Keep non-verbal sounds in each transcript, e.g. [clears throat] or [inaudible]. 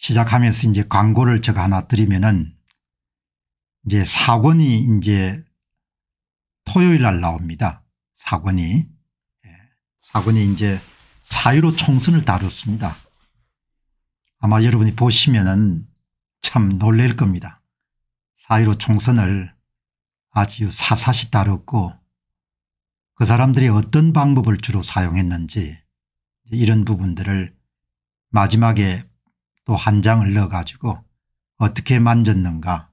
시작하면서 이제 광고를 제가 하나 드리면은 이제 사권이 이제 토요일 날 나옵니다. 사권이. 예. 사권이 이제 사유로 총선을 다뤘습니다. 아마 여러분이 보시면은 참 놀랄 겁니다. 4.15 총선을 아주 사사시 다뤘고 그 사람들이 어떤 방법을 주로 사용했는지 이런 부분들을 마지막에 또한 장을 넣어가지고 어떻게 만졌는가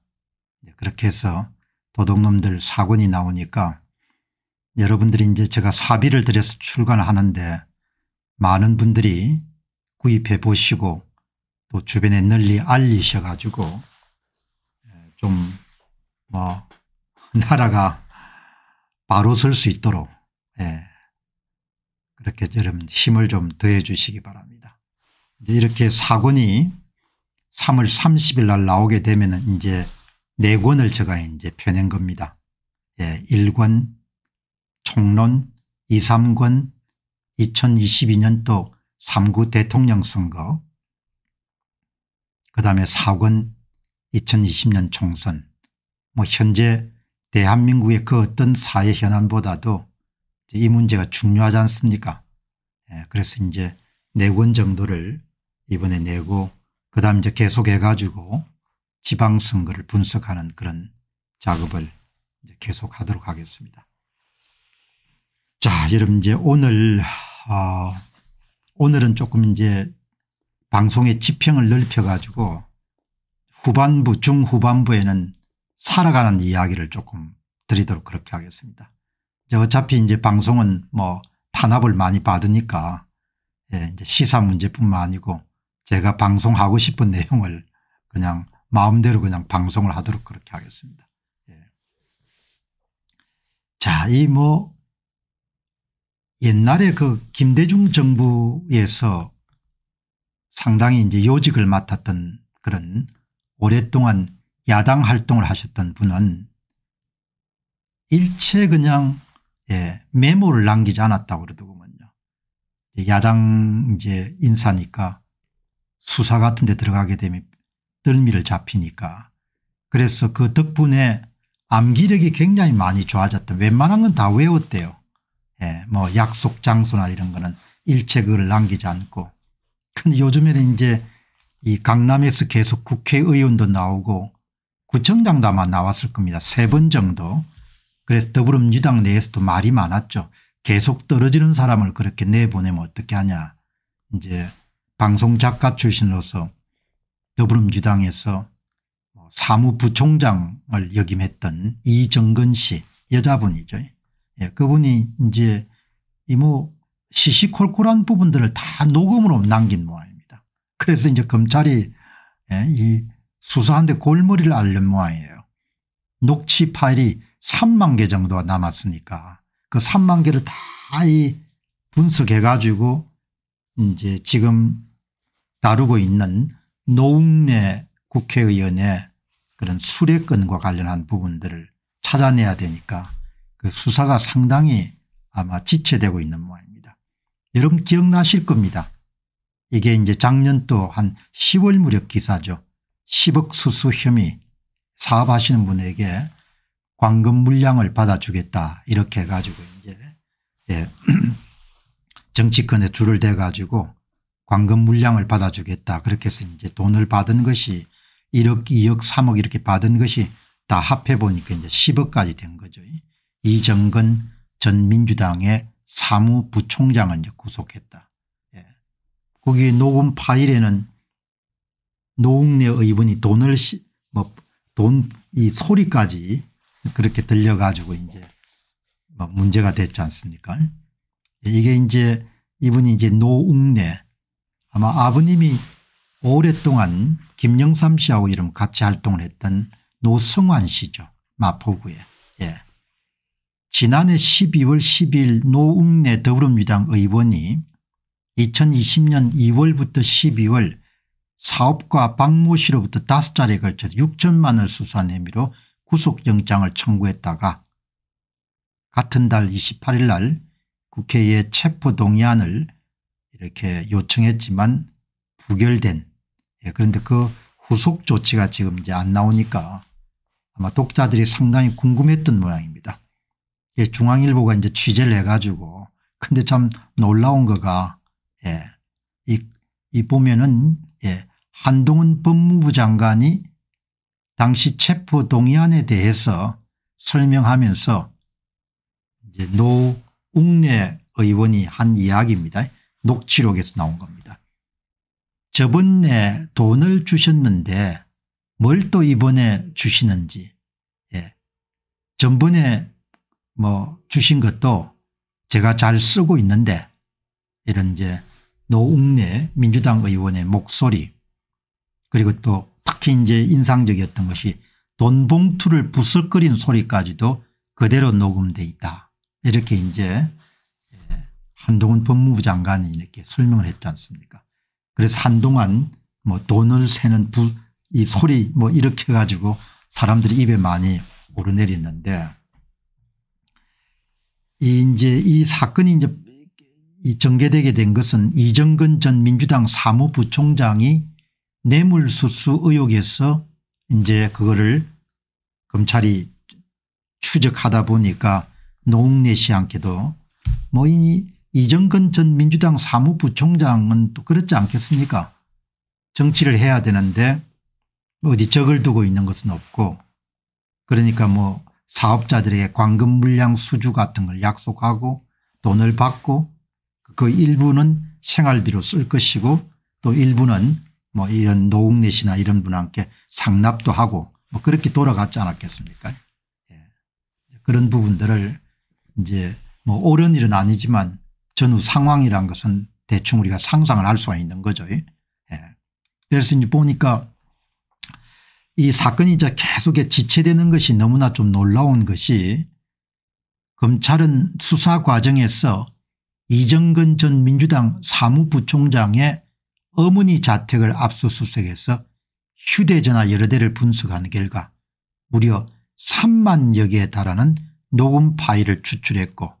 그렇게 해서 도둑놈들 사건이 나오니까 여러분들이 이제 제가 사비를 들여서 출간하는데 많은 분들이 구입해 보시고 또 주변에 널리 알리셔 가지고 예, 좀뭐 [laughs] 나라가 바로 설 수 있도록 예. 그렇게 여러분 힘을 좀 더해 주시기 바랍니다. 이렇게 사권이 3월 30일 날 나오게 되면 이제 네 권을 제가 이제 펴낸 겁니다. 예, 1권 총론 2, 3권 2022년도 3구 대통령 선거 그 다음에 4권 2020년 총선 뭐 현재 대한민국의 그 어떤 사회 현안보다도 이 문제가 중요하지 않습니까 예, 그래서 이제 네 권 정도를 이번에 내고 그 다음 이제 계속해 가지고 지방선거를 분석하는 그런 작업을 계속 하도록 하겠습니다. 자 여러분 이제 오늘 어, 오늘은 조금 이제 방송의 지평을 넓혀 가지고 후반부 중후반부에는 살아가는 이야기를 조금 드리도록 그렇게 하겠습니다. 이제 어차피 이제 방송은 뭐 탄압을 많이 받으니까 예, 이제 시사 문제뿐만 아니고 제가 방송하고 싶은 내용을 그냥 마음대로 그냥 방송을 하도록 그렇게 하겠습니다. 예. 자, 이 뭐 옛날에 그 김대중 정부에서 상당히 이제 요직을 맡았던 그런 오랫동안 야당 활동을 하셨던 분은 일체 그냥 예, 메모를 남기지 않았다고 그러더군요. 야당 이제 인사니까 수사 같은 데 들어가게 되면 덜미를 잡히니까 그래서 그 덕분에 암기력이 굉장히 많이 좋아졌던 웬만한 건 다 외웠대요. 예, 뭐 약속 장소나 이런 거는 일체 글을 남기지 않고 근데 요즘에는 이제 이 강남에서 계속 국회의원도 나오고 구청장도 아마 나왔을 겁니다. 세 번 정도. 그래서 더불어민주당 내에서도 말이 많았죠. 계속 떨어지는 사람을 그렇게 내보내면 어떻게 하냐. 이제 방송작가 출신으로서 더불어민주당에서 뭐 사무부총장을 역임했던 이정근 씨 여자분이죠. 예, 그분이 이제 이뭐 시시콜콜한 부분들을 다 녹음으로 남긴 모양입니다. 그래서 이제 검찰이 예, 이 수사한데 골머리를 앓는 모양이에요. 녹취 파일이 3만 개 정도가 남았으니까 그 3만 개를 다 이 분석해 가지고 이제 지금 다루고 있는 노웅래 국회의원의 그런 수례권과 관련한 부분들을 찾아내야 되니까 그 수사가 상당히 아마 지체되고 있는 모양입니다. 여러분 기억나실 겁니다. 이게 이제 작년 또 한 10월 무렵 기사죠. 10억 수수 혐의 사업하시는 분에게 광금 물량을 받아주겠다 이렇게 해가지고 이제 예 [clears throat] 정치권에 줄을 대가지고 광금 물량을 받아주겠다. 그렇게 해서 이제 돈을 받은 것이 1억 2억 3억 이렇게 받은 것이 다 합해보니까 이제 10억까지 된 거죠. 이정근 전 민주당의 사무부총장을 구속했다. 예. 거기 녹음 파일에는 노웅래 의원이 돈을 뭐 돈 이 소리까지 그렇게 들려가지고 이제 뭐 문제가 됐지 않습니까? 이게 이제 이분이 이제 노웅래 아마 아버님이 오랫동안 김영삼 씨하고 이름 같이 활동을 했던 노성환 씨죠. 마포구에. 예. 지난해 12월 10일 노웅래 더불어민주당 의원이 2020년 2월부터 12월 사업과 박모 씨로부터 다섯 자리에 걸쳐 6천만 을 수수한 혐의로 구속영장을 청구했다가 같은 달 28일 날 국회에 체포동의안을 이렇게 요청했지만 부결된 예, 그런데 그 후속 조치가 지금 이제 안 나오니까 아마 독자들이 상당히 궁금했던 모양입니다. 예, 중앙일보가 이제 취재를 해가지고 근데 참 놀라운 거가 예, 이, 이 보면은 예, 한동훈 법무부 장관이 당시 체포 동의안에 대해서 설명하면서 이제 노 웅래 의원이 한 이야기입니다. 녹취록에서 나온 겁니다. 저번에 돈을 주셨는데 뭘 또 이번에 주시는지 예. 전번에 뭐 주신 것도 제가 잘 쓰고 있는데 이런 이제 노웅래 민주당 의원의 목소리 그리고 또 특히 이제 인상적이었던 것이 돈 봉투를 부슬거린 소리까지도 그대로 녹음돼 있다. 이렇게 이제 한동훈 법무부 장관이 이렇게 설명을 했지 않습니까 그래서 한동안 뭐 돈을 세는 부, 이 소리 뭐 이렇게 가지고 사람들이 입에 많이 오르내리는데 이 이제 이 사건이 이제 이 전개되게 된 것은 이정근 전 민주당 사무부총장이 뇌물수수 의혹에서 이제 그거를 검찰이 추적하다 보니까 노웅래 씨함도뭐이 이정근 전 민주당 사무부총장은 또 그렇지 않겠습니까 정치를 해야 되는데 어디 적을 두고 있는 것은 없고 그러니까 뭐 사업자들에게 광금 물량 수주 같은 걸 약속하고 돈을 받고 그 일부는 생활비로 쓸 것이고 또 일부는 뭐 이런 노웅래시나 이런 분한테 상납도 하고 뭐 그렇게 돌아갔지 않았겠습니까 예. 그런 부분들을 이제 뭐 옳은 일은 아니지만 전후 상황이란 것은 대충 우리가 상상을 할 수가 있는 거죠. 예. 그래서 이제 보니까 이 사건이 이제 계속 지체되는 것이 너무나 좀 놀라운 것이 검찰은 수사 과정에서 이정근 전 민주당 사무부총장의 어머니 자택을 압수수색해서 휴대전화 여러 대를 분석한 결과 무려 3만여 개에 달하는 녹음 파일을 추출했고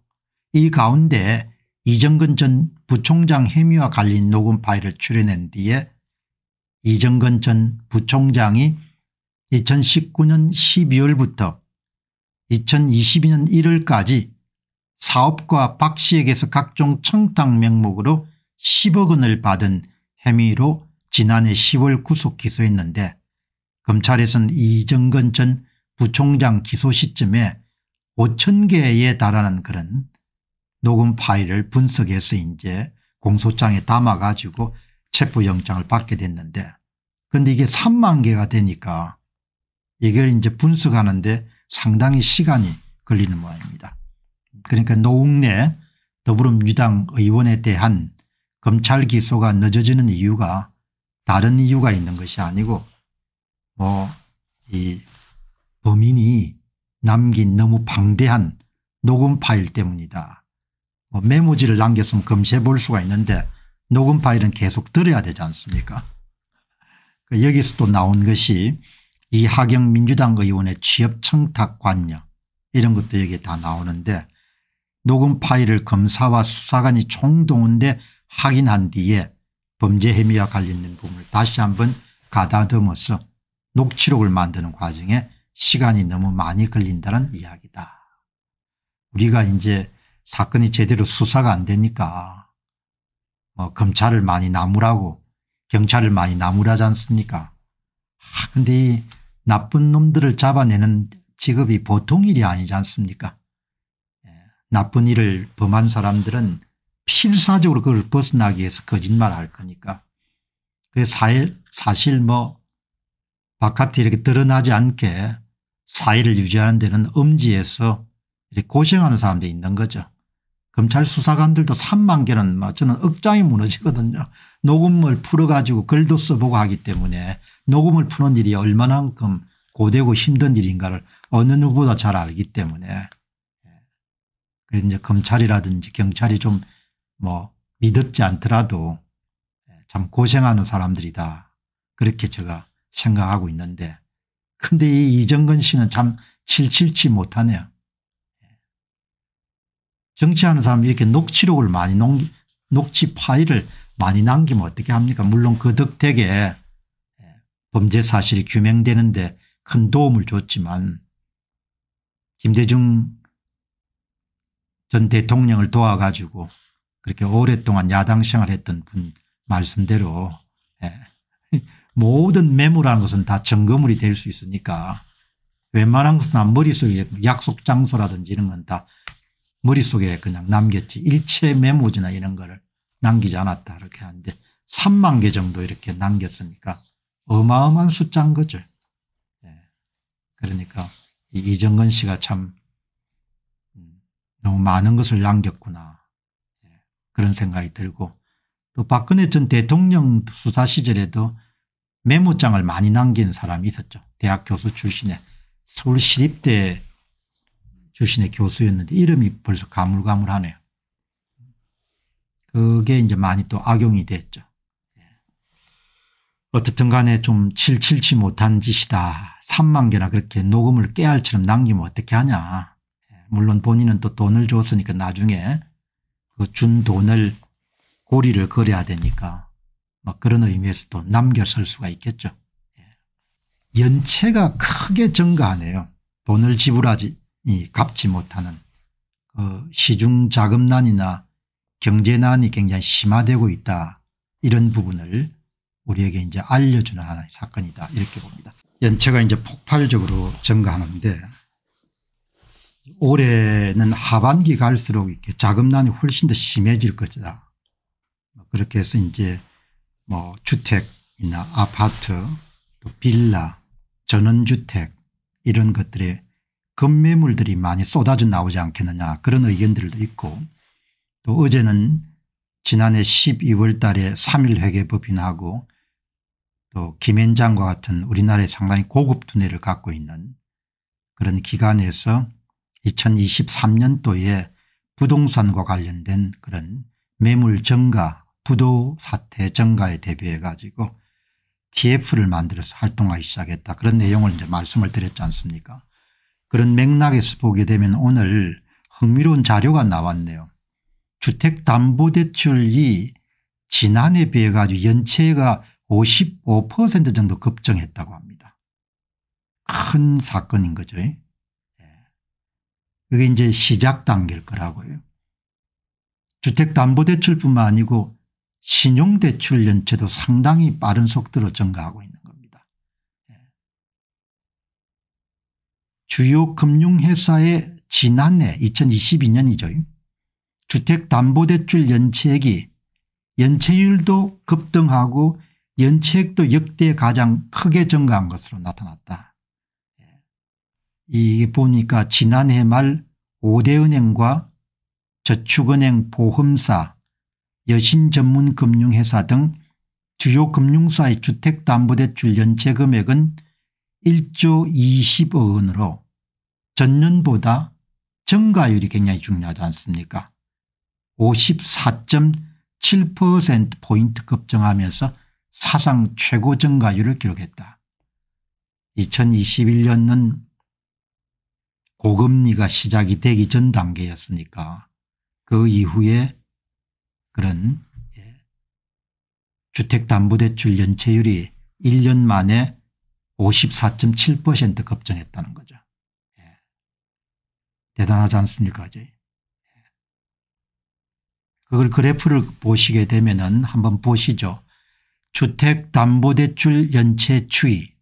이 가운데 이정근 전 부총장 혐의와 관련 녹음 파일을 출연한 뒤에 이정근 전 부총장이 2019년 12월부터 2022년 1월까지 사업과 박 씨에게서 각종 청탁 명목으로 10억 원을 받은 혐의로 지난해 10월 구속 기소했는데 검찰에서는 이정근 전 부총장 기소 시점에 5천 개에 달하는 그런 녹음 파일을 분석해서 이제 공소장에 담아가지고 체포영장을 받게 됐는데 그런데 이게 3만 개가 되니까 이걸 이제 분석하는데 상당히 시간이 걸리는 모양입니다. 그러니까 노웅래 더불어민주당 의원에 대한 검찰 기소가 늦어지는 이유가 다른 이유가 있는 것이 아니고 뭐이 범인이 남긴 너무 방대한 녹음 파일 때문이다. 뭐 메모지를 남겼으면 검시해 볼 수가 있는데 녹음 파일은 계속 들어야 되지 않습니까 그 여기서 또 나온 것이 이하경 민주당 의원의 취업 청탁 관여 이런 것도 여기에 다 나오는데 녹음 파일을 검사와 수사관이 총동원돼 확인한 뒤에 범죄 혐의와 관련된 부분을 다시 한번 가다듬어서 녹취록을 만드는 과정에 시간이 너무 많이 걸린다는 이야기다. 우리가 이제 사건이 제대로 수사가 안 되니까 뭐 검찰을 많이 나무라고 경찰을 많이 나무라지 않습니까 아 근데 이 나쁜 놈들을 잡아내는 직업이 보통 일이 아니지 않습니까 예, 나쁜 일을 범한 사람들은 필사적으로 그걸 벗어나기 위해서 거짓말할 거니까 그 사일, 사실 뭐 바깥에 이렇게 드러나지 않게 사회를 유지하는 데는 엄지에서 고생하는 사람들이 있는 거죠. 검찰 수사관들도 3만 개는 뭐 저는 억장이 무너지거든요. 녹음을 풀어가지고 글도 써보고 하기 때문에 녹음을 푸는 일이 얼마만큼 고되고 힘든 일인가를 어느 누구보다 잘 알기 때문에 예. 그래서 이제 검찰이라든지 경찰이 좀 뭐 믿었지 않더라도 예, 참 고생하는 사람들이다 그렇게 제가 생각하고 있는데 근데 이 이정근 씨는 참 칠칠치 못하네요. 정치하는 사람이 이렇게 녹취록을 많이 농, 녹취 파일을 많이 남기면 어떻게 합니까 물론 그 덕택에 예, 범죄 사실이 규명되는데 큰 도움을 줬지만 김대중 전 대통령을 도와가지고 그렇게 오랫동안 야당 생활했던 분 말씀대로 예, [laughs] 모든 매물하는 것은 다 증거물이 될 수 있으니까 웬만한 것은 머릿속에 약속 장소라든지 이런 건다 머릿속에 그냥 남겼지 일체 메모지나 이런 거를 남기지 않았다 이렇게 하는데 3만 개 정도 이렇게 남겼으니까 어마어마한 숫자인 거죠. 예. 그러니까 이정근 씨가 참 음, 너무 많은 것을 남겼구나 예. 그런 생각이 들고 또 박근혜 전 대통령 수사 시절에도 메모장을 많이 남긴 사람이 있었죠. 대학 교수 출신의 서울시립대 출신의 교수였는데 이름이 벌써 가물가물하네요. 그게 이제 많이 또 악용이 됐죠. 예. 어떻든 간에 좀 칠칠치 못한 짓이다. 3만 개나 그렇게 녹음을 깨알처럼 남기면 어떻게 하냐. 예. 물론 본인은 또 돈을 줬으니까 나중에 그 준 돈을 고리를 걸어야 되니까 막 뭐 그런 의미에서 또 남겨설 수가 있겠죠. 예. 연체가 크게 증가하네요. 돈을 지불하지 이 갚지 못하는 그 시중 자금난이나 경제난이 굉장히 심화되고 있다 이런 부분을 우리에게 이제 알려주는 하나의 사건이다 이렇게 봅니다. 연체가 이제 폭발적으로 증가하는데 올해는 하반기 갈수록 이렇게 자금난이 훨씬 더 심해질 것이다. 뭐 그렇게 해서 이제 뭐 주택이나 아파트 또 빌라 전원주택 이런 것들의 금매물들이 많이 쏟아져 나오지 않겠느냐 그런 의견들도 있고 또 어제는 지난해 12월 달에 3일 회계법인하고 또김앤장과 같은 우리나라에 상당히 고급 두뇌를 갖고 있는 그런 기관에서 2023년도에 부동산과 관련된 그런 매물 증가 부도 사태 증가에 대비해 가지고 TF를 만들어서 활동하기 시작했다 그런 내용을 이제 말씀을 드렸지 않습니까 그런 맥락에서 보게 되면 오늘 흥미로운 자료가 나왔네요. 주택담보대출이 지난해 비해 가지고 연체가 55% 정도 급증했다고 합니다. 큰 사건인 거죠. 예. 그게 이제 시작 단계일 거라고요. 주택담보대출뿐만 아니고 신용대출 연체도 상당히 빠른 속도로 증가하고 있는 주요 금융회사의 지난해 2022년이죠. 주택담보대출 연체액이 연체율도 급등하고 연체액도 역대 가장 크게 증가한 것으로 나타났다. 예. 이게 보니까 지난해 말 5대 은행과 저축은행 보험사 여신전문금융회사 등 주요 금융사의 주택담보대출 연체금액은 1조 20억 원으로 전년보다 증가율이 굉장히 중요하지 않습니까 54.7%포인트 급증하면서 사상 최고 증가율을 기록했다. 2021년은 고금리가 시작이 되기 전 단계였으니까 그 이후에 그런 예, 주택담보대출 연체율이 1년 만에 54.7% 급증했다는 거죠. 대단하지 않습니까? 이제. 그걸 그래프를 보시게 되면은 한번 보시죠. 주택담보대출 연체 추이.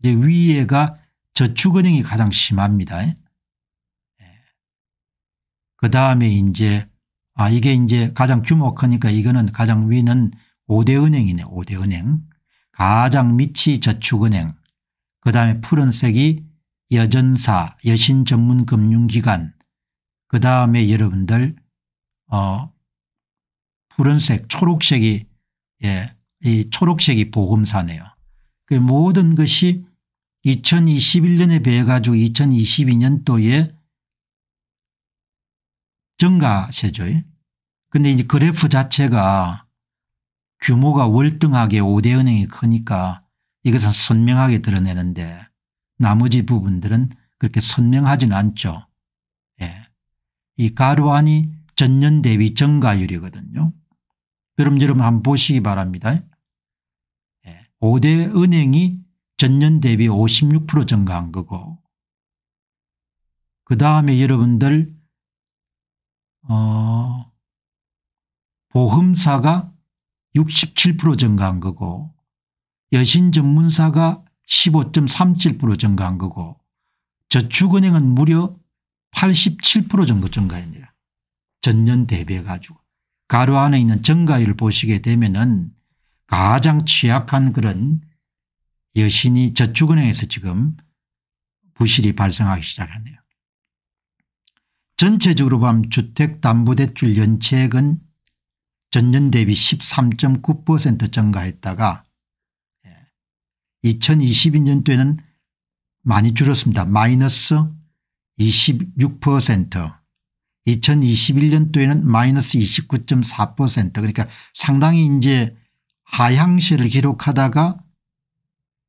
이제 위에가 저축은행이 가장 심합니다. 예. 그 다음에 이제 아 이게 이제 가장 규모 크니까 이거는 가장 위는 5대 은행이네 5대 은행. 가장 밑이 저축은행. 그 다음에 푸른색이 여전사 여신전문금융기관 그 다음에 여러분들 어 푸른색 초록색이 예, 이 초록색이 보험사네요. 그 모든 것이 2021년에 비해 가지고 2022년도에 증가세죠. 근데 이제 그래프 자체가 규모가 월등하게 5대 은행이 크니까 이것은 선명하게 드러내는데 나머지 부분들은 그렇게 선명하지는 않죠. 예. 이 가루안이 전년대비 증가율이거든요. 여러 여러분 한번 보시기 바랍니다. 예. 5대 은행이 전년대비 56% 증가한 거고 그 다음에 여러분들 어, 보험사가 67% 증가한 거고 여신 전문사가 15.37% 증가한 거고 저축은행은 무려 87% 정도 증가했니다 전년 대비해 가지고 가로 안에 있는 증가율 보시게 되면은 가장 취약한 그런 여신이 저축은행에서 지금 부실이 발생하기 시작하네요. 전체적으로 보면 주택담보대출 연체액은 전년 대비 13.9% 증가했다가 2022년도에는 많이 줄었습니다. 마이너스 26% 2021년도에는 마이너스 29.4% 그러니까 상당히 이제 하향세를 기록하다가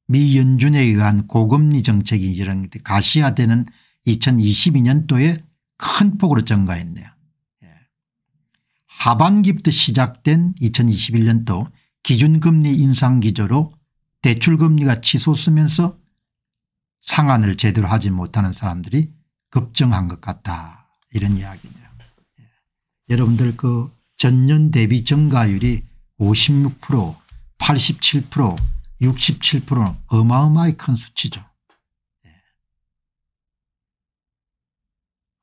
미 연준에 의한 고금리 정책이 이런 가시화되는 2022년도에 큰 폭으로 증가했네요. 예. 하반기부터 시작된 2021년도 기준금리 인상 기조로 대출금리가 치솟으면서 상환을 제대로 하지 못하는 사람들이 급증한 것 같다 이런 이야기네요. 예. 여러분들 그 전년 대비 증가율이 56% 87% 6 7 어마어마히 큰 수치죠. 예.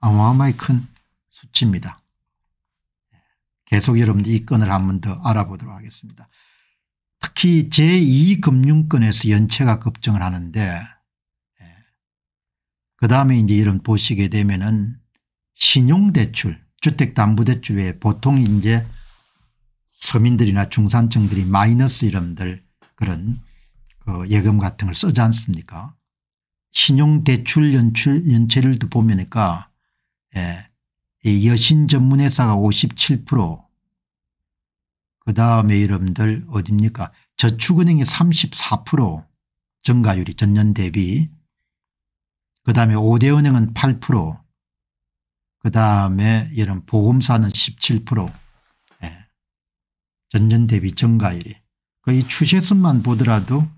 어마어마히 큰 수치입니다. 예. 계속 여러분들 이 건을 한 번 더 알아보도록 하겠습니다. 특히 제2금융권에서 연체가 급증을 하는데 예. 그 다음에 이제 이런 보시게 되면은 신용대출 주택담보대출 외에 보통 이제 서민들이나 중산층들이 마이너스 이름들 그런 그 예금 같은 걸 쓰지 않습니까 신용대출 연출, 연체를 보면니까 그러니까, 예, 여신 전문회사가 57% 그다음의 이름들 어딥니까 저축은행이 34% 증가율이 전년 대비 그다음에 5대은행은8% 그다음에 이런 보험사는 17% 예. 전년 대비 증가율이 그이 추세선만 보더라도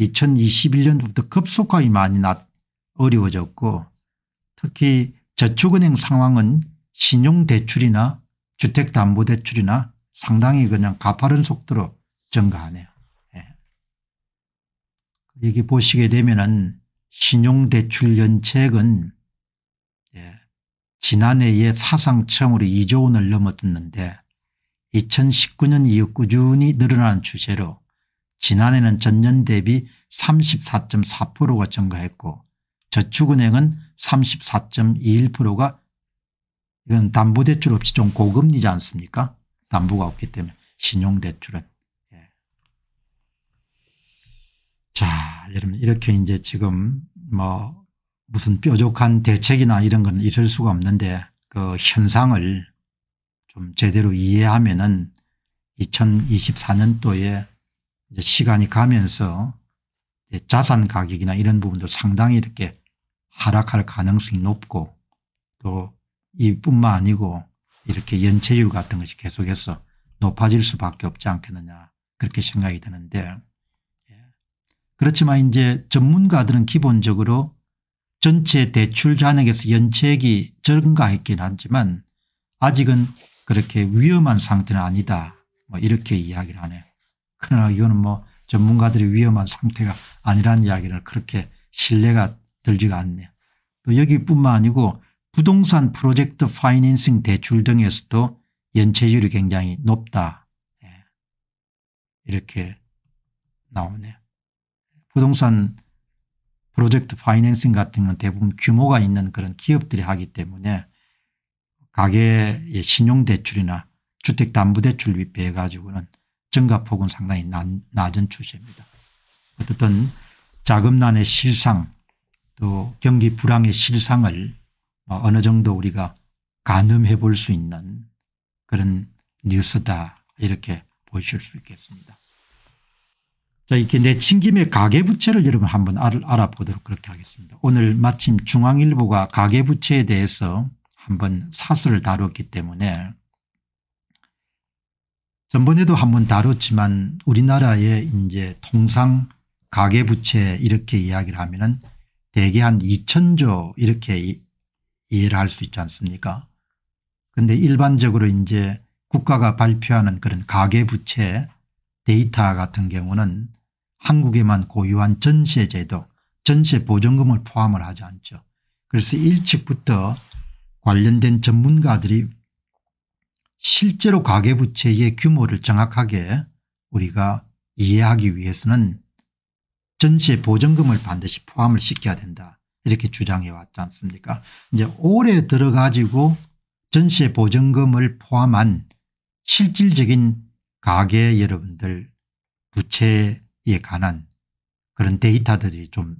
2021년부터 급속하게 많이 낮 어려워졌고 특히 저축은행 상황은 신용대출이나 주택담보대출이나 상당히 그냥 가파른 속도로 증가하네요. 예. 여기 보시게 되면은 신용대출 연체액은 예. 지난해에 사상 처음으로 2조 원을 넘어섰는데 2019년 이후 꾸준히 늘어나는 추세로 지난해는 전년 대비 34.4%가 증가했고 저축은행은 34.21%가 이건 담보대출 없이 좀 고금리지 않습니까 담보가 없기 때문에 신용대출은. 예. 자, 여러분, 이렇게 이제 지금 뭐 무슨 뾰족한 대책이나 이런 건 있을 수가 없는데 그 현상을 좀 제대로 이해하면은 2024년도에 시간이 가면서 자산 가격이나 이런 부분도 상당히 이렇게 하락할 가능성이 높고 또 이뿐만 아니고 이렇게 연체율 같은 것이 계속해서 높아질 수밖에 없지 않겠느냐 그렇게 생각이 드는데 예. 그렇지만 이제 전문가들은 기본적으로 전체 대출 잔액에서 연체액이 증가했긴 하지만 아직은 그렇게 위험한 상태는 아니다 뭐 이렇게 이야기를 하네요. 그러나 이거는 뭐 전문가들이 위험한 상태가 아니라는 이야기를 그렇게 신뢰가 들지가 않네요. 또 여기뿐만 아니고 부동산 프로젝트 파이낸싱 대출 등에서도 연체율이 굉장히 높다. 예. 이렇게 나오네요. 부동산 프로젝트 파이낸싱 같은 건 대부분 규모가 있는 그런 기업들이 하기 때문에 가계의 신용대출이나 주택담보대출 비해 가지고는 증가폭은 상당히 낮은 추세입니다. 어쨌든 자금난의 실상 또 경기 불황의 실상을 뭐 어느 정도 우리가 가늠해 볼 수 있는 그런 뉴스다 이렇게 보실 수 있겠습니다. 자 이렇게 내친김의 가계부채를 여러분 한번 알아보도록 그렇게 하겠습니다. 오늘 마침 중앙일보가 가계부채에 대해서 한번 사설을 다뤘기 때문에 전번에도 한번 다뤘지만 우리나라의 이제 통상 가계부채 이렇게 이야기를 하면은 대개 한 2천조 이렇게 이해를 할 수 있지 않습니까 근데 일반적으로 이제 국가가 발표하는 그런 가계부채 데이터 같은 경우는 한국에만 고유한 전세제도 전세보증금을 포함을 하지 않죠. 그래서 일찍부터 관련된 전문가들이 실제로 가계부채의 규모를 정확하게 우리가 이해하기 위해서는 전세 보증금을 반드시 포함을 시켜야 된다. 이렇게 주장해 왔지 않습니까 이제 올해 들어가지고 전세 보증금을 포함한 실질적인 가계 여러분들 부채에 관한 그런 데이터들이 좀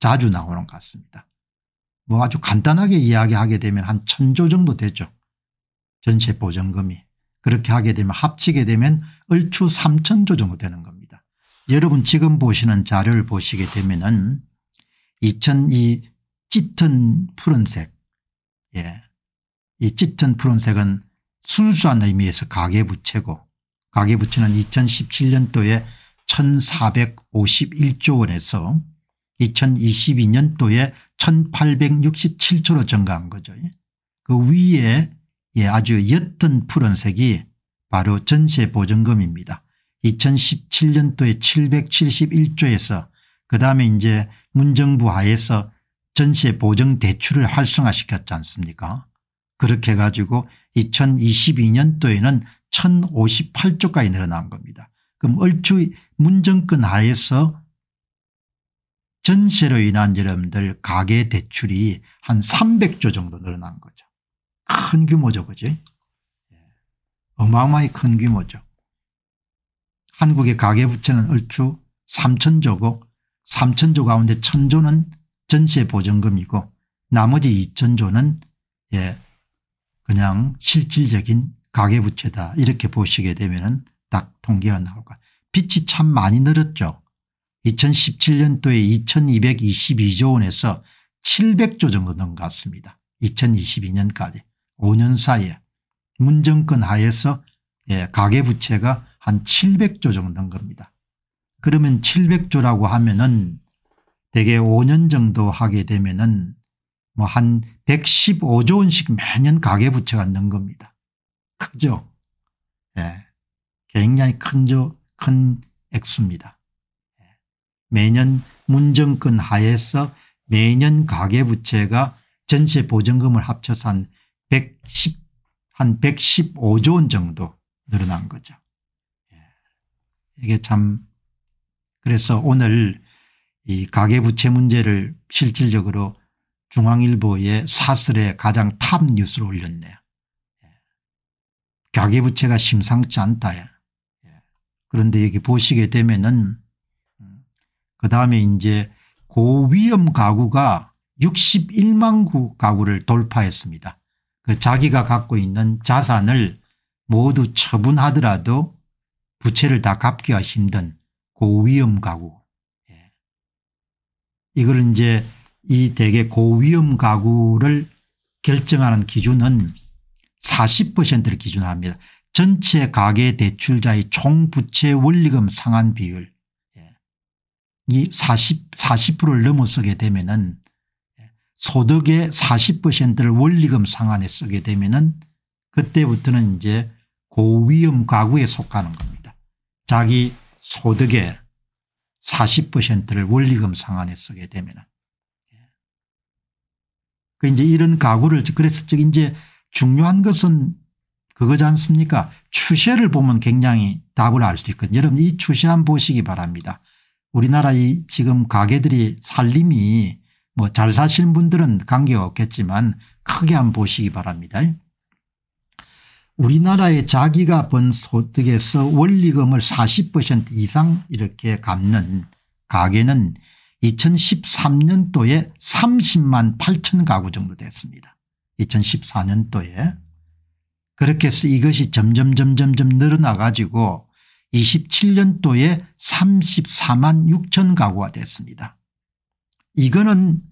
자주 나오는 것 같습니다. 뭐 아주 간단하게 이야기하게 되면 한 천조 정도 되죠. 전세 보증금이. 그렇게 하게 되면 합치게 되면 얼추 3천조 정도 되는 겁니다. 여러분 지금 보시는 자료를 보시게 되면 은2002 짙은 푸른색 예. 이 짙은 푸른색은 순수한 의미에서 가계부채고 가계부채는 2017년도에 1451조 원에서 2022년도에 1867조로 증가한 거죠. 예. 그 위에 예, 아주 옅은 푸른색이 바로 전세보증금입니다. 2017년도에 771조에서 그 다음에 이제 문정부 하에서 전세 보증 대출을 활성화시켰지 않습니까 그렇게 가지고 2022년도에는 1058조까지 늘어난 겁니다. 그럼 얼추 문정권 하에서 전세로 인한 여러분들 가계 대출이 한 300조 정도 늘어난 거죠. 큰 규모죠. 그지 예. 어마어마히 큰 규모죠. 한국의 가계부채는 얼추 3천조고 3천조 가운데 천조는 전세 보증금이고 나머지 2천조는 예 그냥 실질적인 가계부채다 이렇게 보시게 되면 은딱 통계가 나올 거야. 빚이 참 많이 늘었죠. 2017년도에 2222조 원에서 700조 정도 넘갔습니다. 2022년까지 5년 사이에 문정권 하에서 예, 가계부채가 한 700조 정도 된 겁니다. 그러면 700조라고 하면은 대개 5년 정도 하게 되면은 뭐 한 115조 원씩 매년 가계부채가 는 겁니다. 크죠? 예. 굉장히 큰, 조, 큰 액수입니다. 예. 매년 문정권 하에서 매년 가계부채가 전세 보증금을 합쳐서 한 110, 한 115조 원 정도 늘어난 거죠. 예. 이게 참 그래서 오늘 이 가계부채 문제를 실질적으로 중앙일보의 사설에 가장 탑 뉴스로 올렸네요. 예. 가계부채가 심상치 않다. 예. 그런데 여기 보시게 되면은 음, 그 다음에 이제 고위험 가구가 61만 구 가구를 돌파했습니다. 그 자기가 갖고 있는 자산을 모두 처분하더라도 부채를 다 갚기가 힘든 고위험 그 가구. 예. 이걸 이제 이 대개 고위험 그 가구를 결정하는 기준은 40%를 기준 합니다. 전체 가계 대출자의 총 부채 원리금 상환 비율 예. 이 40, 40%를 넘어서게 되면은 예. 소득의 40%를 원리금 상환에 쓰게 되면은 그때부터는 이제 고위험 그 가구에 속하는 겁니다. 자기 소득의 40%를 원리금 상환에 쓰게 되면 그 이제 이런 가구를 그래서 이제 중요한 것은 그거지 않습니까 추세를 보면 굉장히 답을 알 수 있거든요. 여러분 이 추세 한 보시기 바랍니다. 우리나라 이 지금 가게들이 살림이 뭐 잘 사시는 분들은 관계없겠지만 크게 한 보시기 바랍니다. 우리나라에 자기가 번 소득에서 원리금을 40% 이상 이렇게 갚는 가게는 2013년도에 30만 8천 가구 정도 됐습니다. 2014년도에 그렇게 해서 이것이 점점 점점 점 늘어나 가지고 27년도에 34만 6천 가구가 됐습니다. 이거는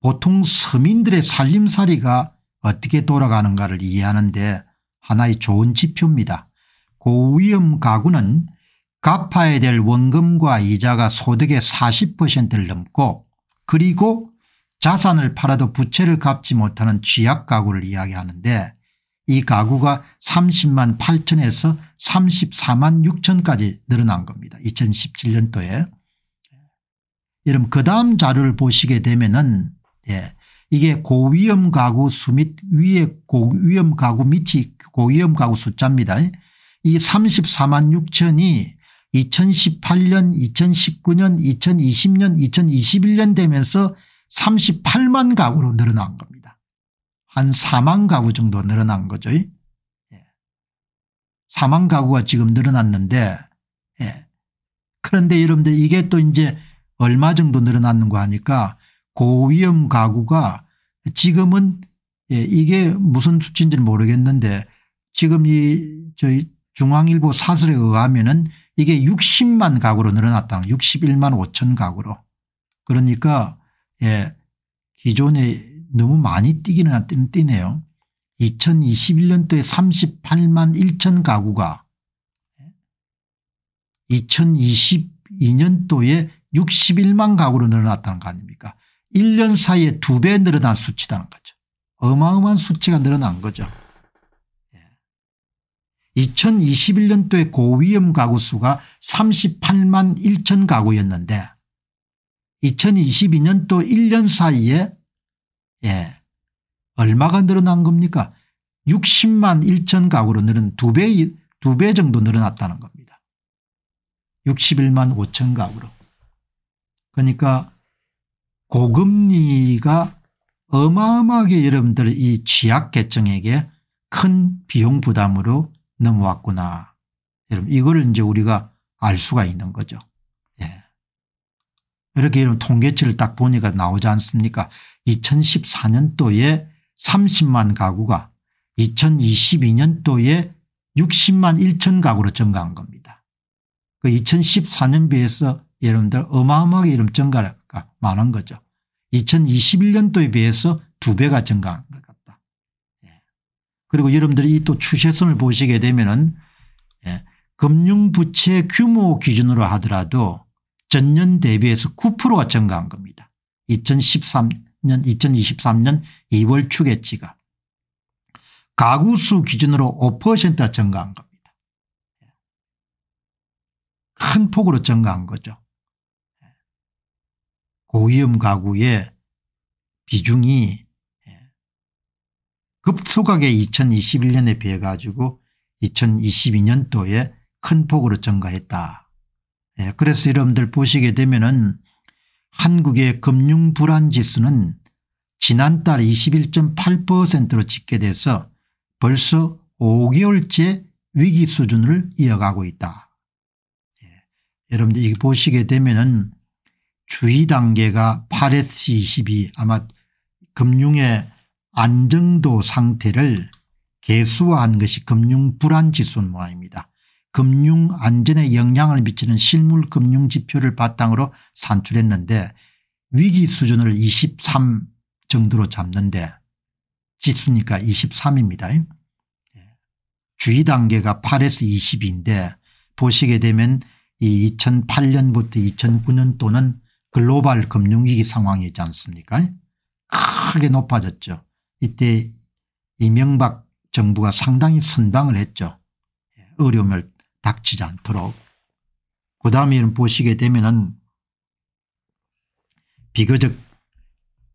보통 서민들의 살림살이가 어떻게 돌아가는가를 이해하는데 하나의 좋은 지표입니다. 고위험 그 가구는 갚아야 될 원금과 이자가 소득의 40%를 넘고 그리고 자산을 팔아도 부채를 갚지 못하는 취약 가구를 이야기하는데 이 가구가 30만 8천에서 34만 6천까지 늘어난 겁니다. 2017년도에. 여러분 그 다음 자료를 보시게 되면 은 예, 이게 고위험 가구 수 및 위에 고위험 가구 밑이 고위험 가구 숫자입니다. 이 34만 6천이 2018년 2019년 2020년 2021년 되면서 38만 가구로 늘어난 겁니다. 한 4만 가구 정도 늘어난 거죠. 4만 예. 가구가 지금 늘어났는데 예. 그런데 여러분들 이게 또 이제 얼마 정도 늘어났는가 하니까 고위험 가구가 지금은 예, 이게 무슨 수치인지는 모르겠는데 지금 이 저희 중앙일보 사설에 의하면은 이게 60만 가구로 늘어났다. 61만 5천 가구로. 그러니까 예, 기존에 너무 많이 뛰기는 뛰네요. 2021년도에 38만 1천 가구가 2022년도에 61만 가구로 늘어났다는 거 아닙니까? 1년 사이에 두 배 늘어난 수치라는 거죠. 어마어마한 수치가 늘어난 거죠. 2021년도에 예. 고위험 가구 수가 38만 1천 가구였는데 2022년도 1년 사이에 예 얼마가 늘어난 겁니까 60만 1천 가구로 늘은 두배 두배 정도 늘어났다는 겁니다. 61만 5천 가구로. 그러니까 고금리가 어마어마하게 여러분들 이 취약계층에게 큰 비용 부담으로 넘어왔구나. 여러분 이거를 이제 우리가 알 수가 있는 거죠. 예. 이렇게 이런 통계치를 딱 보니까 나오지 않습니까 2014년도에 30만 가구가 2022년도에 60만 1천 가구로 증가한 겁니다. 그 2014년 비해서 여러분들 어마어마하게 이름 증가를 많은 거죠. 2021년도에 비해서 두 배가 증가한 것 같다. 예. 그리고 여러분들이 이 또 추세선을 보시게 되면은 예, 금융부채 규모 기준으로 하더라도 전년 대비해서 9%가 증가한 겁니다. 2013년 2023년 2월 추계치가 가구수 기준으로 5%가 증가한 겁니다. 예. 큰 폭으로 증가한 거죠. 고위험 가구의 비중이 예, 급속하게 2021년에 비해 가지고 2022년도에 큰 폭으로 증가했다. 예, 그래서 여러분들 보시게 되면은 한국의 금융불안지수는 지난달 21.8%로 집계돼서 벌써 5개월째 위기 수준을 이어가고 있다. 예, 여러분들 이 보시게 되면은 주의 단계가 8S 22 아마 금융의 안정도 상태를 개수화한 것이 금융 불안지수 모아입니다. 금융 안전에 영향을 미치는 실물 금융 지표를 바탕으로 산출했는데 위기 수준을 23 정도로 잡는데 지수니까 23입니다. 예. 주의 단계가 8에서 20인데 보시게 되면 이 2008년부터 2 0 0 9년또는 글로벌 금융위기 상황이지 않습니까 크게 높아졌죠. 이때 이명박 정부가 상당히 선방을 했죠. 예, 어려움을 닥치지 않도록. 그다음에 보시게 되면 은 비교적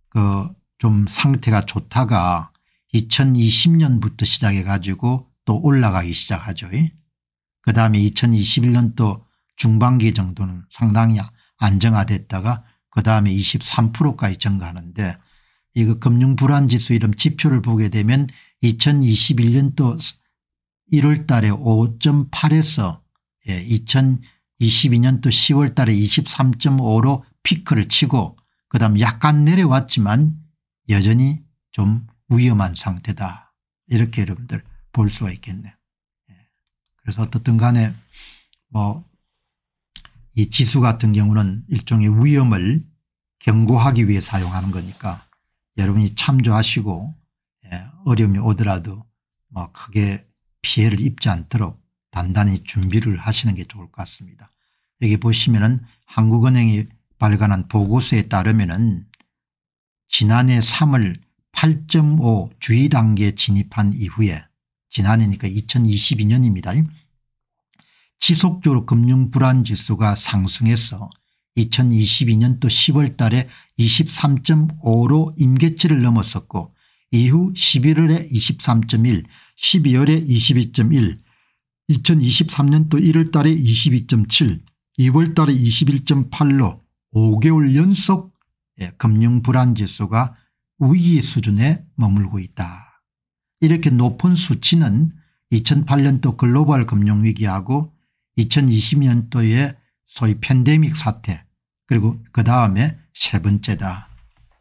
그 좀 상태가 좋다가 2020년부터 시작해 가지고 또 올라가기 시작하죠. 예? 그 다음에 2021년도 중반기 정도는 상당히 안정화됐다가 그 다음에 23%까지 증가하는데 이거 금융불안지수 이름 지표를 보게 되면 2021년도 1월 달에 5.8에서 예, 2022년도 10월 달에 23.5로 피크를 치고 그 다음 약간 내려왔지만 여전히 좀 위험한 상태다. 이렇게 여러분들 볼 수가 있겠네요. 예. 그래서 어떻든 간에 뭐이 지수 같은 경우는 일종의 위험을 경고하기 위해 사용하는 거니까 여러분이 참조하시고 예, 어려움이 오더라도 뭐 크게 피해를 입지 않도록 단단히 준비를 하시는 게 좋을 것 같습니다. 여기 보시면은 한국은행이 발간한 보고서에 따르면은 지난해 3월 8.5 주의 단계 진입한 이후에 지난해니까 2022년입니다. 지속적으로 금융 불안 지수가 상승해서 2022년도 10월 달에 23.5로 임계치를 넘었었고 이후 11월에 23.1 12월에 22.1 2023년도 1월 달에 22.7 2월 달에 21.8로 5개월 연속 예, 금융 불안 지수가 위기 수준에 머물고 있다. 이렇게 높은 수치는 2008년도 글로벌 금융위기하고 2020년도에 소위 팬데믹 사태 그리고 그 다음에 세 번째다.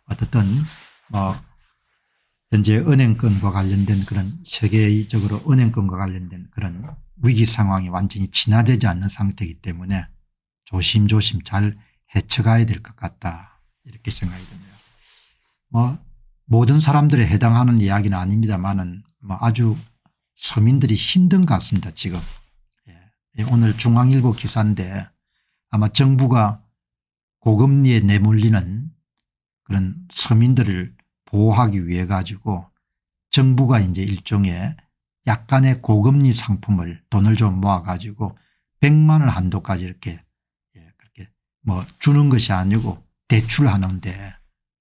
어떻든 뭐 현재 은행권과 관련된 그런 세계적으로 은행권과 관련된 그런 위기 상황이 완전히 진화되지 않는 상태이기 때문에 조심조심 잘 헤쳐가야 될 것 같다 이렇게 생각이 듭니다. 뭐 모든 사람들에 해당하는 이야기는 아닙니다만뭐 아주 서민들이 힘든 것 같습니다 지금. 예, 오늘 중앙일보 기사인데 아마 정부가 고금리에 내몰리는 그런 서민들을 보호하기 위해 가지고 정부가 이제 일종의 약간의 고금리 상품을 돈을 좀 모아 가지고 100만 원 한도까지 이렇게 예, 그렇게 뭐 주는 것이 아니고 대출하는데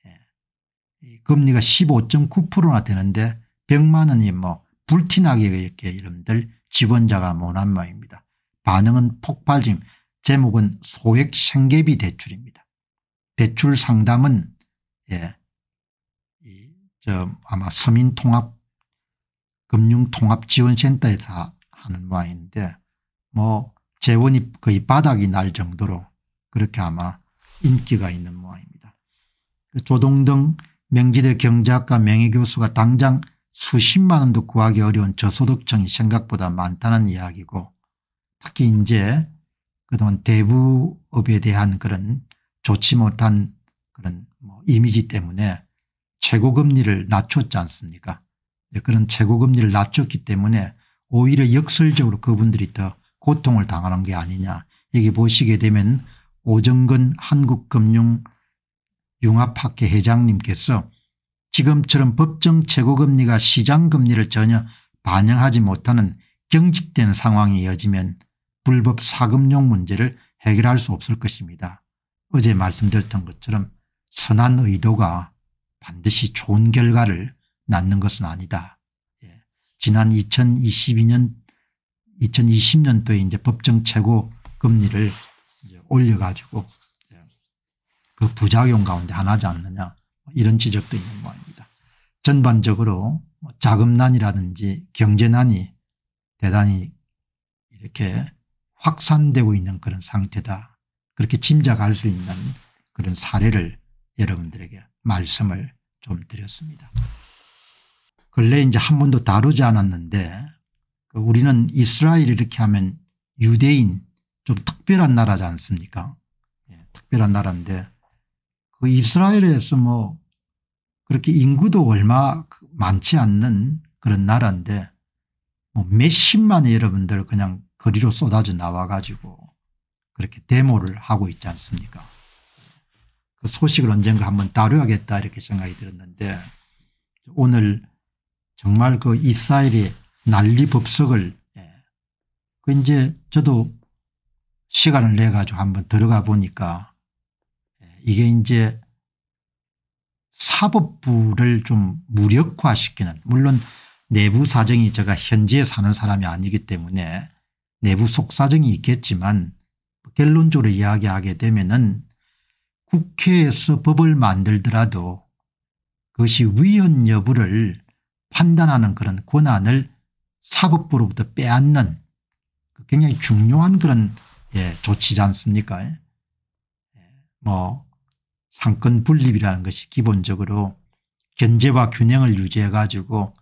예, 금리가 15.9%나 되는데 100만 원이 뭐 불티나게 이렇게 이름들 지원자가 모난 모입니다. 반응은 폭발짐 제목은 소액 생계비 대출입니다. 대출 상담은 예, 저 아마 서민통합 금융통합지원센터에서 하는 모양인데 뭐 재원이 거의 바닥이 날 정도로 그렇게 아마 인기가 있는 모양입니다. 그 조동등 명지대 경제학과 명예교수가 당장 수십만 원도 구하기 어려운 저소득층이 생각보다 많다는 이야기고 특히 이제 그동안 대부업에 대한 그런 좋지 못한 그런 뭐 이미지 때문에 최고금리를 낮췄지 않습니까 그런 최고금리를 낮췄기 때문에 오히려 역설적으로 그분들이 더 고통을 당하는 게 아니냐 여기 보시게 되면 오정근 한국금융융합학회 회장님께서 지금처럼 법정 최고금리가 시장금리를 전혀 반영하지 못하는 경직된 상황이 이어지면 불법 사금융 문제를 해결할 수 없을 것입니다. 어제 말씀드렸던 것처럼 선한 의도가 반드시 좋은 결과를 낳는 것은 아니다. 예. 지난 2022년 2020년도에 이제 법정 최고 금리를 올려가지고 예. 그 부작용 가운데 하나지 않느냐 뭐 이런 지적도 있는 모양입니다. 전반적으로 뭐 자금난이라든지 경제난이 대단히 이렇게 확산되고 있는 그런 상태다. 그렇게 짐작할 수 있는 그런 사례를 여러분들에게 말씀을 좀 드렸습니다. 근래 이제 한 번도 다루지 않았는데 그 우리는 이스라엘 이렇게 하면 유대인 좀 특별한 나라지 않습니까? 예, 특별한 나라인데 그 이스라엘에서 뭐 그렇게 인구도 얼마 많지 않는 그런 나라인데 뭐 몇십만의 여러분들 그냥 거리로 쏟아져 나와가지고 그렇게 데모를 하고 있지 않습니까 그 소식을 언젠가 한번 다뤄야겠다 이렇게 생각이 들었는데 오늘 정말 그 이스라엘의 난리 법석을 예, 그 이제 저도 시간을 내 가지고 한번 들어가 보니까 예, 이게 이제 사법부를 좀 무력화시키는 물론 내부 사정이 제가 현지에 사는 사람이 아니기 때문에 내부 속사정이 있겠지만 결론적으로 이야기하게 되면은 국회에서 법을 만들더라도 그것이 위헌 여부를 판단하는 그런 권한을 사법부로부터 빼앗는 그 굉장히 중요한 그런 예, 조치지 않습니까 예. 뭐 상권 분립이라는 것이 기본적으로 견제와 균형을 유지해 가지고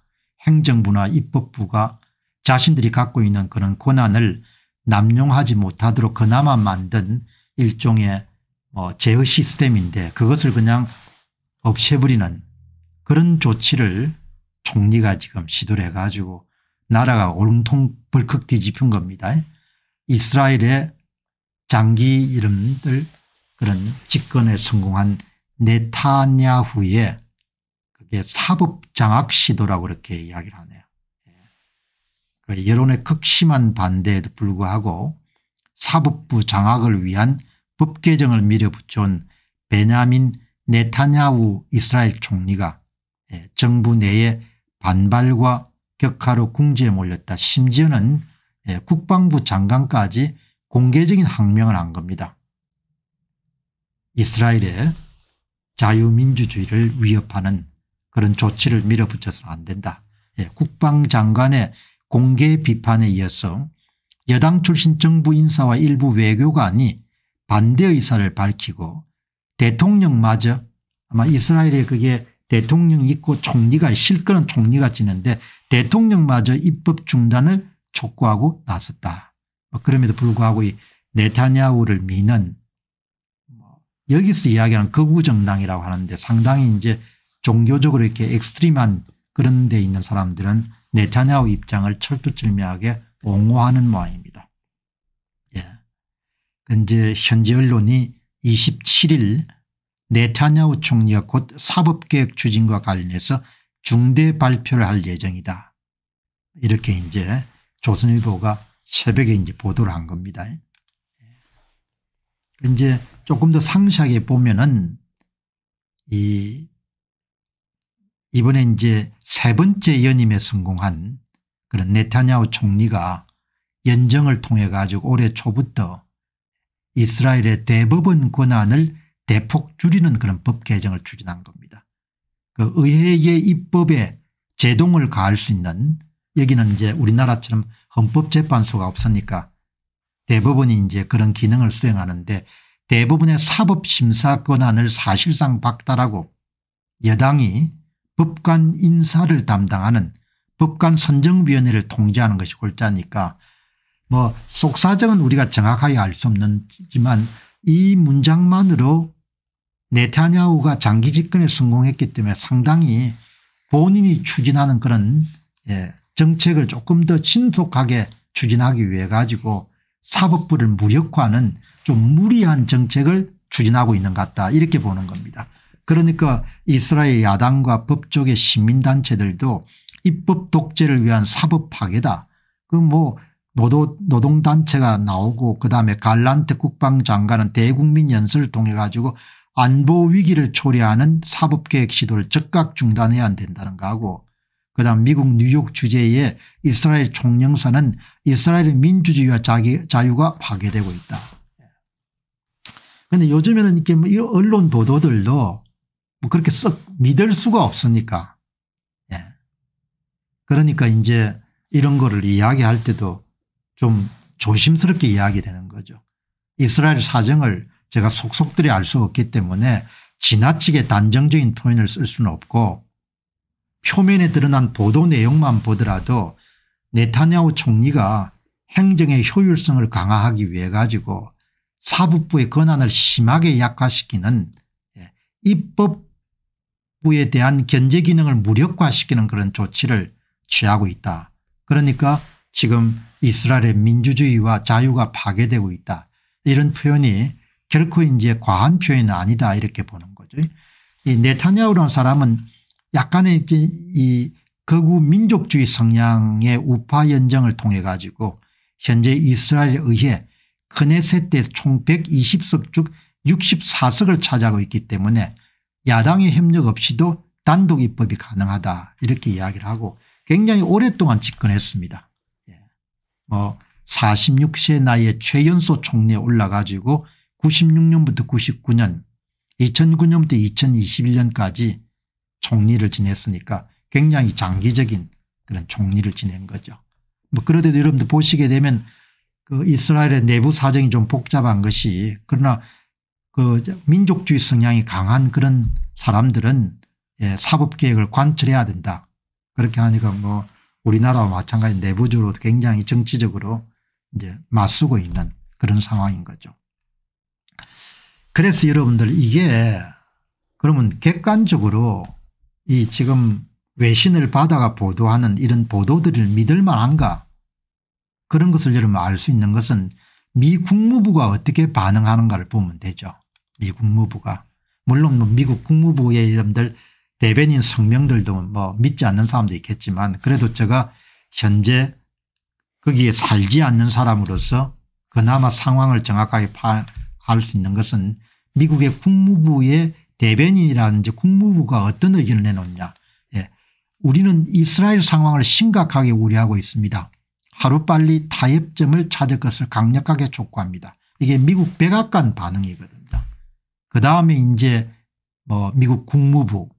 행정부나 입법부가 자신들이 갖고 있는 그런 권한을 남용하지 못하도록 그나마 만든 일종의 뭐 제어 시스템인데 그것을 그냥 없애버리는 그런 조치를 총리가 지금 시도를 해가지고 나라가 온통 벌컥 뒤집힌 겁니다. 이스라엘의 장기 이름들 그런 집권에 성공한 네타냐후의 그게 사법 장악 시도라고 그렇게 이야기를 하네요. 그 여론의 극심한 반대에도 불구하고 사법부 장악을 위한 법 개정을 밀어붙여온 베냐민 네타냐우 이스라엘 총리가 예, 정부 내의 반발과 격하로 궁지에 몰렸다 심지어는 예, 국방부 장관까지 공개적인 항명을 한 겁니다. 이스라엘의 자유민주주의를 위협하는 그런 조치를 밀어붙여서는 안 된다. 예, 국방장관의 공개 비판에 이어서 여당 출신 정부 인사와 일부 외교관이 반대 의사를 밝히고 대통령마저 아마 이스라엘에 그게 대통령이 있고 총리가 실권은 총리가 지는데 대통령마저 입법 중단을 촉구하고 나섰다. 뭐 그럼에도 불구하고 이 네타냐후를 미는 뭐 여기서 이야기하는 극우정당이라고 하는데 상당히 이제 종교적으로 이렇게 엑스트림한 그런 데 있는 사람들은 네타냐후 입장을 철두철미하게 옹호하는 모양입니다. 예. 그 이제 현지 언론이 27일 네타냐후 총리가 곧 사법개혁 추진과 관련해서 중대 발표를 할 예정이다. 이렇게 이제 조선일보가 새벽에 이제 보도를 한 겁니다. 예. 그 이제 조금 더 상세하게 보면은 이 이번에 이제 세 번째 연임에 성공한 그런 네타냐후 총리가 연정을 통해 가지고 올해 초부터 이스라엘의 대법원 권한을 대폭 줄이는 그런 법 개정을 추진한 겁니다. 그 의회의 입법에 제동을 가할 수 있는 여기는 이제 우리나라처럼 헌법재판소가 없으니까 대법원이 이제 그런 기능을 수행하는데 대부분의 사법심사 권한을 사실상 박탈하고 여당이 법관 인사를 담당하는 법관 선정위원회를 통제하는 것이 골자니까 뭐 속사정은 우리가 정확하게 알 수 없지만 이 문장만으로 네타냐후가 장기 집권에 성공했기 때문에 상당히 본인이 추진하는 그런 예 정책을 조금 더 신속하게 추진하기 위해 가지고 사법부를 무력화하는 좀 무리한 정책을 추진하고 있는 것 같다 이렇게 보는 겁니다. 그러니까 이스라엘 야당과 법조계 시민단체들도 입법 독재를 위한 사법 파괴다. 그 뭐 노동단체가 나오고 그다음에 갈란트 국방장관은 대국민 연설을 통해 가지고 안보 위기를 초래하는 사법개혁 시도를 즉각 중단해야 한다는거 하고 그다음 미국 뉴욕 주재의 이스라엘 총영사는 이스라엘의 민주주의와 자기 자유가 파괴되고 있다. 그런데 예. 요즘에는 이렇게 뭐 언론 보도들도 뭐 그렇게 썩 믿을 수가 없으니까. 예. 그러니까 이제 이런 거를 이야기할 때도 좀 조심스럽게 이야기되는 거죠. 이스라엘 사정을 제가 속속들이 알 수 없기 때문에 지나치게 단정적인 표현을 쓸 수는 없고 표면에 드러난 보도 내용만 보더라도 네타냐후 총리가 행정의 효율성을 강화하기 위해 가지고 사법부의 권한을 심하게 약화시키는 예, 입법 부에 대한 견제 기능을 무력화시키는 그런 조치를 취하고 있다. 그러니까 지금 이스라엘의 민주주의와 자유가 파괴되고 있다. 이런 표현이 결코 이제 과한 표현은 아니다 이렇게 보는 거죠. 이 네타냐후라는 사람은 약간의 이 거구 민족주의 성향의 우파 연정을 통해 가지고 현재 이스라엘에 의해 크네셋 때총 120석 중 64석을 차지하고 있기 때문에 야당의 협력 없이도 단독 입법이 가능하다 이렇게 이야기를 하고 굉장히 오랫동안 집권했습니다. 예. 뭐 46세 나이에 최연소 총리에 올라가지고 96년부터 99년 2009년부터 2021년까지 총리를 지냈으니까 굉장히 장기적인 그런 총리를 지낸 거죠. 뭐 그런데도 여러분들 보시게 되면 그 이스라엘의 내부 사정이 좀 복잡한 것이 그러나 그 민족주의 성향이 강한 그런 사람들은 예, 사법개혁을 관철해야 된다. 그렇게 하니까 뭐 우리나라와 마찬가지 내부적으로 굉장히 정치적으로 이제 맞서고 있는 그런 상황인 거죠. 그래서 여러분들 이게 그러면 객관적으로 이 지금 외신을 받아가 보도하는 이런 보도들을 믿을 만한가 그런 것을 여러분 알 수 있는 것은 미 국무부가 어떻게 반응하는가를 보면 되죠. 미 국무부가. 물론 뭐 미국 국무부의 이름들 대변인 성명들도 뭐 믿지 않는 사람도 있겠지만 그래도 제가 현재 거기에 살지 않는 사람으로서 그나마 상황을 정확하게 파악할 수 있는 것은 미국의 국무부의 대변인이라든지 국무부가 어떤 의견을 내놓냐 예. 우리는 이스라엘 상황을 심각하게 우려하고 있습니다. 하루빨리 타협점을 찾을 것을 강력하게 촉구합니다. 이게 미국 백악관 반응이거든요. 그다음에 이제 뭐 미국 국무부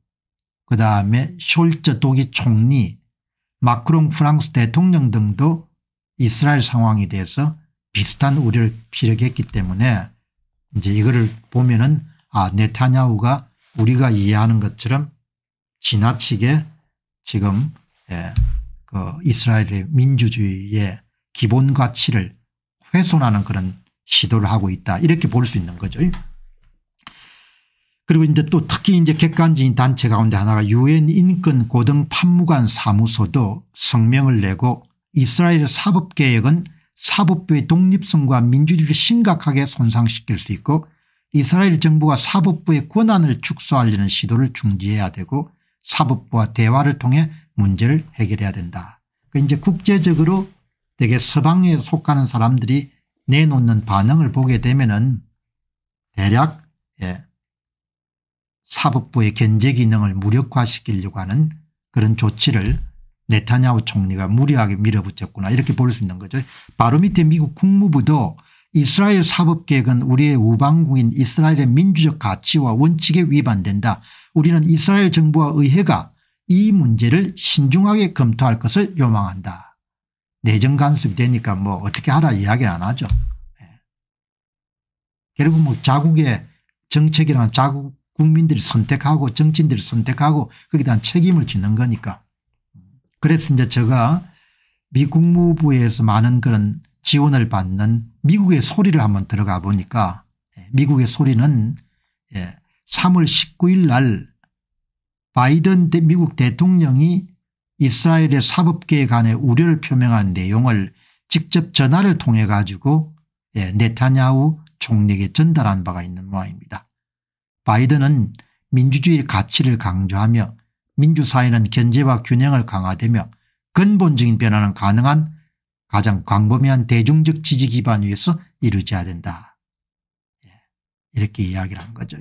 그다음에 숄츠 독일 총리 마크롱 프랑스 대통령 등도 이스라엘 상황에 대해서 비슷한 우려를 피력했기 때문에 이제 이거를 보면은 아 네타냐후가 우리가 이해하는 것처럼 지나치게 지금 예, 그 이스라엘의 민주주의의 기본 가치를 훼손하는 그런 시도를 하고 있다 이렇게 볼 수 있는 거죠. 그리고 이제 또 특히 이제 객관적인 단체 가운데 하나가 유엔 인권 고등 판무관 사무소도 성명을 내고 이스라엘의 사법개혁은 사법부의 독립성과 민주주의를 심각하게 손상시킬 수 있고 이스라엘 정부가 사법부의 권한을 축소하려는 시도를 중지해야 되고 사법부와 대화를 통해 문제를 해결해야 된다. 그러 그러니까 이제 국제적으로 되게 서방에 속하는 사람들이 내놓는 반응을 보게 되면은 대략 예, 사법부의 견제 기능을 무력화시키려고 하는 그런 조치를 네타냐후 총리가 무리하게 밀어붙였구나 이렇게 볼 수 있는 거죠. 바로 밑에 미국 국무부도 이스라엘 사법개혁은 우리의 우방국인 이스라엘의 민주적 가치와 원칙에 위반된다. 우리는 이스라엘 정부와 의회가 이 문제를 신중하게 검토할 것을 요망한다. 내정 간섭이 되니까 뭐 어떻게 하라 이야기를안 하죠. 네. 예. 결국 뭐 자국의 정책이나 자국 국민들이 선택하고 정치인들이 선택하고 거기에 대한 책임을 지는 거니까. 그래서 이제 제가 미 국무부에서 많은 그런 지원을 받는 미국의 소리를 한번 들어가 보니까 예, 미국의 소리는 3월 예, 19일 날 바이든 미국 대통령이 이스라엘의 사법계에 관해 우려를 표명한 내용을 직접 전화를 통해 가지고 예, 네타냐후 총리에게 전달한 바가 있는 모양입니다. 바이든은 민주주의 가치를 강조하며 민주사회는 견제와 균형을 강화되며 근본적인 변화는 가능한 가장 광범위한 대중적 지지 기반 위에서 이루어져야 된다. 예. 이렇게 이야기를 한 거죠.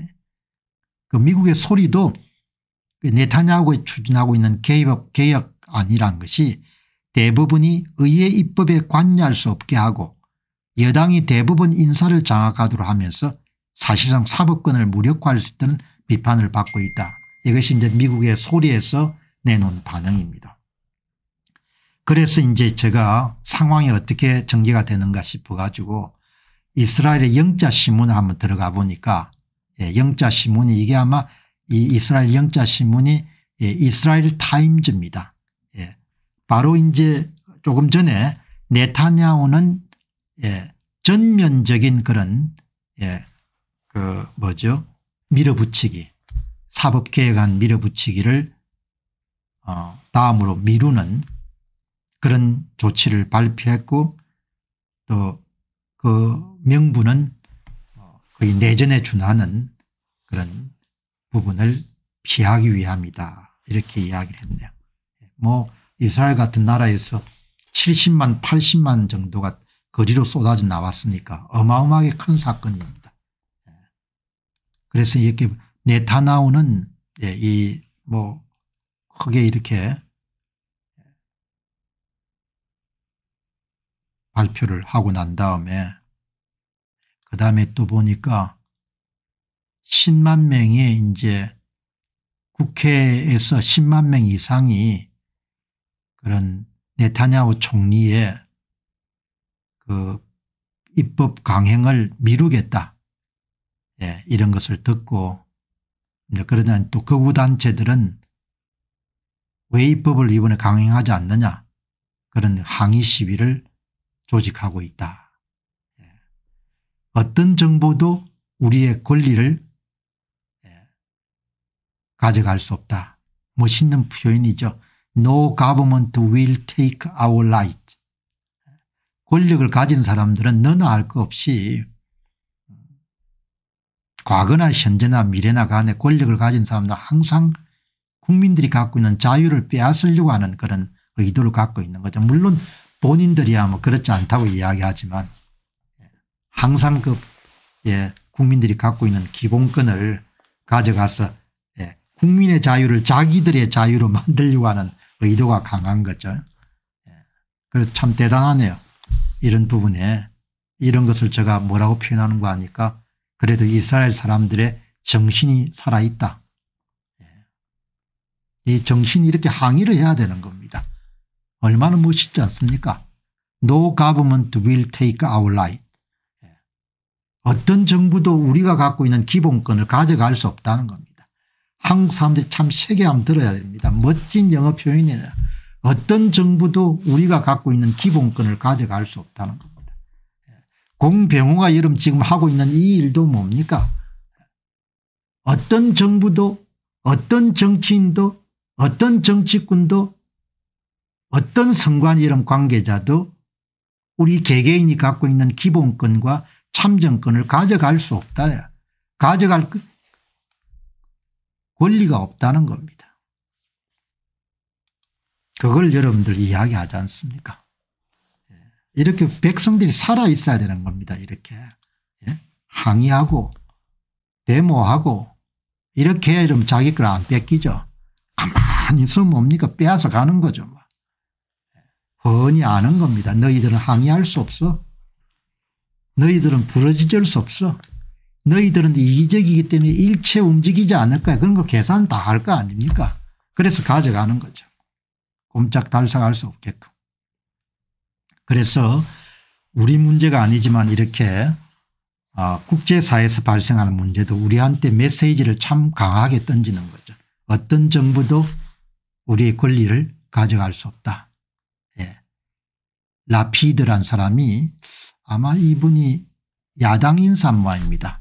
그 미국의 소리도 그 네타냐고 추진하고 있는 개혁, 개혁안이란 것이 대부분이 의회 입법에 관여할 수 없게 하고 여당이 대부분 인사를 장악하도록 하면서 사실상 사법권을 무력화할 수 있다는 비판을 받고 있다. 이것이 이제 미국의 소리에서 내놓은 반응입니다. 그래서 이제 제가 상황이 어떻게 전개가 되는가 싶어 가지고 이스라엘의 영자신문을 한번 들어가 보니까 예, 영자신문이 이게 아마 이 이스라엘 영자신문이 예, 이스라엘 타임즈입니다. 예, 바로 이제 조금 전에 네타냐오는 예, 전면적인 그런 예, 그 뭐죠 밀어붙이기 사법개혁안 밀어붙이기를 어 다음으로 미루는 그런 조치를 발표했고 또 그 명분은 거의 내전에 준하는 그런 부분을 피하기 위함이다 이렇게 이야기를 했네요. 뭐 이스라엘 같은 나라에서 70만 80만 정도가 거리로 쏟아져 나왔으니까 어마어마하게 큰 사건입니다. 그래서 이렇게 네타나우는 예, 이뭐 크게 이렇게 발표를 하고 난 다음에 그 다음에 또 보니까 10만 명이 이제 국회에서 10만 명 이상이 그런 네타냐오 총리의 그 입법 강행을 미루겠다. 예, 이런 것을 듣고 그러자 또 거구단체들은 그 왜 입법을 이번에 강행하지 않느냐 그런 항의 시위를 조직하고 있다. 예. 어떤 정보도 우리의 권리를 예. 가져갈 수 없다. 멋있는 표현이죠. No government will take our light. 권력을 가진 사람들은 너나 할 것 없이 과거나 현재나 미래나 간에 권력을 가진 사람들 항상 국민들이 갖고 있는 자유를 빼앗으려고 하는 그런 의도를 갖고 있는 거죠. 물론 본인들이야 뭐 그렇지 않다고 이야기하지만 예, 항상 그 예, 국민들이 갖고 있는 기본권을 가져가서 예, 국민의 자유를 자기들의 자유로 [laughs] 만들려고 하는 의도가 강한 거죠. 예, 그래서 참 대단하네요. 이런 부분에 이런 것을 제가 뭐라고 표현하는 거 아니까 그래도 이스라엘 사람들의 정신이 살아있다. 예. 이 정신이 이렇게 항의를 해야 되는 겁니다. 얼마나 멋있지 않습니까? No government will take our light. 예. 어떤 정부도 우리가 갖고 있는 기본권을 가져갈 수 없다는 겁니다. 한국 사람들이 참 세계함 들어야 됩니다. 멋진 영어 표현이네요. 어떤 정부도 우리가 갖고 있는 기본권을 가져갈 수 없다는 겁니다. 공병호가 여름 지금 하고 있는 이 일도 뭡니까 어떤 정부도 어떤 정치인도 어떤 정치꾼도 어떤 선관 이름 관계자도 우리 개개인이 갖고 있는 기본권과 참정권을 가져갈 수 없다. 가져갈 그 권리가 없다는 겁니다. 그걸 여러분들 이야기하지 않습니까 이렇게 백성들이 살아 있어야 되는 겁니다. 이렇게 예? 항의하고 데모하고 이렇게 이러 자기 걸 안 뺏기죠. 가만히 있으면 뭡니까 빼앗아 가는 거죠. 뻔히 뭐. 예. 아는 겁니다. 너희들은 항의할 수 없어. 너희들은 부러지질 수 없어. 너희들은 이기적이기 때문에 일체 움직이지 않을 거야. 그런 거 계산 다 할 거 아닙니까? 그래서 가져가는 거죠. 꼼짝달싹할 수 없게끔. 그래서 우리 문제가 아니지만 이렇게 아, 국제사회에서 발생하는 문제도 우리한테 메시지를 참 강하게 던지는 거죠. 어떤 정부도 우리의 권리를 가져갈 수 없다. 예. 라피드란 사람이 아마 이분이 야당 인사모입니다.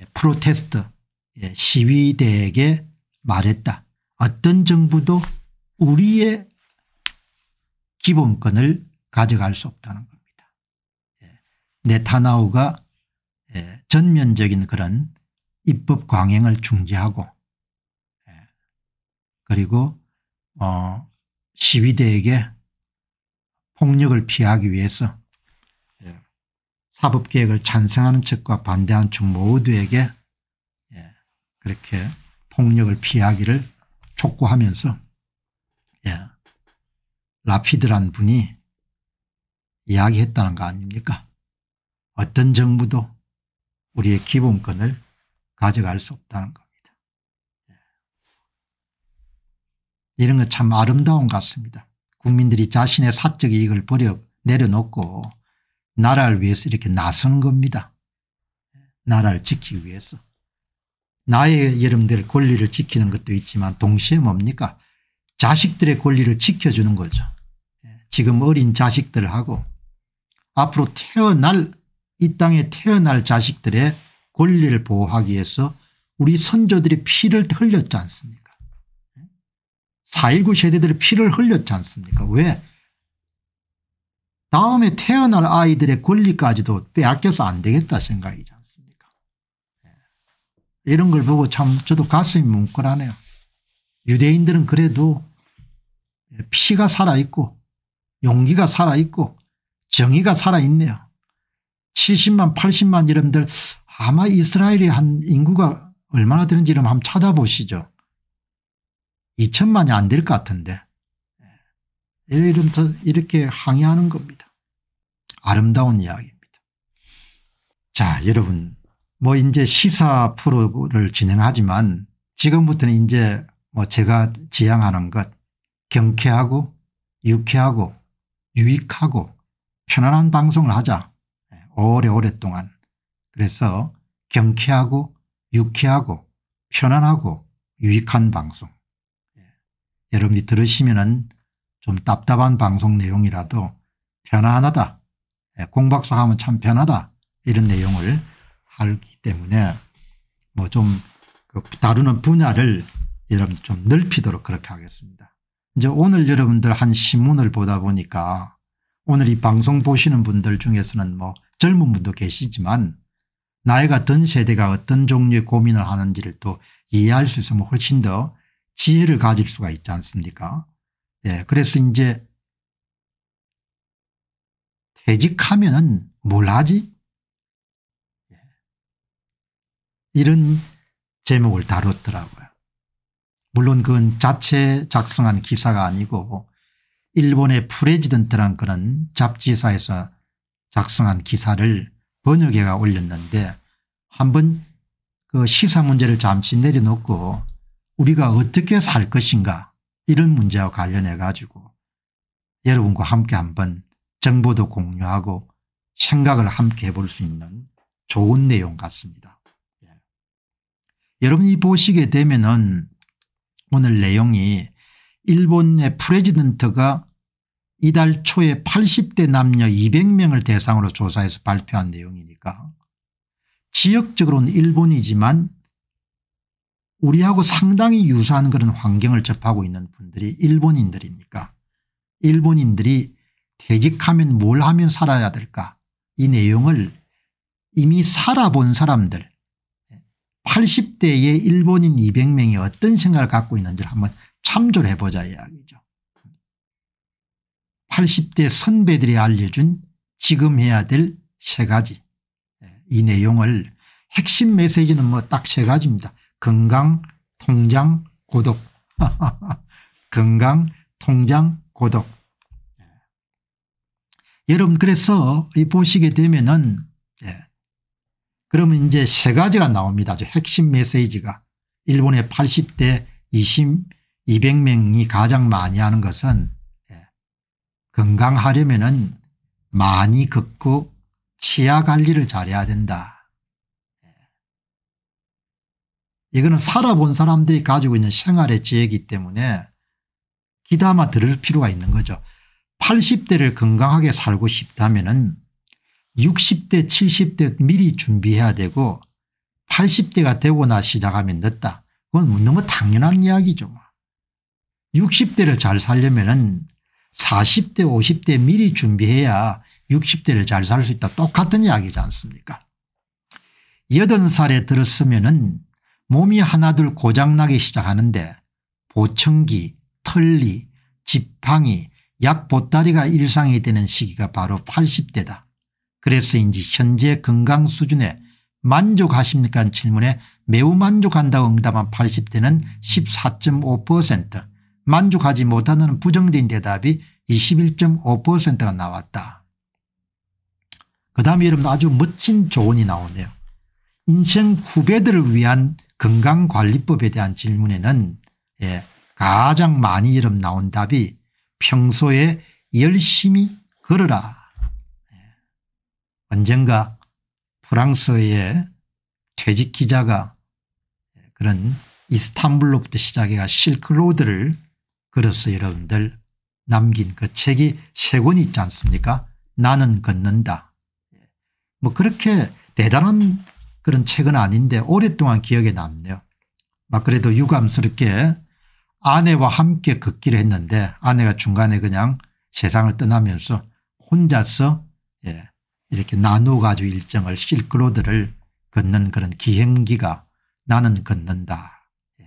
예. 프로테스트 예. 시위대에게 말했다. 어떤 정부도 우리의 기본권을 가져갈 수 없다는 겁니다. 예. 네타나우가 예, 전면적인 그런 입법 광행을 중재하고 예, 그리고 어 시위대에게 폭력을 피하기 위해서 사법개혁을 찬성하는 측과 반대하는 측 모두에게 그렇게 폭력을 피하기를 촉구하면서 라피드란 분이 이야기했다는 거 아닙니까 어떤 정부도 우리의 기본권을 가져갈 수 없다는 겁니다. 예. 이런 거 참 아름다운 것 같습니다. 국민들이 자신의 사적 이익을 버려 내려놓고 나라를 위해서 이렇게 나서는 겁니다. 나라를 지키기 위해서. 나의 여러분들 권리를 지키는 것도 있지만 동시에 뭡니까 자식들의 권리를 지켜주는 거죠. 예. 지금 어린 자식들하고 앞으로 태어날 이 땅에 태어날 자식들의 권리를 보호하기 위해서 우리 선조들이 피를 흘렸지 않습니까 4.19 세대들이 피를 흘렸지 않습니까 왜 다음에 태어날 아이들의 권리까지도 빼앗겨서 안 되겠다 생각이지 않습니까 예. 이런 걸 보고 참 저도 가슴이 뭉클하네요 유대인들은 그래도 피가 살아있고 용기가 살아있고 정의가 살아있네요. 70만 80만 이름들 아마 이스라엘이 한 인구가 얼마나 되는지 이름 한번 찾아보시죠. 2천만이 안 될 것 같은데 예. 이름부터 이렇게 항의하는 겁니다. 아름다운 이야기입니다. 자 여러분 뭐 이제 시사 프로를 진행하지만 지금부터는 이제 뭐 제가 지향하는 것 경쾌하고 유쾌하고 유익하고 편안한 방송을 하자. 예, 오래 오랫동안. 그래서 경쾌하고 유쾌하고 편안하고 유익한 방송. 예, 여러분이 들으시면 은좀 답답한 방송 내용이라도 편안하다. 예, 공박사 하면 참 편하다. 이런 내용을 하기 때문에 뭐좀 그 다루는 분야를 여러분 좀 넓히도록 그렇게 하겠습니다. 이제 오늘 여러분들 한 신문을 보다 보니까 오늘 이 방송 보시는 분들 중에서는 뭐 젊은 분도 계시지만 나이가 든 세대가 어떤 종류의 고민을 하는지를 또 이해할 수 있으면 훨씬 더 지혜를 가질 수가 있지 않습니까 예, 그래서 이제 퇴직하면 은뭘 하지 예. 이런 제목을 다뤘더라고요. 물론 그건 자체 작성한 기사가 아니고 일본의 프레지던트랑그는 잡지사에서 작성한 기사를 번역해가 올렸는데 한번 그 시사 문제를 잠시 내려놓고 우리가 어떻게 살 것인가 이런 문제와 관련해 가지고 여러분과 함께 한번 정보도 공유하고 생각을 함께 해볼 수 있는 좋은 내용 같습니다. 예. 여러분이 보시게 되면은 오늘 내용이 일본의 프레지던트가 이달 초에 80대 남녀 200명을 대상으로 조사해서 발표한 내용이니까 지역적으로는 일본이지만 우리하고 상당히 유사한 그런 환경을 접하고 있는 분들이 일본인들이니까 일본인들이 퇴직하면 뭘 하면 살아야 될까 이 내용을 이미 살아본 사람들 80대의 일본인 200명이 어떤 생각을 갖고 있는지를 한번 참조해보자 이야기죠. 80대 선배들이 알려준 지금 해야 될 세 가지 예, 이 내용을 핵심 메시지는 뭐 딱 세 가지입니다. 건강, 통장, 고독. [laughs] 건강, 통장, 고독. 예. 여러분 그래서 보시게 되면은 예. 그러면 이제 세 가지가 나옵니다. 핵심 메시지가 일본의 80대 20, 200명이 가장 많이 하는 것은 예, 건강하려면 많이 걷고 치아 관리를 잘해야 된다. 예. 이거는 살아본 사람들이 가지고 있는 생활의 지혜이기 때문에 기담아 들을 필요가 있는 거죠. 80대를 건강하게 살고 싶다면 60대 70대 미리 준비해야 되고 80대가 되고 나 시작하면 늦다. 그건 너무 당연한 이야기죠. 뭐. 60대를 잘 살려면은 40대 50대 미리 준비해야 60대를 잘 살 수 있다 똑같은 이야기지 않습니까 80살에 들었으면은 몸이 하나둘 고장나기 시작하는데 보청기 털리 지팡이 약보따리가 일상이 되는 시기가 바로 80대다. 그래서인지 현재 건강 수준에 만족하십니까? 질문에 매우 만족한다고 응답한 80대는 14.5% 만족하지 못하는 부정적인 대답이 21.5%가 나왔다. 그 다음에 여러분 아주 멋진 조언이 나오네요. 인생 후배들을 위한 건강관리법에 대한 질문에는 예, 가장 많이 여러분 나온 답이 평소에 열심히 걸어라. 예. 언젠가 프랑스의 퇴직 기자가 예, 그런 이스탄불로부터 시작해가 실크로드를 그래서 여러분들 남긴 그 책이 세 권이 있지 않습니까? 나는 걷는다. 뭐 그렇게 대단한 그런 책은 아닌데 오랫동안 기억에 남네요. 막 그래도 유감스럽게 아내와 함께 걷기를 했는데 아내가 중간에 그냥 세상을 떠나면서 혼자서 예, 이렇게 나누가지고 일정을 실크로드를 걷는 그런 기행기가 나는 걷는다. 예,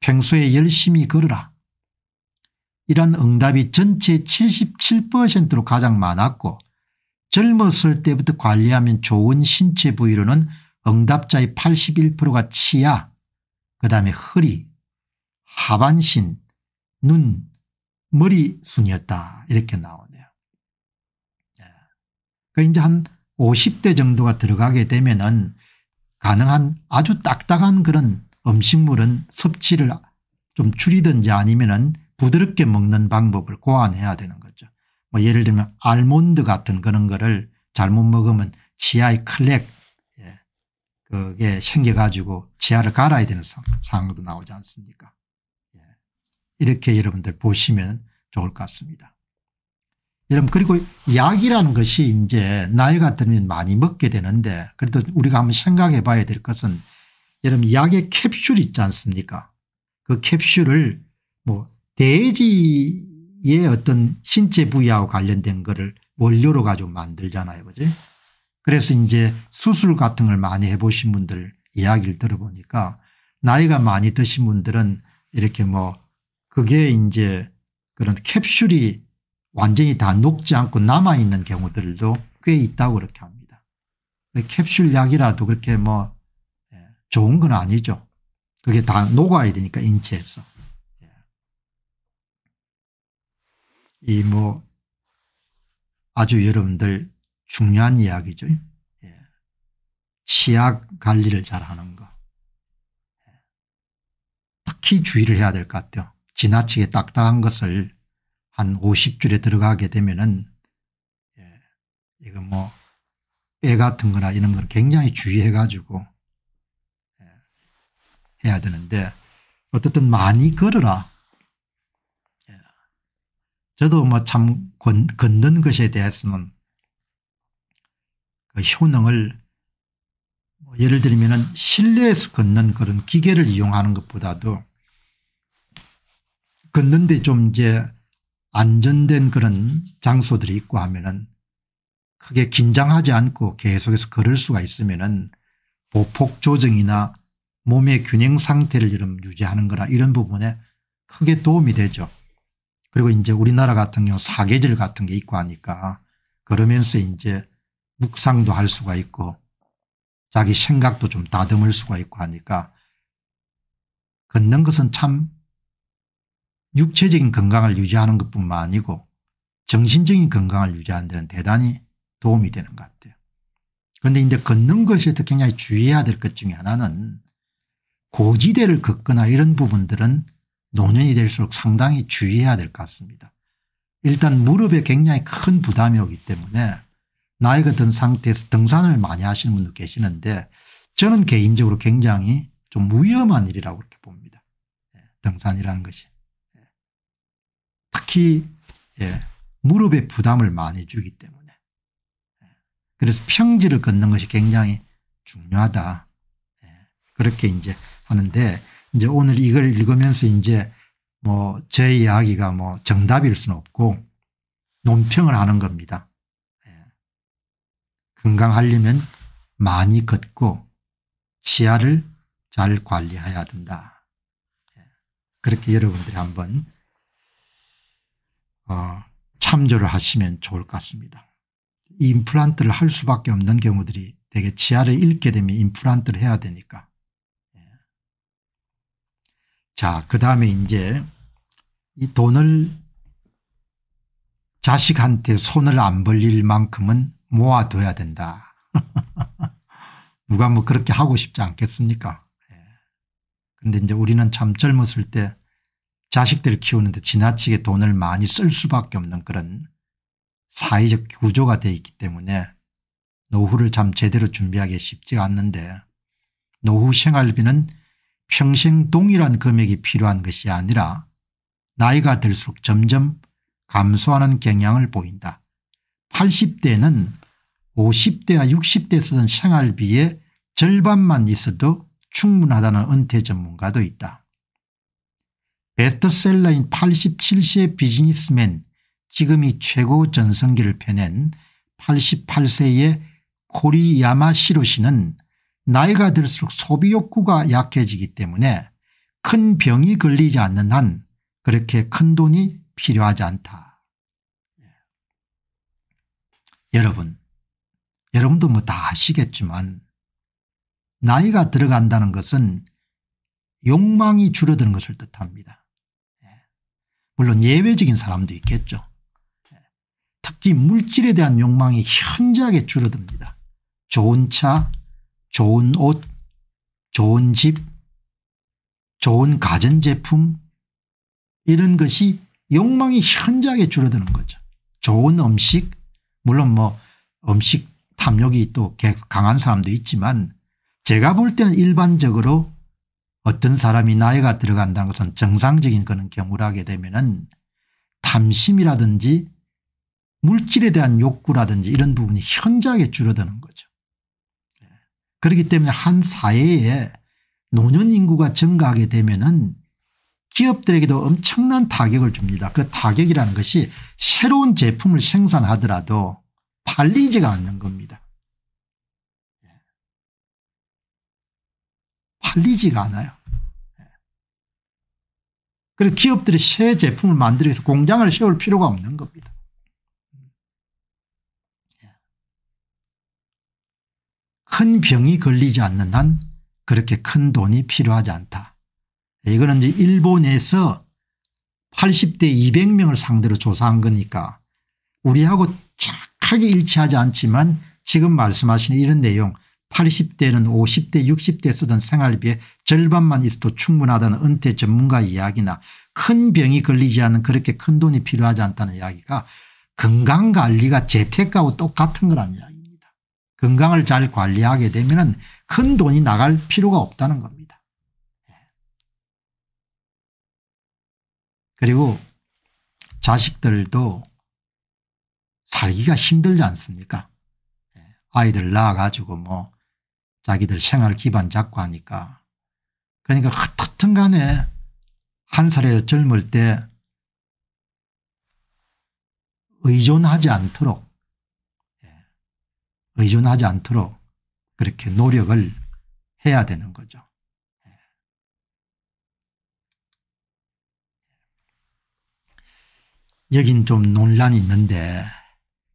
평소에 열심히 걸으라. 이런 응답이 전체 77%로 가장 많았고 젊었을 때부터 관리하면 좋은 신체 부위로는 응답자의 81%가 치아 그 다음에 허리 하반신 눈 머리 순이었다 이렇게 나오네요. 예. 그 이제 한 50대 정도가 들어가게 되면은 가능한 아주 딱딱한 그런 음식물은 섭취를 좀 줄이든지 아니면은 부드럽게 먹는 방법을 고안해야 되는 거죠. 뭐 예를 들면 알몬드 같은 그런 거를 잘못 먹으면 치아의 클렉 예. 그게 생겨가지고 치아를 갈아야 되는 상황도 나오지 않습니까 예. 이렇게 여러분들 보시면 좋을 것 같습니다. 여러분 그리고 약이라는 것이 이제 나이가 들면 많이 먹게 되는데 그래도 우리가 한번 생각해 봐야 될 것은 여러분 약의 캡슐 있지 않습니까 그 캡슐을 뭐 돼지의 어떤 신체 부위하고 관련된 거를 원료로 가지고 만들잖아요. 그죠? 그래서 이제 수술 같은 걸 많이 해보신 분들 이야기를 들어보니까 나이가 많이 드신 분들은 이렇게 뭐 그게 이제 그런 캡슐이 완전히 다 녹지 않고 남아있는 경우들도 꽤 있다고 그렇게 합니다. 캡슐 약이라도 그렇게 뭐 예, 좋은 건 아니죠. 그게 다 녹아야 되니까 인체에서. 이뭐 아주 여러분들 중요한 이야기죠. 예. 치약 관리를 잘하는 거. 예. 특히 주의를 해야 될 것 같아요. 지나치게 딱딱한 것을 한 50줄에 들어가게 되면은 예. 이거 뭐애 같은 거나 이런 걸 굉장히 주의해 가지고 예, 해야 되는데 어쨌든 많이 걸어라. 저도 뭐 참 걷는 것에 대해서는 그 효능을 뭐 예를 들면 은 실내에서 걷는 그런 기계를 이용하는 것보다도 걷는데 좀 이제 안전된 그런 장소들이 있고 하면은 크게 긴장하지 않고 계속해서 걸을 수가 있으면은 보폭 조정이나 몸의 균형 상태를 유지하는 거나 이런 부분에 크게 도움이 되죠. 그리고 이제 우리나라 같은 경우 사계절 같은 게 있고 하니까 그러면서 이제 묵상도 할 수가 있고 자기 생각도 좀 다듬을 수가 있고 하니까 걷는 것은 참 육체적인 건강을 유지하는 것뿐만 아니고 정신적인 건강을 유지하는 데는 대단히 도움이 되는 것 같아요. 그런데 이제 걷는 것에 굉장히 주의해야 될 것 중에 하나는 고지대를 걷거나 이런 부분들은 노년이 될수록 상당히 주의해야 될 것 같습니다. 일단 무릎에 굉장히 큰 부담이 오기 때문에 나이가 든 상태에서 등산을 많이 하시는 분도 계시는데 저는 개인적으로 굉장히 좀 위험한 일이라고 그렇게 봅니다. 예, 등산이라는 것이. 예. 특히 예, 무릎에 부담을 많이 주기 때문에. 예. 그래서 평지를 걷는 것이 굉장히 중요하다. 예, 그렇게 이제 하는데 이제 오늘 이걸 읽으면서 이제 뭐 제 이야기가 뭐 정답일 수는 없고 논평을 하는 겁니다. 예. 건강하려면 많이 걷고 치아를 잘 관리해야 된다. 예. 그렇게 여러분들이 한번 어, 참조를 하시면 좋을 것 같습니다. 임플란트를 할 수밖에 없는 경우들이 되게 치아를 잃게 되면 임플란트를 해야 되니까 자, 그 다음에 이제 이 돈을 자식한테 손을 안 벌릴 만큼은 모아둬야 된다. [laughs] 누가 뭐 그렇게 하고 싶지 않겠습니까? 예. 근데 이제 우리는 참 젊었을 때 자식들 을 키우는데 지나치게 돈을 많이 쓸 수밖에 없는 그런 사회적 구조가 되어 있기 때문에 노후를 참 제대로 준비하기 쉽지 않는데 노후 생활비는 평생 동일한 금액이 필요한 것이 아니라 나이가 들수록 점점 감소하는 경향을 보인다. 80대는 50대와 60대 쓰던 생활비의 절반만 있어도 충분하다는 은퇴 전문가도 있다. 베스트셀러인 87세 비즈니스맨 지금이 최고 전성기를 펴낸 88세의 코리야마 시로 씨는 나이가 들수록 소비 욕구가 약해지기 때문에 큰 병이 걸리지 않는 한 그렇게 큰 돈이 필요하지 않다. 예. 여러분 여러분도 뭐 다 아시겠지만 나이가 들어간다는 것은 욕망이 줄어드는 것을 뜻합니다. 예. 물론 예외적인 사람도 있겠죠. 예. 특히 물질에 대한 욕망이 현저하게 줄어듭니다. 좋은 차, 좋은 옷, 좋은 집, 좋은 가전제품 이런 것이 욕망이 현저하게 줄어드는 거죠. 좋은 음식 물론 뭐 음식 탐욕이 또 강한 사람도 있지만 제가 볼 때는 일반적으로 어떤 사람이 나이가 들어간다는 것은 정상적인 그런 경우를 하게 되면은 탐심이라든지 물질에 대한 욕구라든지 이런 부분이 현저하게 줄어드는 거죠. 그렇기 때문에 한 사회에 노년 인구가 증가하게 되면은 기업들에게도 엄청난 타격을 줍니다. 그 타격이라는 것이 새로운 제품을 생산하더라도 팔리지가 않는 겁니다. 팔리지가 않아요. 그래서 기업들이 새 제품을 만들어서 공장을 세울 필요가 없는 겁니다. 큰 병이 걸리지 않는 한 그렇게 큰 돈이 필요하지 않다. 이거는 이제 일본에서 80대 200명을 상대로 조사한 거니까 우리하고 착하게 일치하지 않지만 지금 말씀하신 이런 내용 80대는 50대 60대 쓰던 생활비의 절반만 있어도 충분하다는 은퇴 전문가 이야기나 큰 병이 걸리지 않는 그렇게 큰 돈이 필요하지 않다는 이야기가 건강관리가 재테크하고 똑같은 거란 이야기 건강을 잘 관리하게 되면 큰 돈이 나갈 필요가 없다는 겁니다. 예. 그리고 자식들도 살기가 힘들지 않습니까 예. 아이들 낳아가지고 뭐 자기들 생활 기반 잡고 하니까 그러니까 어떻든 간에 한 살에 젊을 때 의존하지 않도록 의존하지 않도록 그렇게 노력을 해야 되는 거죠. 예. 여긴 좀 논란이 있는데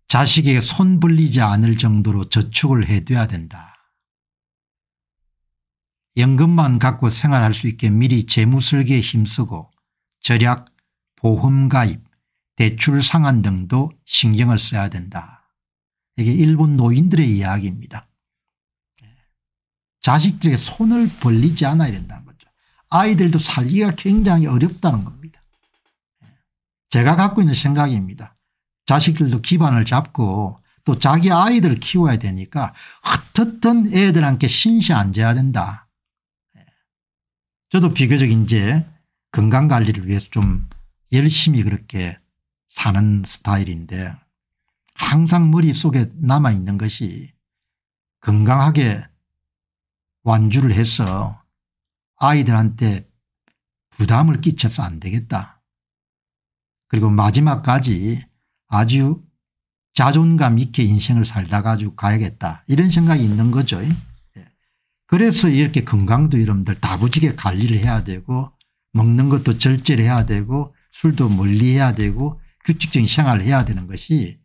자식에게 손 불리지 않을 정도로 저축을 해둬야 된다. 연금만 갖고 생활할 수 있게 미리 재무설계에 힘쓰고 절약, 보험가입, 대출 상한 등도 신경을 써야 된다. 이게 일본 노인들의 이야기입니다. 자식들에게 손을 벌리지 않아야 된다는 거죠. 아이들도 살기가 굉장히 어렵다는 겁니다. 제가 갖고 있는 생각입니다. 자식들도 기반을 잡고 또 자기 아이들 을 키워야 되니까 흩었던 애들한테 신시 안 져야 된다. 저도 비교적 이제 건강관리를 위해서 좀 열심히 그렇게 사는 스타일인데 항상 머릿속에 남아있는 것이 건강하게 완주를 해서 아이들한테 부담을 끼쳐서 안 되겠다. 그리고 마지막까지 아주 자존감 있게 인생을 살다가 아주 가야겠다 이런 생각이 있는 거죠. 예. 그래서 이렇게 건강도 여러분들 다부지게 관리를 해야 되고 먹는 것도 절제를 해야 되고 술도 멀리 해야 되고 규칙적인 생활을 해야 되는 것이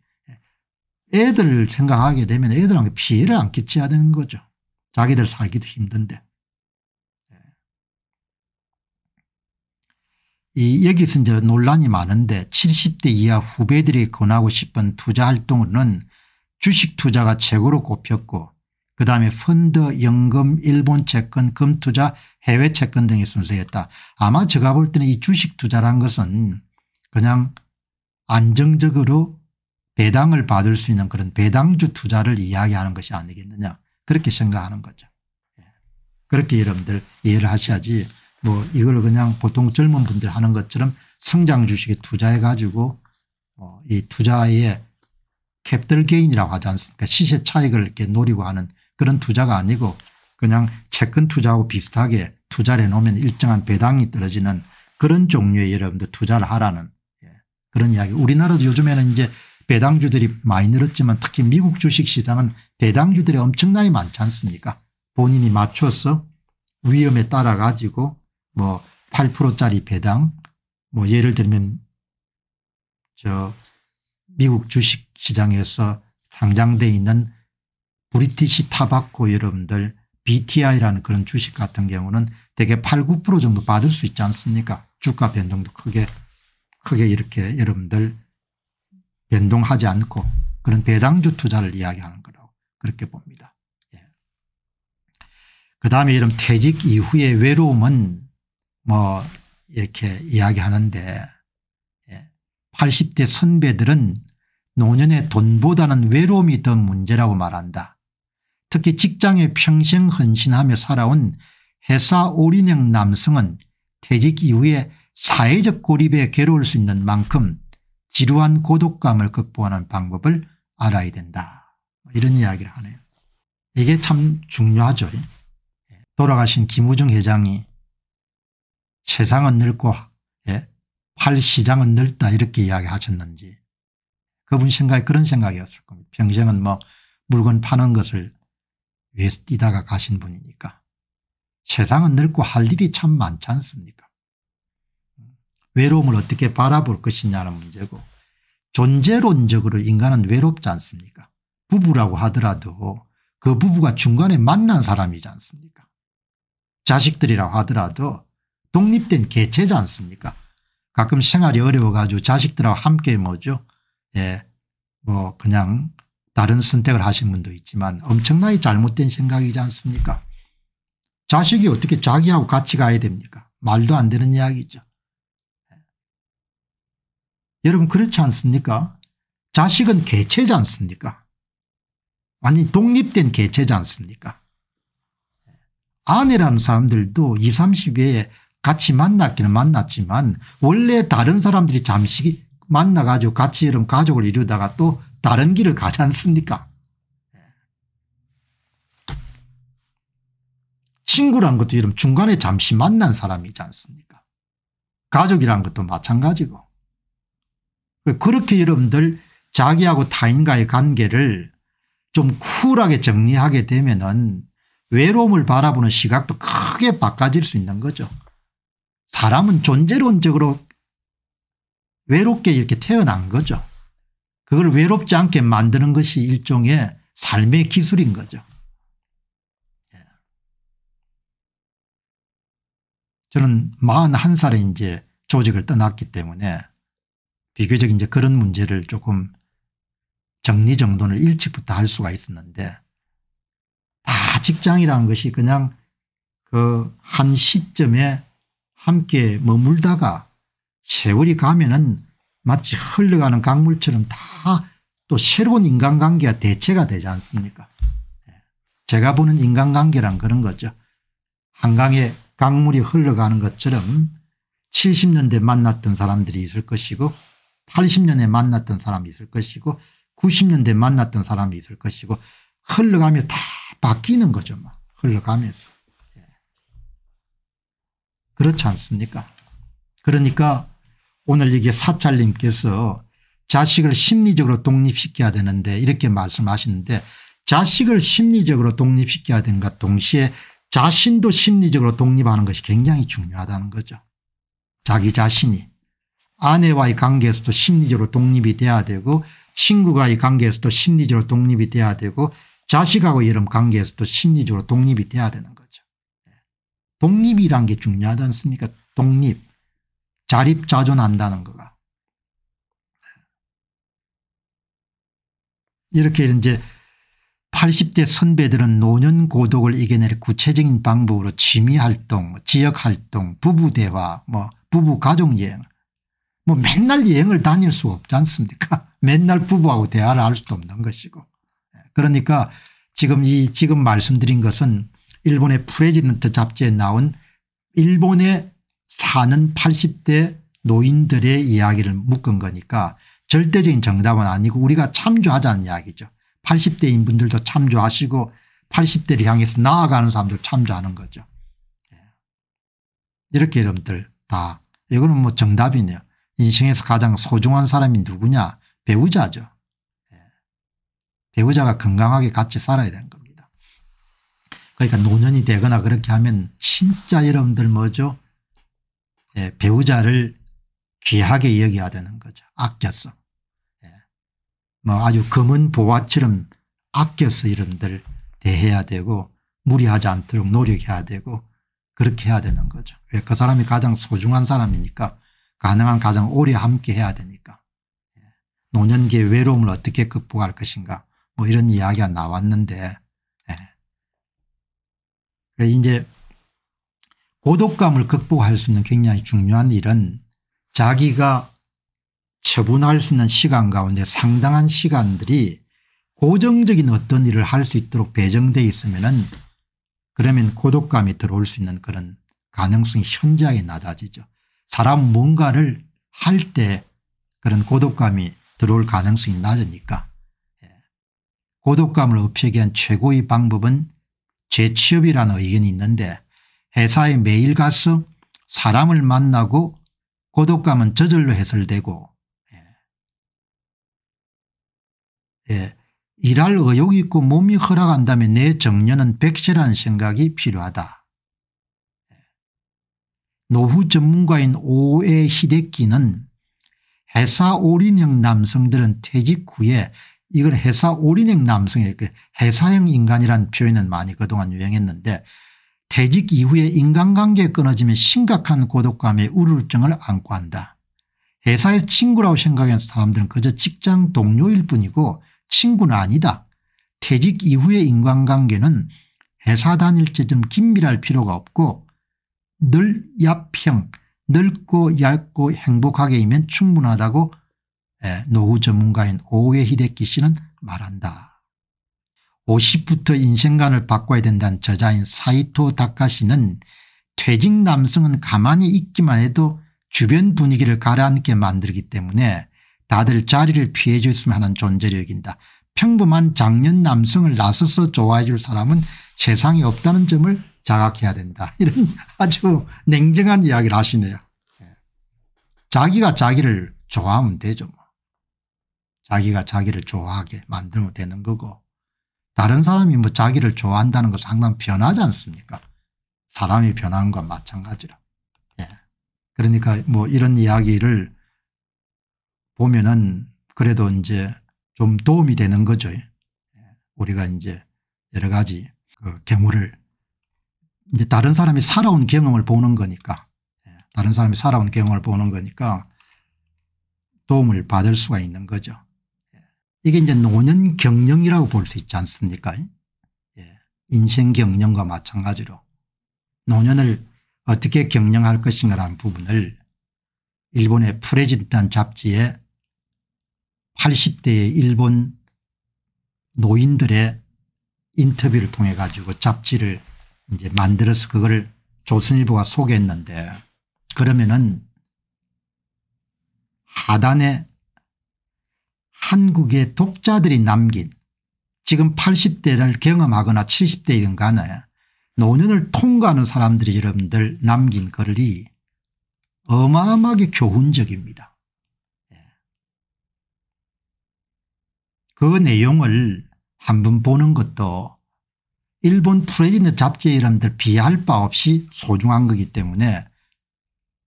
애들을 생각하게 되면 애들한테 피해를 안 끼쳐야 되는 거죠. 자기들 살기도 힘든데. 예. 이 여기서 이제 논란이 많은데 70대 이하 후배들이 권하고 싶은 투자 활동으로는 주식 투자가 최고로 꼽혔고 그다음에 펀드, 연금, 일본 채권, 금투자, 해외 채권 등이 순서였다. 아마 제가 볼 때는 이 주식 투자란 것은 그냥 안정적으로 배당을 받을 수 있는 그런 배당주 투자를 이야기하는 것이 아니겠느냐 그렇게 생각하는 거죠. 예. 그렇게 여러분들 이해를 하셔야지 뭐 이걸 그냥 보통 젊은 분들 하는 것처럼 성장 주식에 투자해 가지고 이투자에 캡들 개인이라고 하지 않습니까 시세 차익을 이렇게 노리고 하는 그런 투자가 아니고 그냥 채권 투자하고 비슷하게 투자를 해놓으면 일정한 배당이 떨어지는 그런 종류의 여러분들 투자를 하라는 예. 그런 이야기 우리나라도 요즘에는 이제 배당주들이 많이 늘었지만 특히 미국 주식시장은 배당주들이 엄청나게 많지 않습니까 본인이 맞춰서 위험에 따라 가지고 뭐 8%짜리 배당 뭐 예를 들면 저 미국 주식시장에서 상장돼 있는 브리티시 타바코 여러분들 BTI라는 그런 주식 같은 경우는 대개 8, 9% 정도 받을 수 있지 않습니까 주가 변동도 크게 크게 이렇게 여러분들 변동하지 않고 그런 배당주 투자를 이야기하는 거라고 그렇게 봅니다. 예. 그 다음에 이런 퇴직 이후의 외로움은 뭐 이렇게 이야기하는데 예. 80대 선배들은 노년의 돈보다는 외로움이 더 문제라고 말한다. 특히 직장에 평생 헌신하며 살아온 회사 올인형 남성은 퇴직 이후에 사회적 고립에 괴로울 수 있는 만큼 지루한 고독감을 극복하는 방법을 알아야 된다. 이런 이야기를 하네요. 이게 참 중요하죠. 예. 돌아가신 김우중 회장이 세상은 늙고 예, 팔 시장은 늙다 이렇게 이야기하셨는지 그분 생각이 그런 생각이었을 겁니다. 평생은 뭐 물건 파는 것을 위해서 뛰다가 가신 분이니까 세상은 늙고 할 일이 참 많지 않습니까 외로움을 어떻게 바라볼 것이냐는 문제고 존재론적으로 인간은 외롭지 않습니까 부부라고 하더라도 그 부부가 중간에 만난 사람이지 않습니까 자식들이라고 하더라도 독립된 개체지 않습니까 가끔 생활이 어려워가지고 자식들하고 함께 뭐죠 예, 뭐 그냥 다른 선택을 하신 분도 있지만 엄청나게 잘못된 생각이지 않습니까 자식이 어떻게 자기하고 같이 가야 됩니까 말도 안 되는 이야기죠 여러분 그렇지 않습니까 자식은 개체지 않습니까 아니 독립된 개체지 않습니까 아내라는 사람들도 20, 30에 같이 만났기는 만났지만 원래 다른 사람들이 잠시 만나가지고 같이 이런 가족을 이루다가 또 다른 길을 가지 않습니까 친구란 것도 이런 중간에 잠시 만난 사람이지 않습니까 가족이란 것도 마찬가지고 그렇게 여러분들 자기하고 타인과의 관계를 좀 쿨하게 정리하게 되면 은 외로움을 바라보는 시각도 크게 바꿔질 수 있는 거죠. 사람은 존재론적으로 외롭게 이렇게 태어난 거죠. 그걸 외롭지 않게 만드는 것이 일종의 삶의 기술인 거죠. 예. 저는 41살에 이제 조직을 떠났기 때문에 비교적 이제 그런 문제를 조금 정리정돈을 일찍부터 할 수가 있었는데 다 직장이라는 것이 그냥 그 한 시점에 함께 머물다가 세월이 가면은 마치 흘러가는 강물처럼 다 또 새로운 인간관계가 대체가 되지 않습니까 예. 제가 보는 인간관계란 그런 거죠. 한강에 강물이 흘러가는 것처럼 70년대 만났던 사람들이 있을 것이고 80년에 만났던 사람이 있을 것이고 90년대 만났던 사람이 있을 것이고 흘러가면서 다 바뀌는 거죠. 막. 뭐. 흘러가면서. 예. 그렇지 않습니까? 그러니까 오늘 이게 사찰님께서 자식을 심리적으로 독립시켜야 되는데 이렇게 말씀하시는데 자식을 심리적으로 독립시켜야 된과 동시에 자신도 심리적으로 독립하는 것이 굉장히 중요하다는 거죠. 자기 자신이. 아내와의 관계에서도 심리적으로 독립이 돼야 되고 친구와의 관계에서도 심리적으로 독립이 돼야 되고 자식하고 이런 관계에서도 심리적으로 독립이 돼야 되는 거죠. 예. 독립이란 게 중요하지 않습니까? 독립. 자립자존한다는 거가. 예. 이렇게 이제 80대 선배들은 노년 고독을 이겨낼 구체적인 방법으로 취미활동, 지역활동, 부부대화, 뭐 부부가족여행 뭐 맨날 여행을 다닐 수 없지 않습니까 [laughs] 맨날 부부하고 대화를 할 수도 없는 것이고 예, 그러니까 지금 이 지금 말씀드린 것은 일본의 프레지던트 잡지에 나온 일본에 사는 80대 노인들의 이야기를 묶은 거니까 절대적인 정답은 아니고 우리가 참조하자는 이야기죠. 80대인 분들도 참조하시고 80대를 향해서 나아가는 사람들 참조하는 거죠. 예. 이렇게 여러분들 다 이거는 뭐 정답이네요. 인생에서 가장 소중한 사람이 누구냐 배우자죠. 예. 배우자가 건강하게 같이 살아야 되는 겁니다. 그러니까 노년이 되거나 그렇게 하면 진짜 여러분들 뭐죠 예, 배우자를 귀하게 여겨야 되는 거죠. 아껴서. 예. 뭐 아주 검은 보화처럼 아껴서 여러분들 대해야 되고 무리하지 않도록 노력해야 되고 그렇게 해야 되는 거죠. 왜 그 사람이 가장 소중한 사람이니까 가능한 가장 오래 함께 해야 되니까 예. 노년기의 외로움을 어떻게 극복할 것인가 뭐 이런 이야기가 나왔는데 예. 이제 고독감을 극복할 수 있는 굉장히 중요한 일은 자기가 처분할 수 있는 시간 가운데 상당한 시간들이 고정적인 어떤 일을 할 수 있도록 배정되어 있으면은 그러면 고독감이 들어올 수 있는 그런 가능성이 현저하게 낮아지죠. 사람 뭔가를 할 때 그런 고독감이 들어올 가능성이 낮으니까 예. 고독감을 없애기한 위 최고의 방법은 재취업이라는 의견이 있는데 회사에 매일 가서 사람을 만나고 고독감은 저절로 해설되고 예. 예. 일할 의욕이 있고 몸이 허락한다면 내 정년은 백세라는 생각이 필요하다. 노후 전문가인 오에 히데키는 회사 올인형 남성들은 퇴직 후에 이걸 회사 올인형 남성의 그 회사형 인간이라는 표현은 많이 그동안 유행했는데 퇴직 이후에 인간관계 끊어지면 심각한 고독감에 우울증을 안고 한다. 회사의 친구라고 생각한 사람들은 그저 직장 동료일 뿐이고 친구는 아니다. 퇴직 이후의 인간관계는 회사 다닐 때좀 긴밀할 필요가 없고 늘 야평 넓고 얇고 행복하게이면 충분하다고 예, 노후 전문가인 오우에 히데키 씨는 말한다. 50부터 인생관을 바꿔야 된다는 저자인 사이토 다카씨는 퇴직 남성은 가만히 있기만 해도 주변 분위기를 가라앉게 만들기 때문에 다들 자리를 피해 줬으면 하는 존재를 여긴다. 평범한 장년 남성을 나서서 좋아해 줄 사람은 세상에 없다는 점을 자각해야 된다. [laughs] 이런 아주 냉정한 이야기를 하시네요. 예. 자기가 자기를 좋아하면 되죠. 뭐. 자기가 자기를 좋아하게 만들면 되는 거고 다른 사람이 뭐 자기를 좋아한다는 거 상당히 변하지 않습니까? 사람이 변하는 건 마찬가지라. 예. 그러니까 뭐 이런 이야기를 보면은 그래도 이제 좀 도움이 되는 거죠. 예. 우리가 이제 여러 가지 그 괴물을 이제 다른 사람이 살아온 경험을 보는 거니까 예, 다른 사람이 살아온 경험을 보는 거니까 도움을 받을 수가 있는 거죠. 예, 이게 이제 노년 경영이라고 볼 수 있지 않습니까? 예, 인생 경영과 마찬가지로 노년을 어떻게 경영할 것인가라는 부분을 일본의 프레지단 잡지에 80대의 일본 노인들의 인터뷰를 통해 가지고 잡지를 이제 만들어서 그걸 조선일보가 소개했는데 그러면은 하단에 한국의 독자들이 남긴 지금 80대를 경험하거나 70대이든 간에 노년을 통과하는 사람들이 여러분들 남긴 글이 어마어마하게 교훈적입니다. 예. 그 내용을 한 번 보는 것도 일본 프레지드 잡지의 이름들 비할 바 없이 소중한 거기 때문에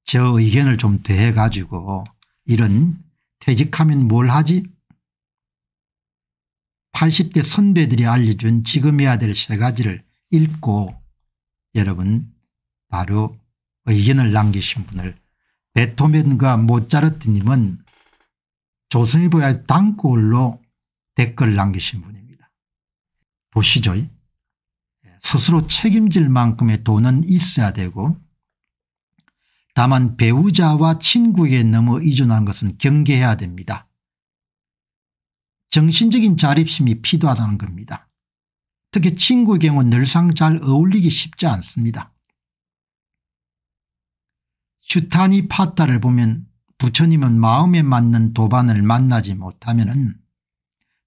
저 의견을 좀 더해 가지고 이런 퇴직하면 뭘 하지 80대 선배들이 알려준 지금 해야 될 세 가지를 읽고 여러분 바로 의견을 남기신 분을 베토벤과 모차르트님은 조선일보의 단골로 댓글 남기신 분입니다. 보시죠. 스스로 책임질 만큼의 돈은 있어야 되고 다만 배우자와 친구에게 너무 의존한 것은 경계해야 됩니다. 정신적인 자립심이 필요하다는 겁니다. 특히 친구의 경우 늘상 잘 어울리기 쉽지 않습니다. 슈타니 파타를 보면 부처님은 마음에 맞는 도반을 만나지 못하면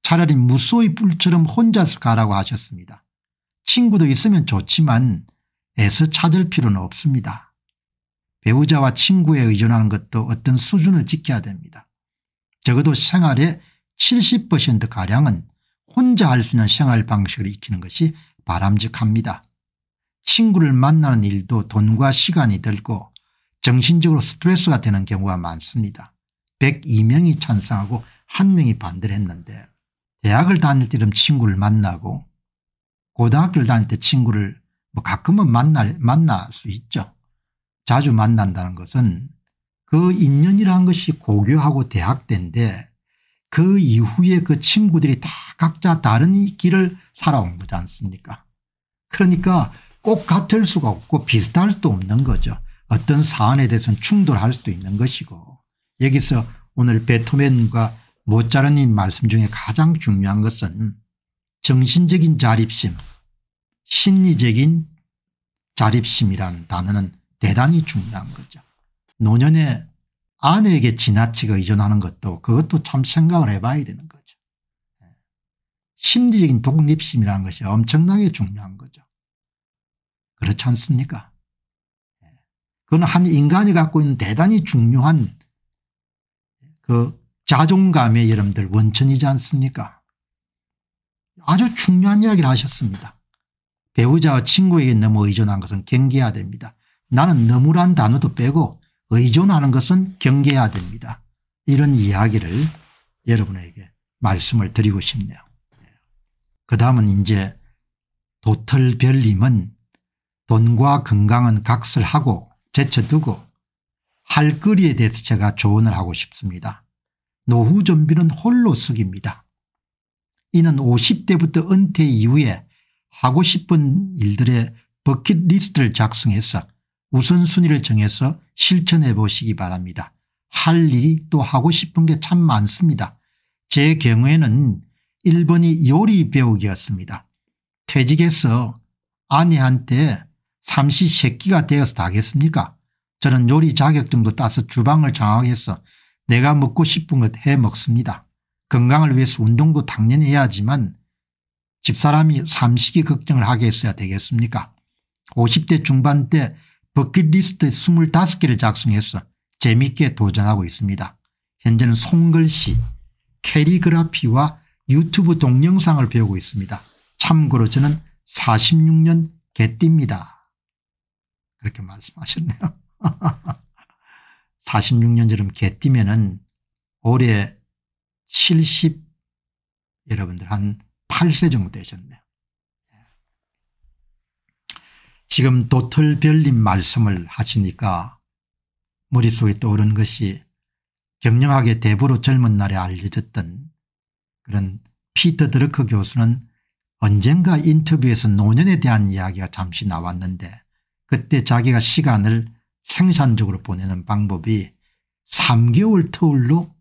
차라리 무소의 뿔처럼 혼자서 가라고 하셨습니다. 친구도 있으면 좋지만 애써 찾을 필요는 없습니다. 배우자와 친구에 의존하는 것도 어떤 수준을 지켜야 됩니다. 적어도 생활의 70%가량은 혼자 할 수 있는 생활 방식을 익히는 것이 바람직합니다. 친구를 만나는 일도 돈과 시간이 들고 정신적으로 스트레스가 되는 경우가 많습니다. 102명이 찬성하고 1명이 반대를 했는데 대학을 다닐 때는 친구를 만나고 고등학교를 다닐 때 친구를 뭐 가끔은 만날, 만날 수 있죠. 자주 만난다는 것은 그 인연이라는 것이 고교하고 대학 때인데 그 이후에 그 친구들이 다 각자 다른 길을 살아온 거지 않습니까? 그러니까 꼭 같을 수가 없고 비슷할 수도 없는 거죠. 어떤 사안에 대해서는 충돌할 수도 있는 것이고 여기서 오늘 베토벤과 모짜르님 말씀 중에 가장 중요한 것은 정신적인 자립심 심리적인 자립심이라는 단어는 대단히 중요한 거죠. 노년에 아내에게 지나치게 의존하는 것도 그것도 참 생각을 해봐야 되는 거죠. 심리적인 독립심이라는 것이 엄청나게 중요한 거죠. 그렇지 않습니까? 그건 한 인간이 갖고 있는 대단히 중요한 그 자존감의 여러분들 원천이지 않습니까? 아주 중요한 이야기를 하셨습니다. 배우자와 친구에게 너무 의존한 것은 경계해야 됩니다. 나는 너무란 단어도 빼고 의존하는 것은 경계해야 됩니다. 이런 이야기를 여러분에게 말씀을 드리고 싶네요. 예. 그 다음은 이제 도털별님은 돈과 건강은 각설하고 제쳐두고 할 거리에 대해서 제가 조언을 하고 싶습니다. 노후 준비는 홀로 쓰기입니다. 이는 50대부터 은퇴 이후에 하고 싶은 일들의 버킷리스트를 작성해서 우선순위를 정해서 실천해 보시기 바랍니다. 할 일이 또 하고 싶은 게 참 많습니다. 제 경우에는 1번이 요리 배우기였습니다. 퇴직해서 아내한테 삼시 세끼가 되어서 다겠습니까 저는 요리 자격증도 따서 주방을 장악해서 내가 먹고 싶은 것 해 먹습니다. 건강을 위해서 운동도 당연히 해야지만 집사람이 삼식이 걱정을 하게 했어야 되겠습니까 50대 중반 때 버킷리스트 25개를 작성해서 재미있게 도전하고 있습니다. 현재는 손글씨, 캐리그라피와 유튜브 동영상을 배우고 있습니다. 참고로 저는 46년 개띠입니다. 그렇게 말씀하셨네요. 46년 처럼 개띠면 은 올해 70 여러분들 한 8세 정도 되셨네요. 예. 지금 도털별님 말씀을 하시니까 머릿속에 떠오른 것이 경영학의 대부로 젊은 날에 알려졌던 그런 피터 드러크 교수는 언젠가 인터뷰에서 노년에 대한 이야기가 잠시 나왔는데 그때 자기가 시간을 생산적으로 보내는 방법이 3개월 터울로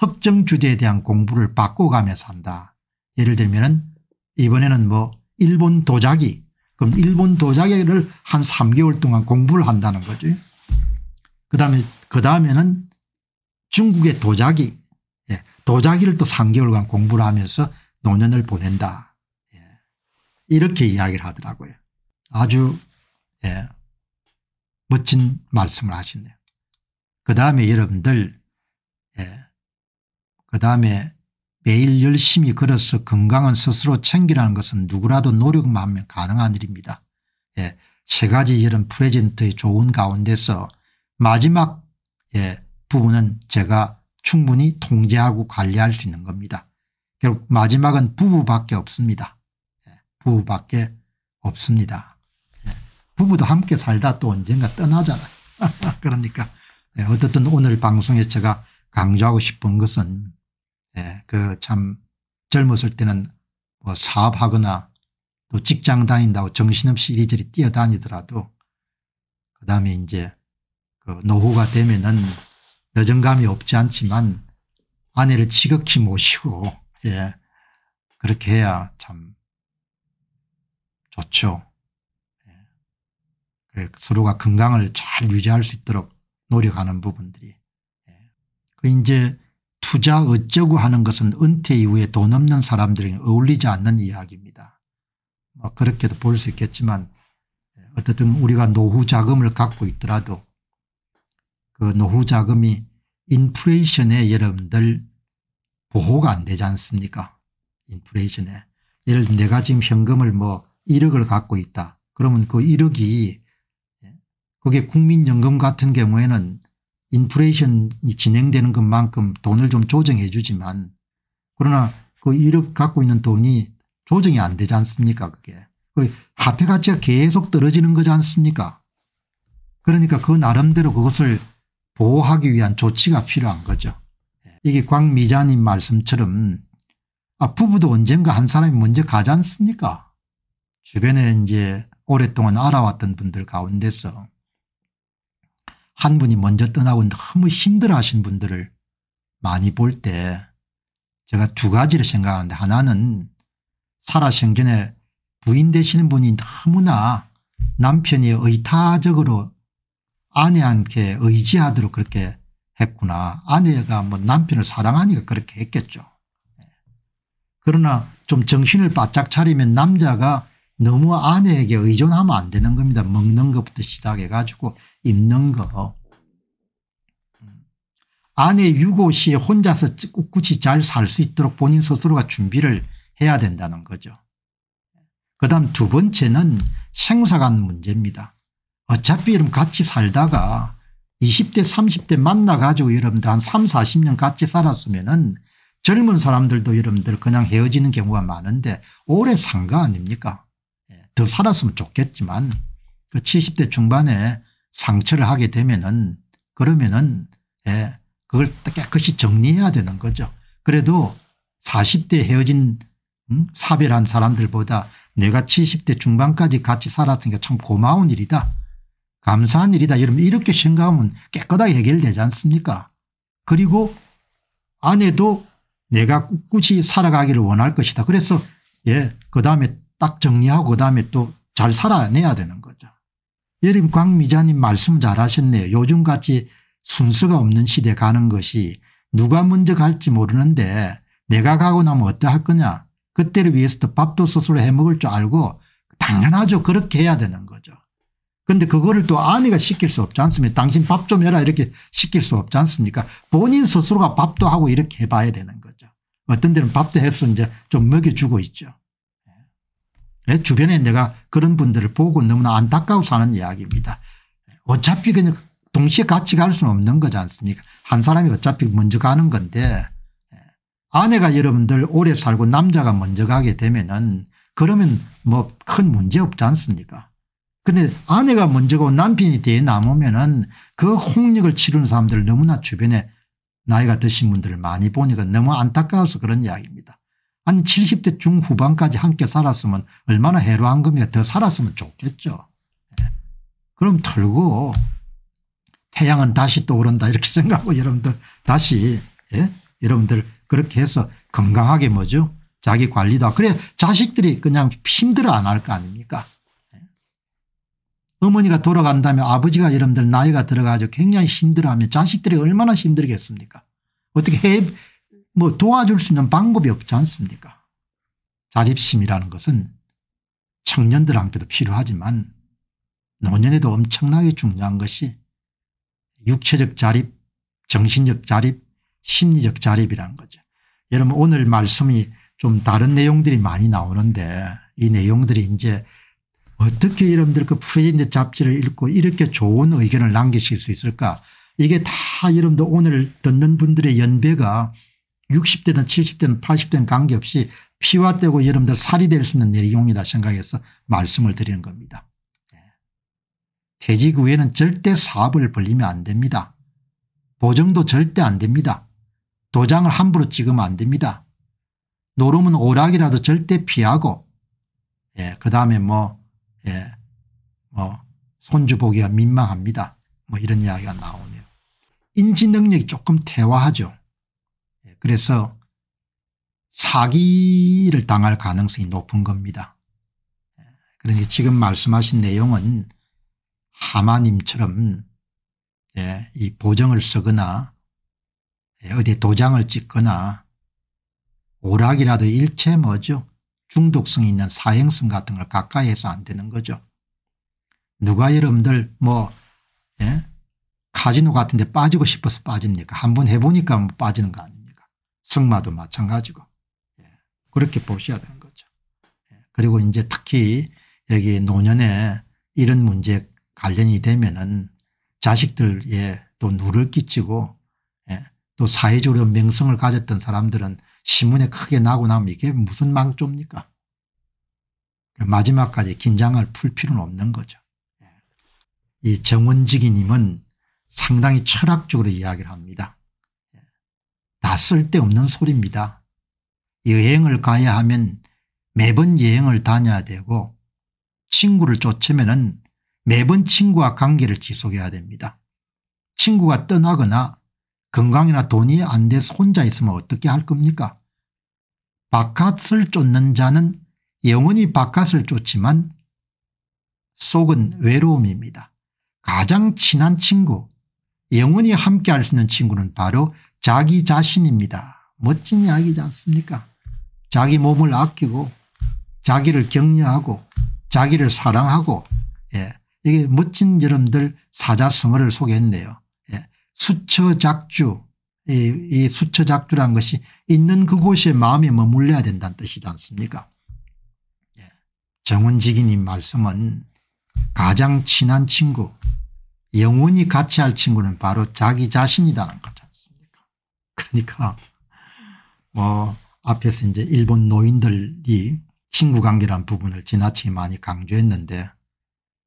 특정 주제에 대한 공부를 바꿔가면서 한다. 예를 들면 이번에는 뭐 일본 도자기 그럼 일본 도자기를 한 3개월 동안 공부를 한다는 거죠. 그다음에 그다음에는 중국의 도자기 예, 도자기를 또 3개월간 공부를 하면서 노년을 보낸다. 예, 이렇게 이야기를 하더라고요. 아주 예, 멋진 말씀을 하시네요. 그다음에 여러분들 예, 그 다음에 매일 열심히 걸어서 건강은 스스로 챙기라는 것은 누구라도 노력만 하면 가능한 일입니다. 예, 세 가지 이런 프레젠트의 좋은 가운데서 마지막 예, 부분은 제가 충분히 통제하고 관리할 수 있는 겁니다. 결국 마지막은 부부밖에 없습니다. 예, 부부밖에 없습니다. 예, 부부도 함께 살다 또 언젠가 떠나잖아요. [laughs] 그러니까 예, 어쨌든 오늘 방송에 제가 강조하고 싶은 것은 예, 그참 젊었을 때는 뭐 사업하거나 또 직장 다닌다고 정신없이 이리저리 뛰어다니더라도 그 다음에 이제 그 노후가 되면은 여정감이 없지 않지만 아내를 지극히 모시고 예, 그렇게 해야 참 좋죠. 예. 그 서로가 건강을 잘 유지할 수 있도록 노력하는 부분들이. 예. 그 이제 투자 어쩌고 하는 것은 은퇴 이후에 돈 없는 사람들에게 어울리지 않는 이야기입니다. 뭐 그렇게도 볼 수 있겠지만 어쨌든 우리가 노후 자금을 갖고 있더라도 그 노후 자금이 인플레이션에 여러분들 보호가 안 되지 않습니까 인플레이션에. 예를 들면 내가 지금 현금을 뭐 1억을 갖고 있다. 그러면 그 1억이 예, 그게 국민연금 같은 경우에는 인플레이션이 진행되는 것만큼 돈을 좀 조정해 주지만 그러나 그 1억 갖고 있는 돈이 조정이 안 되지 않습니까 그게. 그 화폐 가치가 계속 떨어지는 거지 않습니까 그러니까 그 나름대로 그것을 보호하기 위한 조치가 필요한 거죠. 예. 이게 광미자님 말씀처럼 아 부부도 언젠가 한 사람이 먼저 가지 않습니까 주변에 이제 오랫동안 알아왔던 분들 가운데서 한 분이 먼저 떠나고 너무 힘들어 하신 분들을 많이 볼 때 제가 두 가지를 생각하는데 하나는 살아생전에 부인 되시는 분이 너무나 남편이 의타적으로 아내한테 의지하도록 그렇게 했구나. 아내가 뭐 남편을 사랑하니까 그렇게 했겠죠. 네. 그러나 좀 정신을 바짝 차리면 남자가 너무 아내에게 의존하면 안 되는 겁니다. 먹는 것부터 시작해가지고 입는 거. 아내 유고 시 혼자서 꿋꿋이 잘 살 수 있도록 본인 스스로가 준비를 해야 된다는 거죠. 그 다음 두 번째는 생사관 문제입니다. 어차피 여러분 같이 살다가 20대 30대 만나가지고 여러분들 한 3, 40년 같이 살았으면 은 젊은 사람들도 여러분들 그냥 헤어지는 경우가 많은데 오래 산 거 아닙니까 더 살았으면 좋겠지만 그 70대 중반에 상처를 하게 되면은 그러면은 예 그걸 깨끗이 정리해야 되는 거죠. 그래도 40대 헤어진 음? 사별한 사람들보다 내가 70대 중반까지 같이 살았으니까 참 고마운 일이다. 감사한 일이다. 여러분 이렇게 생각하면 깨끗하게 해결되지 않습니까? 그리고 아내도 내가 꿋꿋이 살아가기를 원할 것이다. 그래서 예, 그 다음에 딱 정리하고 그다음에 또 잘 살아내야 되는 거죠. 여림 광미자님 말씀 잘하셨네요. 요즘같이 순서가 없는 시대 가는 것이 누가 먼저 갈지 모르는데 내가 가고 나면 어떠할 거냐. 그때를 위해서 또 밥도 스스로 해먹을 줄 알고 당연하죠. 그렇게 해야 되는 거죠. 근데 그거를 또 아내가 시킬 수 없지 않습니까 당신 밥 좀 해라 이렇게 시킬 수 없지 않습니까 본인 스스로가 밥도 하고 이렇게 해봐야 되는 거죠. 어떤 데는 밥도 해서 이제 좀 먹여주고 있죠. 주변에 내가 그런 분들을 보고 너무나 안타까워서 는 이야기입니다. 어차피 그냥 동시에 같이 갈 수는 없는 거지 않습니까 한 사람이 어차피 먼저 가는 건데 예. 아내가 여러분들 오래 살고 남자가 먼저 가게 되면은 그러면 뭐 큰 문제 없지 않습니까 근데 아내가 먼저 가고 남편이 뒤에 남으면은 그 홍역을 치르는 사람들 너무나 주변에 나이가 드신 분들을 많이 보니까 너무 안타까워서 그런 이야기입니다. 한 70대 중후반까지 함께 살았으면 얼마나 해로한 거며 더 살았으면 좋겠죠. 예. 그럼 털고 태양은 다시 떠오른다 이렇게 [laughs] 생각하고 여러분들 다시 예? 여러분들 그렇게 해서 건강하게 뭐죠 자기 관리다. 그래 자식들이 그냥 힘들어 안 할 거 아닙니까 예. 어머니가 돌아간다면 아버지가 여러분들 나이가 들어가지고 굉장히 힘들어하면 자식들이 얼마나 힘들겠습니까 어떻게 해, 뭐 도와줄 수 있는 방법이 없지 않습니까 자립심이라는 것은 청년들한테도 필요하지만 노년에도 엄청나게 중요한 것이 육체적 자립 정신적 자립 심리적 자립이라는 거죠. 여러분 오늘 말씀이 좀 다른 내용들이 많이 나오는데 이 내용들이 이제 어떻게 여러분들 그 프레젠드 잡지를 읽고 이렇게 좋은 의견을 남기실 수 있을까 이게 다 여러분들 오늘 듣는 분들의 연배가 60대든 70대든 80대든 관계없이 피와 떼고 여러분들 살이 될 수 있는 내리용이다 생각해서 말씀을 드리는 겁니다. 예. 퇴직 후에는 절대 사업을 벌리면 안 됩니다. 보정도 절대 안 됩니다. 도장을 함부로 찍으면 안 됩니다. 노름은 오락이라도 절대 피하고 예, 그다음에 뭐, 예, 뭐 손주 보기가 민망합니다. 뭐 이런 이야기가 나오네요. 인지 능력이 조금 퇴화하죠. 그래서 사기를 당할 가능성이 높은 겁니다. 그러니 지금 말씀하신 내용은 하마님처럼 예, 이 보정을 쓰거나 예, 어디 도장을 찍거나 오락이라도 일체 뭐죠 중독성 있는 사행성 같은 걸 가까이에서 안 되는 거죠. 누가 여러분들 뭐 예? 카지노 같은 데 빠지고 싶어서 빠집니까? 한번 해보니까 뭐 빠지는 거 아닙니까? 승마도 마찬가지고 예, 그렇게 보셔야 되는 거죠. 예, 그리고 이제 특히 여기 노년에 이런 문제 관련이 되면은 자식들에 또 누를 끼치고 예, 또 사회적으로 명성을 가졌던 사람들은 신문에 크게 나고 나면 이게 무슨 망조입니까? 그 마지막까지 긴장을 풀 필요는 없는 거죠. 이 정원지기님은 상당히 철학적으로 이야기를 합니다. 다 쓸데없는 소리입니다. 여행을 가야 하면 매번 여행을 다녀야 되고 친구를 쫓으면 은 매번 친구와 관계를 지속해야 됩니다. 친구가 떠나거나 건강이나 돈이 안 돼서 혼자 있으면 어떻게 할 겁니까? 바깥을 쫓는 자는 영원히 바깥을 쫓지만 속은 외로움입니다. 가장 친한 친구 영원히 함께할 수 있는 친구는 바로 자기 자신입니다. 멋진 이야기지 않습니까? 자기 몸을 아끼고 자기를 격려하고 자기를 사랑하고 예. 이게 멋진 여러분들 사자성어를 소개했네요. 예. 수처작주 이, 이 수처작주란 것이 있는 그곳에 마음이 머물러야 된다는 뜻이지 않습니까? 예. 정훈지기님 말씀은 가장 친한 친구 영원히 같이 할 친구는 바로 자기 자신이라는 거죠. 그러니까 뭐 앞에서 이제 일본 노인들이 친구 관계란 부분을 지나치게 많이 강조했는데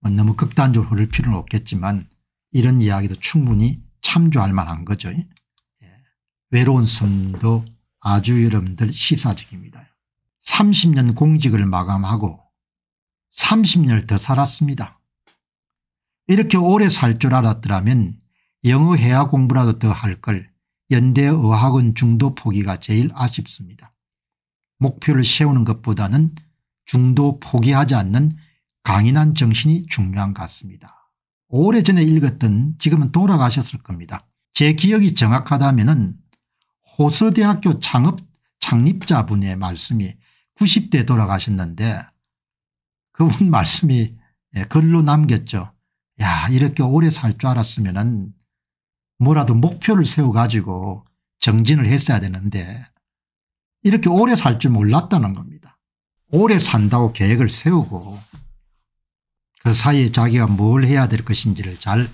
뭐 너무 극단적으로 흐를 필요는 없겠지만 이런 이야기도 충분히 참조할 만한 거죠. 예. 외로운 손도 아주 여러분들 시사적입니다. 30년 공직을 마감하고 3 0년더 살았습니다. 이렇게 오래 살 줄 알았더라면 영어 회화 공부라도 더할걸 연대의학원 중도 포기가 제일 아쉽습니다. 목표를 세우는 것보다는 중도 포기하지 않는 강인한 정신이 중요한 것 같습니다. 오래전에 읽었던 지금은 돌아가셨을 겁니다. 제 기억이 정확하다면 호서대학교 창업 창립자분의 말씀이 90대 돌아가셨는데 그분 [laughs] 말씀이 예, 글로 남겼죠. 야 이렇게 오래 살 줄 알았으면 뭐라도 목표를 세워가지고 정진을 했어야 되는데 이렇게 오래 살 줄 몰랐다는 겁니다. 오래 산다고 계획을 세우고 그 사이에 자기가 뭘 해야 될 것인지를 잘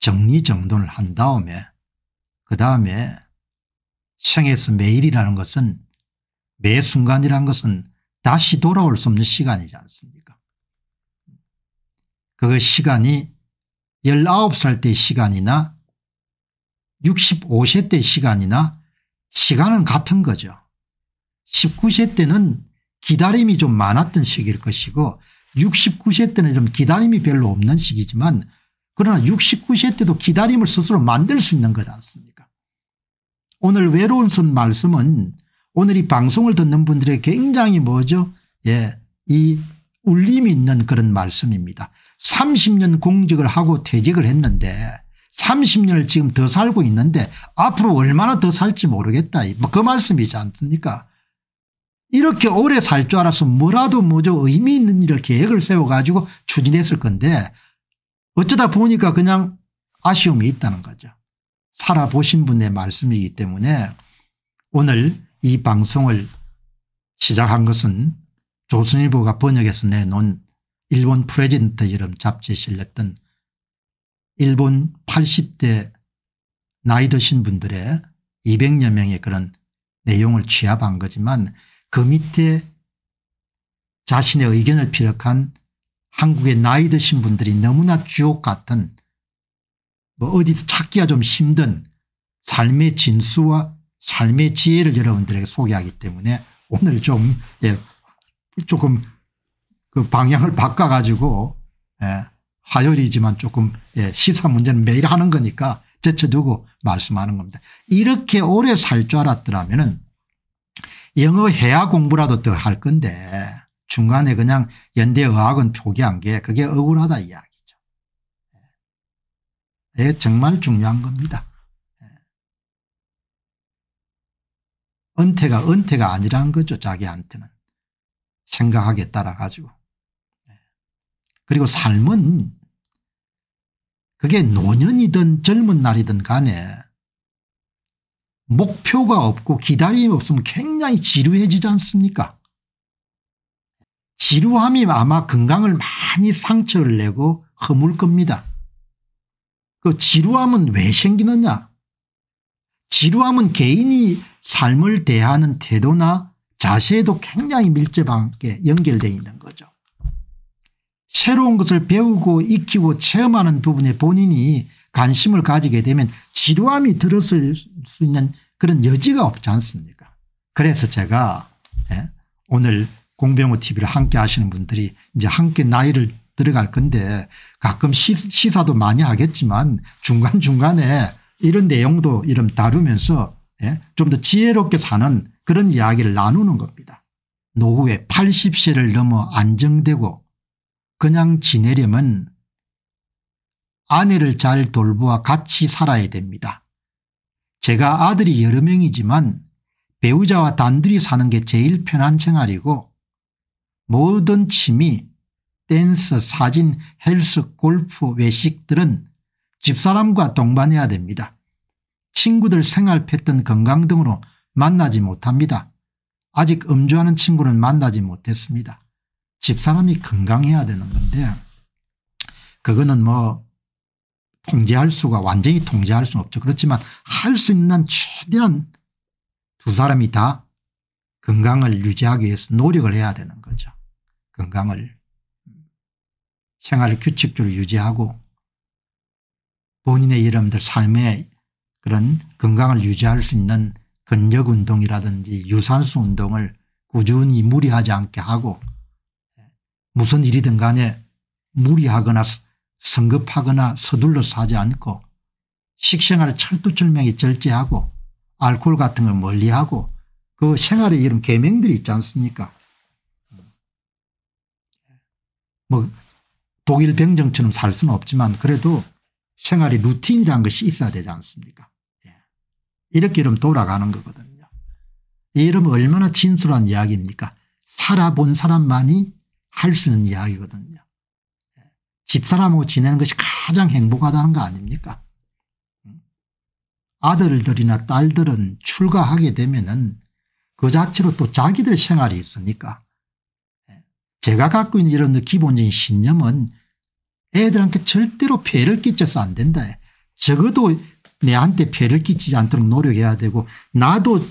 정리정돈을 한 다음에 그 다음에 생에서 매일이라는 것은 매 순간이라는 것은 다시 돌아올 수 없는 시간이지 않습니까 그 시간이 19살 때 시간이나 65세 때 시간이나 시간은 같은 거죠. 19세 때는 기다림이 좀 많았던 시기일 것이고 69세 때는 좀 기다림이 별로 없는 시기지만 그러나 69세 때도 기다림을 스스로 만들 수 있는 거지 않습니까 오늘 외로운 선 말씀은 오늘 이 방송을 듣는 분들의 굉장히 뭐죠 예, 이 울림이 있는 그런 말씀입니다. 30년 공직을 하고 퇴직을 했는데 30년을 지금 더 살고 있는데 앞으로 얼마나 더 살지 모르겠다 뭐 그 말씀이지 않습니까 이렇게 오래 살 줄 알아서 뭐라도 뭐죠 의미 있는 일을 계획을 세워가지고 추진했을 건데 어쩌다 보니까 그냥 아쉬움이 있다는 거죠. 살아보신 분의 말씀이기 때문에 오늘 이 방송을 시작한 것은 조선일보가 번역해서 내놓은 일본 프레젠트 이름 잡지에 실렸던 일본 80대 나이 드신 분들의 200여 명의 그런 내용을 취합한 거지만 그 밑에 자신의 의견을 피력한 한국의 나이 드신 분들이 너무나 주옥 같은 뭐 어디서 찾기가 좀 힘든 삶의 진수와 삶의 지혜를 여러분들에게 소개하기 때문에 오늘 좀 예, 조금 그 방향을 바꿔 가지고 예, 화요일이지만 조금 예, 시사 문제는 매일 하는 거니까 제쳐두고 말씀하는 겁니다. 이렇게 오래 살 줄 알았더라면 영어 해야 공부라도 더 할 건데 중간에 그냥 연대 어학은 포기한 게 그게 억울하다 이야기죠. 예, 예 정말 중요한 겁니다. 예. 은퇴가 은퇴가 아니라는 거죠 자기한테는 생각하게 따라 가지고 예. 그리고 삶은 그게 노년이든 젊은 날이든 간에 목표가 없고 기다림이 없으면 굉장히 지루해지지 않습니까 지루함이 아마 건강을 많이 상처를 내고 허물 겁니다. 그 지루함은 왜 생기느냐 지루함은 개인이 삶을 대하는 태도나 자세에도 굉장히 밀접하게 연결되어 있는 거죠. 새로운 것을 배우고 익히고 체험하는 부분에 본인이 관심을 가지게 되면 지루함이 들었을 수 있는 그런 여지가 없지 않습니까 그래서 제가 예, 오늘 공병호 TV를 함께 하시는 분들이 이제 함께 나이를 들어갈 건데 가끔 시사도 많이 하겠지만 중간중간에 이런 내용도 이름 다루면서 예, 좀더 지혜롭게 사는 그런 이야기를 나누는 겁니다. 노후에 80세를 넘어 안정되고 그냥 지내려면 아내를 잘 돌보아 같이 살아야 됩니다. 제가 아들이 여러 명이지만 배우자와 단둘이 사는 게 제일 편한 생활이고 모든 취미, 댄스, 사진, 헬스, 골프, 외식들은 집사람과 동반해야 됩니다. 친구들 생활 패턴 건강 등으로 만나지 못합니다. 아직 음주하는 친구는 만나지 못했습니다. 집사람이 건강해야 되는 건데 그거는 뭐 통제할 수가 완전히 통제할 수는 없죠. 그렇지만 할 수 있는 최대한 두 사람이 다 건강을 유지하기 위해서 노력을 해야 되는 거죠. 건강을 생활 규칙들을 유지하고 본인의 여러분들삶에 그런 건강을 유지할 수 있는 근력 운동이라든지 유산소 운동을 꾸준히 무리하지 않게 하고 무슨 일이든 간에 무리하거나 성급하거나 서둘러서 하지 않고 식생활 철두철명히 절제하고 알코올 같은 걸 멀리하고 그생활의 이런 개명들이 있지 않습니까 뭐 독일 병정처럼 살 수는 없지만 그래도 생활의 루틴이란 것이 있어야 되지 않습니까 예. 이렇게 이러 돌아가는 거거든요. 이러면 얼마나 진솔한 이야기입니까 살아본 사람만이 할수 있는 이야기거든요. 예. 집사람하고 지내는 것이 가장 행복하다는 거 아닙니까? 음. 아들들이나 딸들은 출가하게 되면은 그 자체로 또 자기들 생활이 있으니까 예. 제가 갖고 있는 이런 기본적인 신념은 애들한테 절대로 폐를 끼쳐서 안 된다. 적어도 내한테 폐를 끼치지 않도록 노력해야 되고 나도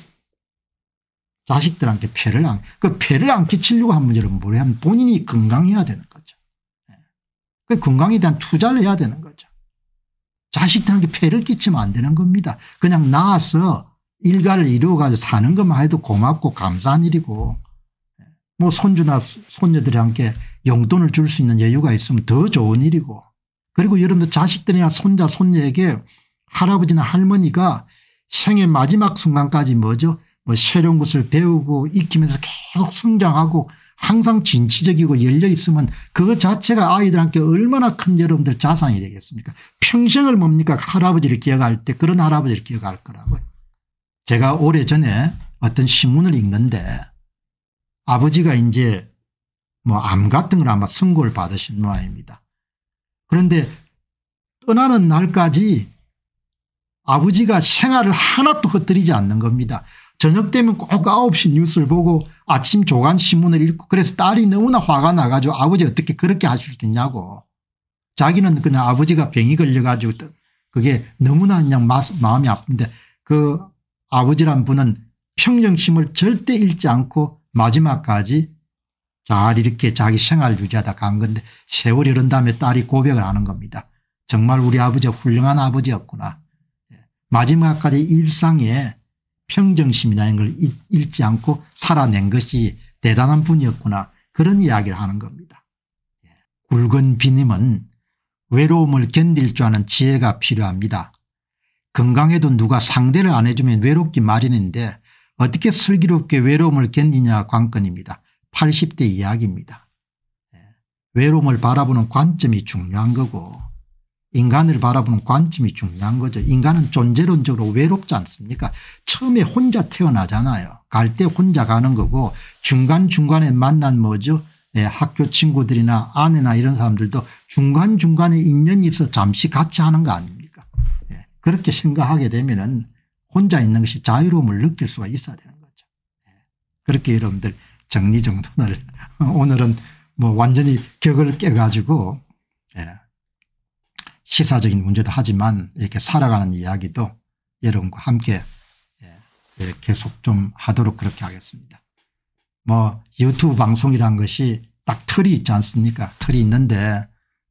자식들한테 폐를 안, 그 폐를 안 끼치려고 하면 여러분 뭐래 하 본인이 건강해야 되는 거죠. 예. 그 건강에 대한 투자를 해야 되는 거죠. 자식들한테 폐를 끼치면 안 되는 겁니다. 그냥 낳아서 일가를 이루어가지고 사는 것만 해도 고맙고 감사한 일이고 예. 뭐 손주나 손녀들한테 용돈을 줄 수 있는 여유가 있으면 더 좋은 일이고 그리고 여러분 자식들이나 손자 손녀에게 할아버지나 할머니가 생애 마지막 순간까지 뭐죠 뭐 새로운 것을 배우고 익히면서 계속 성장하고 항상 진취적이고 열려 있으면 그것 자체가 아이들한테 얼마나 큰 여러분들 자산이 되겠습니까 평생을 뭡니까 할아버지를 기억할 때 그런 할아버지를 기억할 거라고요. 제가 오래전에 어떤 신문을 읽는데 아버지가 이제 뭐 암 같은 걸 아마 선고를 받으신 모양입니다. 그런데 떠나는 날까지 아버지가 생활을 하나도 흩들이지 않는 겁니다. 저녁 되면 꼭 9시 뉴스를 보고 아침 조간 신문을 읽고 그래서 딸이 너무나 화가 나가지고 아버지 어떻게 그렇게 하실 수 있냐고. 자기는 그냥 아버지가 병이 걸려가지고 그게 너무나 그냥 마음이 아픈데 그 아버지란 분은 평정심을 절대 잃지 않고 마지막까지 잘 이렇게 자기 생활 유지하다 간 건데 세월이 흐른 다음에 딸이 고백을 하는 겁니다. 정말 우리 아버지 훌륭한 아버지였구나. 예. 마지막까지 일상에 평정심이라는 걸 잃지 않고 살아낸 것이 대단한 분이었구나 그런 이야기를 하는 겁니다. 예. 굵은 비님은 외로움을 견딜 줄 아는 지혜가 필요합니다. 건강에도 누가 상대를 안 해주면 외롭기 마련인데 어떻게 슬기롭게 외로움을 견디냐 관건입니다. 80대 이야기입니다. 예. 외로움을 바라보는 관점이 중요한 거고 인간을 바라보는 관점이 중요한 거죠. 인간은 존재론적으로 외롭지 않습니까 처음에 혼자 태어나잖아요. 갈 때 혼자 가는 거고 중간중간에 만난 뭐죠 예, 학교 친구들이나 아내나 이런 사람들도 중간중간에 인연이 있어 잠시 같이 하는 거 아닙니까 예, 그렇게 생각하게 되면 은 혼자 있는 것이 자유로움을 느낄 수가 있어야 되는 거죠. 예, 그렇게 여러분들 정리정돈을 [laughs] 오늘은 뭐 완전히 격을 깨가지고 시사적인 문제도 하지만 이렇게 살아가는 이야기도 여러분과 함께 예, 계속 좀 하도록 그렇게 하겠습니다. 뭐 유튜브 방송이란 것이 딱 틀이 있지 않습니까 틀이 있는데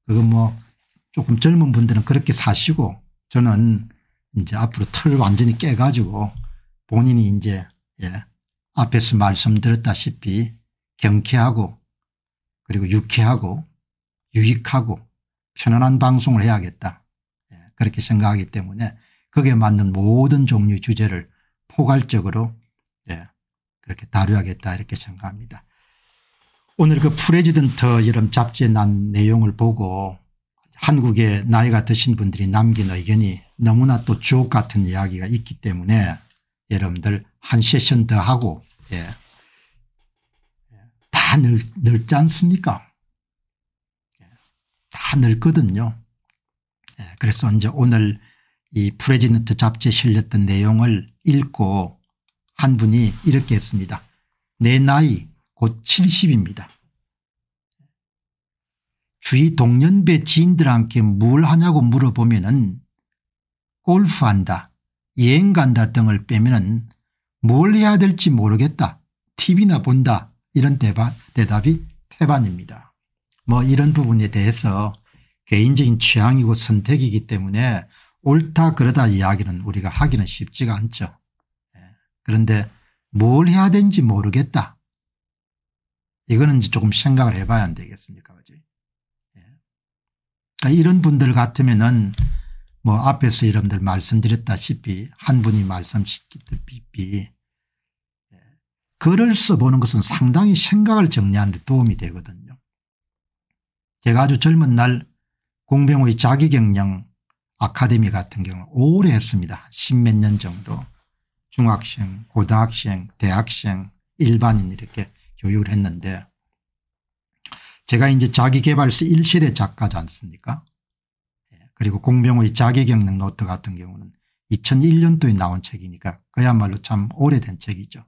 그건 뭐 조금 젊은 분들은 그렇게 사시고 저는 이제 앞으로 틀 완전히 깨가지고 본인이 이제 예, 앞에서 말씀드렸다시피 경쾌하고 그리고 유쾌하고 유익하고 편안한 방송을 해야겠다. 예, 그렇게 생각하기 때문에 거기에 맞는 모든 종류의 주제를 포괄적으로 예, 그렇게 다루야겠다 어 이렇게 생각합니다. 오늘 그 프레지던트 이런 잡지에 난 내용을 보고 한국의 나이가 드신 분들이 남긴 의견이 너무나 또 주옥 같은 이야기가 있기 때문에 여러분들 한 세션 더 하고 예. 예 다 늙, 늙지 않습니까 다 늙거든요. 예, 그래서 이제 오늘 이 프레지넌트 잡지에 실렸던 내용을 읽고 한 분이 이렇게 했습니다. 내 나이 곧 70입니다. 주위 동년배 지인들한테 뭘 하냐고 물어보면 은 골프한다 여행 간다 등을 빼면 은뭘 해야 될지 모르겠다 TV나 본다 이런 대답이 태반입니다. 뭐 이런 부분에 대해서 개인적인 취향이고 선택이기 때문에 옳다 그러다 이야기는 우리가 하기는 쉽지가 않죠. 예. 그런데 뭘 해야 되는지 모르겠다. 이거는 조금 생각을 해봐야 안 되겠습니까. 예. 그러니까 이런 분들 같으면은 뭐 앞에서 여러분들 말씀드렸다시피 한 분이 말씀시켰듯이 예. 글을 써보는 것은 상당히 생각을 정리하는 데 도움이 되거든요. 제가 아주 젊은 날 공병호의 자기경영 아카데미 같은 경우 오래 했습니다. 십몇 년 정도 중학생 고등학생 대학생 일반인 이렇게 교육을 했는데 제가 이제 자기개발서 1세대 작가지 않습니까 예, 그리고 공병호의 자기경영 노트 같은 경우는 2001년도에 나온 책이니까 그야말로 참 오래된 책이죠.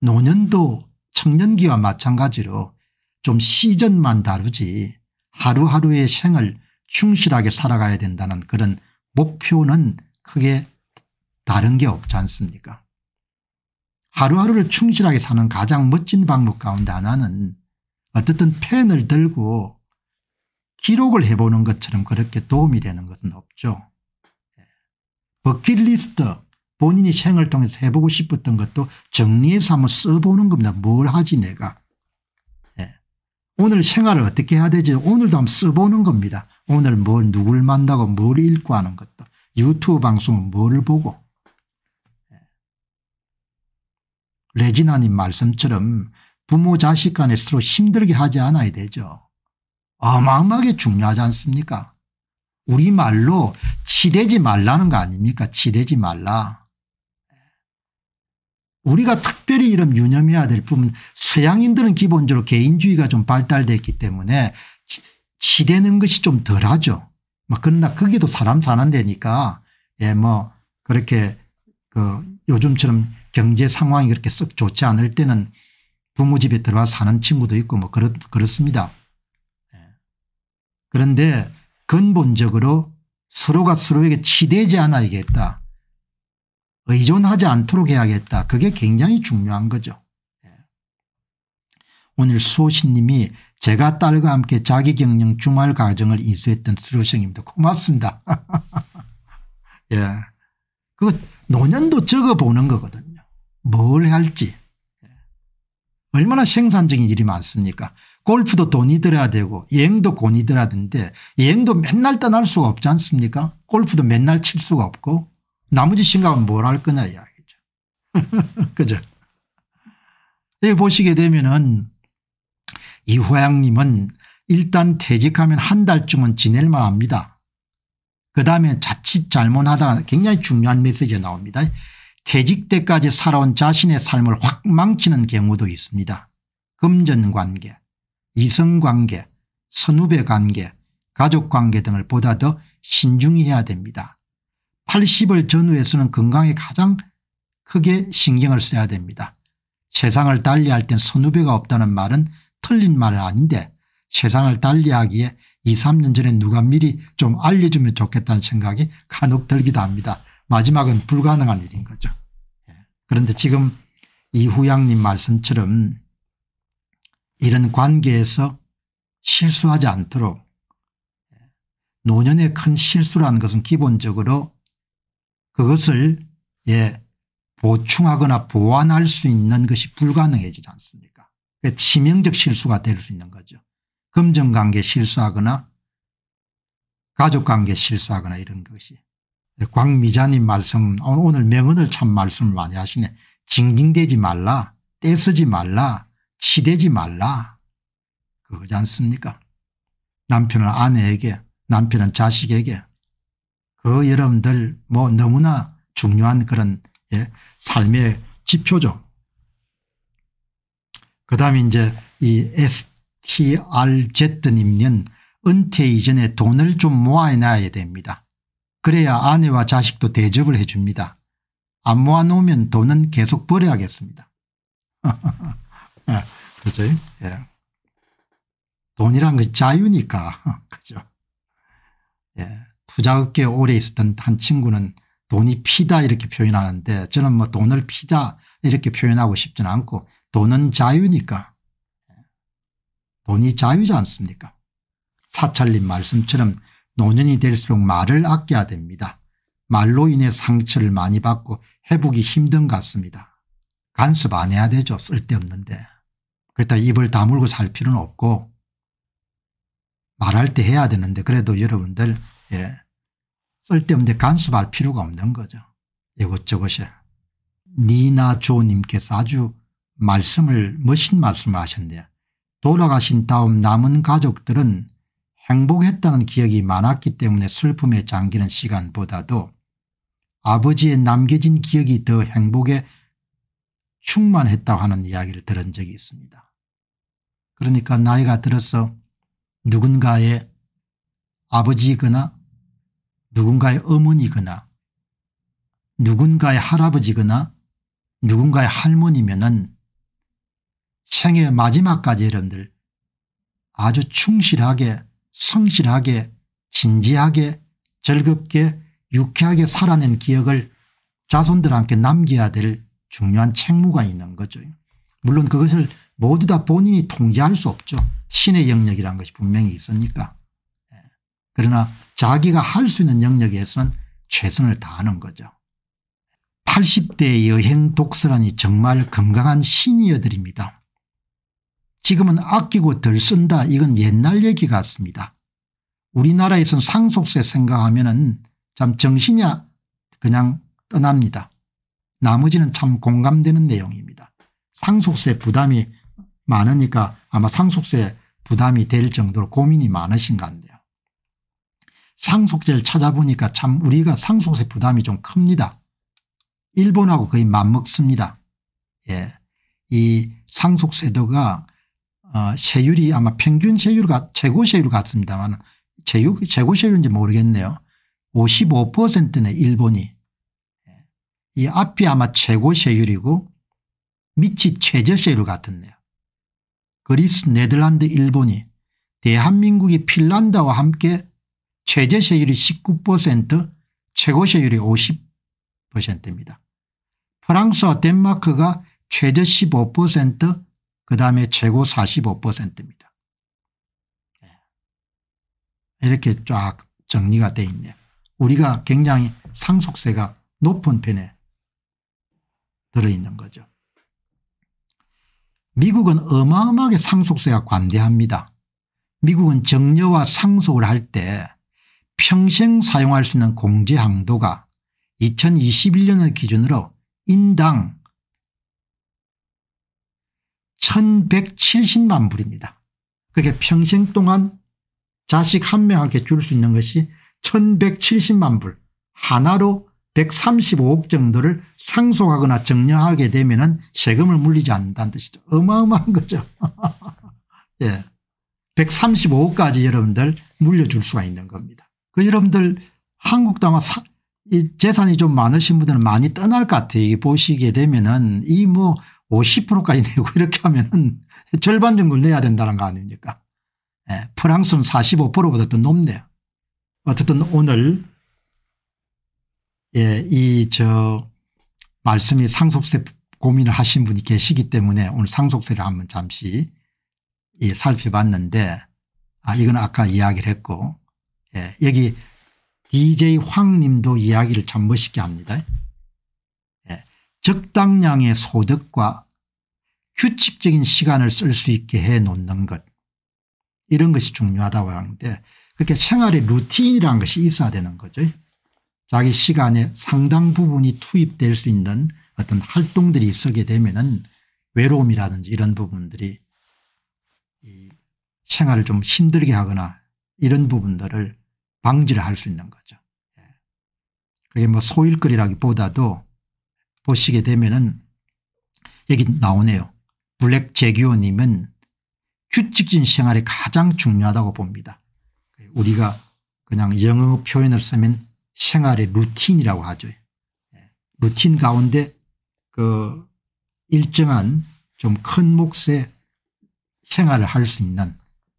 노년도 청년기와 마찬가지로 좀 시전만 다루지 하루하루의 생을 충실하게 살아가야 된다는 그런 목표는 크게 다른 게 없지 않습니까 하루하루를 충실하게 사는 가장 멋진 방법 가운데 하나는 어떻든 펜을 들고 기록을 해보는 것처럼 그렇게 도움이 되는 것은 없죠. 예. 버킷리스트 본인이 생을 통해서 해보고 싶었던 것도 정리해서 한번 써보는 겁니다. 뭘 하지 내가. 예. 오늘 생활을 어떻게 해야 되지 오늘도 한번 써보는 겁니다. 오늘 뭘 누굴 만나고 뭘 읽고 하는 것도 유튜브 방송은 뭘 보고 예. 레지나님 말씀처럼 부모 자식 간에 서로 힘들게 하지 않아야 되죠. 어마어마하게 중요하지 않습니까 우리말로 치대지 말라는 거 아닙니까 치대지 말라. 우리가 특별히 이런 유념해야 될 부분 서양인들은 기본적으로 개인주의가 좀 발달됐기 때문에 치대는 것이 좀 덜하죠. 막 뭐 그러나 거기도 사람 사는 데니까 예뭐 그렇게 그 요즘처럼 경제 상황이 그렇게 썩 좋지 않을 때는 부모 집에 들어와 사는 친구도 있고 뭐 그렇, 그렇습니다. 예. 그런데 근본적으로 서로가 서로에게 치대지 않아야겠다. 의존하지 않도록 해야겠다. 그게 굉장히 중요한 거죠. 예. 오늘 수호신님이 제가 딸과 함께 자기 경영 주말 과정을 인수했던 수료생입니다. 고맙습니다. [laughs] 예. 그 노년도 적어보는 거거든요. 뭘 할지. 예. 얼마나 생산적인 일이 많습니까 골프도 돈이 들어야 되고 여행도 돈이 들어야 되는데 여행도 맨날 떠날 수가 없지 않습니까 골프도 맨날 칠 수가 없고 나머지 심각은뭘 할 거냐 이야기죠. [laughs] 그죠? 여기 보시게 되면은 이 호양님은 일단 퇴직하면 한 달쯤은 지낼 만합니다. 그 다음에 자칫 잘못하다가 굉장히 중요한 메시지가 나옵니다. 퇴직 때까지 살아온 자신의 삶을 확 망치는 경우도 있습니다. 금전관계, 이성관계, 선후배관계, 가족관계 등을 보다 더 신중히 해야 됩니다. 80을 전후해서는 건강에 가장 크게 신경을 써야 됩니다. 세상을 달리할 땐 선후배가 없다는 말은 틀린 말은 아닌데 세상을 달리하기에 2, 3년 전에 누가 미리 좀 알려주면 좋겠다는 생각이 간혹 들기도 합니다. 마지막은 불가능한 일인 거죠. 예. 그런데 지금 이후양님 말씀처럼 이런 관계에서 실수하지 않도록 노년의 큰 실수라는 것은 기본적으로 그것을 예 보충하거나 보완할 수 있는 것이 불가능해지지 않습니까 그 치명적 실수가 될 수 있는 거죠. 금전관계 실수하거나 가족관계 실수하거나 이런 것이. 광미자님 말씀 오늘 명언을 참 말씀을 많이 하시네. 징징대지 말라 떼쓰지 말라 치대지 말라 그거지 않습니까 남편은 아내에게 남편은 자식에게 그 여러분들 뭐 너무나 중요한 그런 예, 삶의 지표죠. 그 다음에 이제 이 STRZ님은 은퇴 이전에 돈을 좀 모아놔야 됩니다. 그래야 아내와 자식도 대접을 해 줍니다. 안 모아놓으면 돈은 계속 버려야겠습니다. 네, [laughs] 예, 그죠? 예. 돈이란 건 자유니까. [laughs] 그죠? 예. 부자업계에 오래 있었던 한 친구는 돈이 피다 이렇게 표현하는데 저는 뭐 돈을 피다 이렇게 표현하고 싶지는 않고 돈은 자유니까 돈이 자유지 않습니까 사찰님 말씀처럼 노년이 될수록 말을 아껴야 됩니다. 말로 인해 상처를 많이 받고 회복이 힘든 것 같습니다. 간섭 안 해야 되죠 쓸데없는데. 그렇다 입을 다물고 살 필요는 없고 말할 때 해야 되는데 그래도 여러분들 예, 쓸데없는데 간섭할 필요가 없는 거죠. 이것저것에. 니나조님께서 아주 말씀을 멋진 말씀을 하셨네요. 돌아가신 다음 남은 가족들은 행복했다는 기억이 많았기 때문에 슬픔에 잠기는 시간보다도 아버지의 남겨진 기억이 더 행복에 충만했다고 하는 이야기를 들은 적이 있습니다. 그러니까 나이가 들어서 누군가의 아버지거나 누군가의 어머니거나 누군가의 할아버지거나 누군가의 할머니면은 생애 마지막까지 여러분들 아주 충실하게 성실하게 진지하게 즐겁게 유쾌하게 살아낸 기억을 자손들한테 남겨야 될 중요한 책무가 있는 거죠. 물론 그것을 모두 다 본인이 통제할 수 없죠. 신의 영역이라는 것이 분명히 있으니까. 그러나 자기가 할 수 있는 영역에서는 최선을 다하는 거죠. 80대 여행 독서란이 정말 건강한 시니어들입니다. 지금은 아끼고 덜 쓴다 이건 옛날 얘기 같습니다. 우리나라에선 상속세 생각하면 은참 정신이 아, 그냥 떠납니다. 나머지는 참 공감되는 내용입니다. 상속세 부담이 많으니까 아마 상속세 부담이 될 정도로 고민이 많으신가 데 상속세를 찾아보니까 참 우리가 상속세 부담이 좀 큽니다. 일본하고 거의 맞먹습니다. 예. 이 상속세도가 어, 세율이 아마 평균 세율과 최고 세율 같습니다만 최고 세율인지 모르겠네요. 55%네 일본이. 예. 이 앞이 아마 최고 세율이고 밑이 최저 세율 같았네요. 그리스 네덜란드 일본이 대한민국이 핀란드와 함께 최저 세율이 19% 최고 세율이 50%입니다. 프랑스와 덴마크가 최저 15%그 다음에 최고 45%입니다. 예. 이렇게 쫙 정리가 돼 있네요. 우리가 굉장히 상속세가 높은 편에 들어있는 거죠. 미국은 어마어마하게 상속세가 관대합니다. 미국은 정려와 상속을 할때 평생 사용할 수 있는 공제 항도가 2021년을 기준으로 인당 1170만 불입니다. 그게 평생 동안 자식 한 명에게 줄 수 있는 것이 1170만 불 하나로 135억 정도를 상속하거나 증여하게 되면 은 세금을 물리지 않는다는 뜻이죠. 어마어마한 거죠. [laughs] 예. 135억까지 여러분들 물려줄 수가 있는 겁니다. 그 여러분들 한국당은 사, 이 재산이 좀 많으신 분들은 많이 떠날 것 같아요. 이게 보시게 되면은 이 뭐 50%까지 [laughs] 내고 이렇게 하면은 절반 정도 내야 된다는 거 아닙니까? 예. 프랑스는 45%보다 더 높네요. 어쨌든 오늘 예, 이 저 말씀이 상속세 고민을 하신 분이 계시기 때문에 오늘 상속세를 한번 잠시 예, 살펴봤는데 아 이건 아까 이야기를 했고 예, 여기 DJ 황 님도 이야기를 참 멋있게 합니다. 예, 적당량의 소득과 규칙적인 시간을 쓸 수 있게 해 놓는 것 이런 것이 중요하다고 하는데 그렇게 생활의 루틴이라는 것이 있어야 되는 거죠. 자기 시간에 상당 부분이 투입될 수 있는 어떤 활동들이 있게 되면은 외로움이라든지 이런 부분들이 생활을 좀 힘들게 하거나 이런 부분들을 방지를 할 수 있는 거죠. 예. 그게 뭐 소일거리라기보다도 보시게 되면은 여기 나오네요. 블랙 재규원님은 규칙적인 생활이 가장 중요하다고 봅니다. 우리가 그냥 영어 표현을 쓰면 생활의 루틴이라고 하죠. 예. 루틴 가운데 그 일정한 좀 큰 몫의 생활을 할 수 있는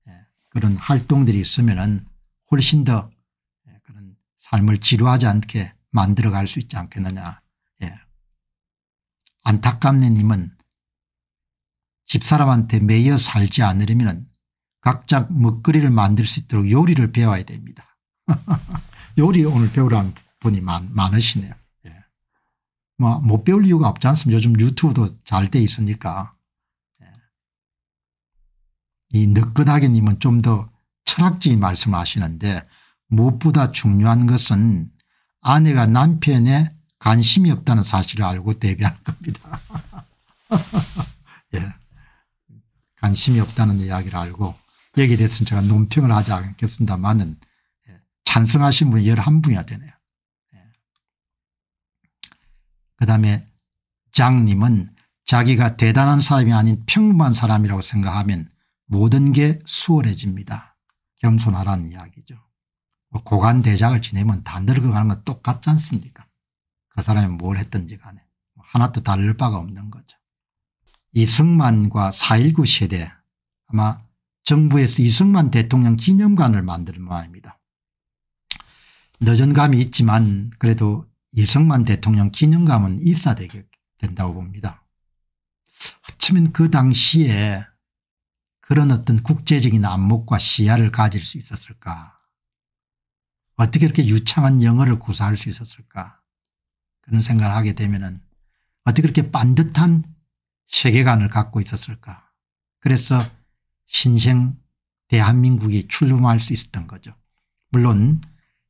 예, 그런 활동들이 있으면 훨씬 더 삶을 지루하지 않게 만들어갈 수 있지 않겠느냐. 예. 안타깝네 님은 집사람한테 매여 살지 않으려면 각자 먹거리를 만들 수 있도록 요리를 배워야 됩니다. [laughs] 요리 오늘 배우라는 분이 많, 많으시네요. 예. 뭐못 배울 이유가 없지 않습니까 요즘 유튜브도 잘 돼 있으니까. 예. 이 느끈하게 님은 좀 더 철학적인 말씀을 하시는데 무엇보다 중요한 것은 아내가 남편에 관심이 없다는 사실을 알고 대비한 겁니다. [laughs] 예. 관심이 없다는 이야기를 알고 여기에 대해서는 제가 논평을 하지 않겠습니다만은 예. 찬성하신 분이 11분이나 되네요. 예. 그다음에 장님은 자기가 대단한 사람이 아닌 평범한 사람이라고 생각하면 모든 게 수월해집니다. 겸손하라는 이야기죠. 뭐 고관대장을 지내면 다 늙어가는 건 똑같지 않습니까 그 사람이 뭘 했든지 간에 뭐 하나도 다를 바가 없는 거죠. 이승만과 4.19 세대 아마 정부에서 이승만 대통령 기념관을 만드는 모양입니다. 늦은 감이 있지만 그래도 이승만 대통령 기념감은 있어야 된다고 봅니다. 어쩌면 그 당시에 그런 어떤 국제적인 안목과 시야를 가질 수 있었을까 어떻게 이렇게 유창한 영어를 구사할 수 있었을까 그런 생각을 하게 되면 어떻게 이렇게 반듯한 세계관을 갖고 있었을까 그래서 신생 대한민국이 출범할 수 있었던 거죠. 물론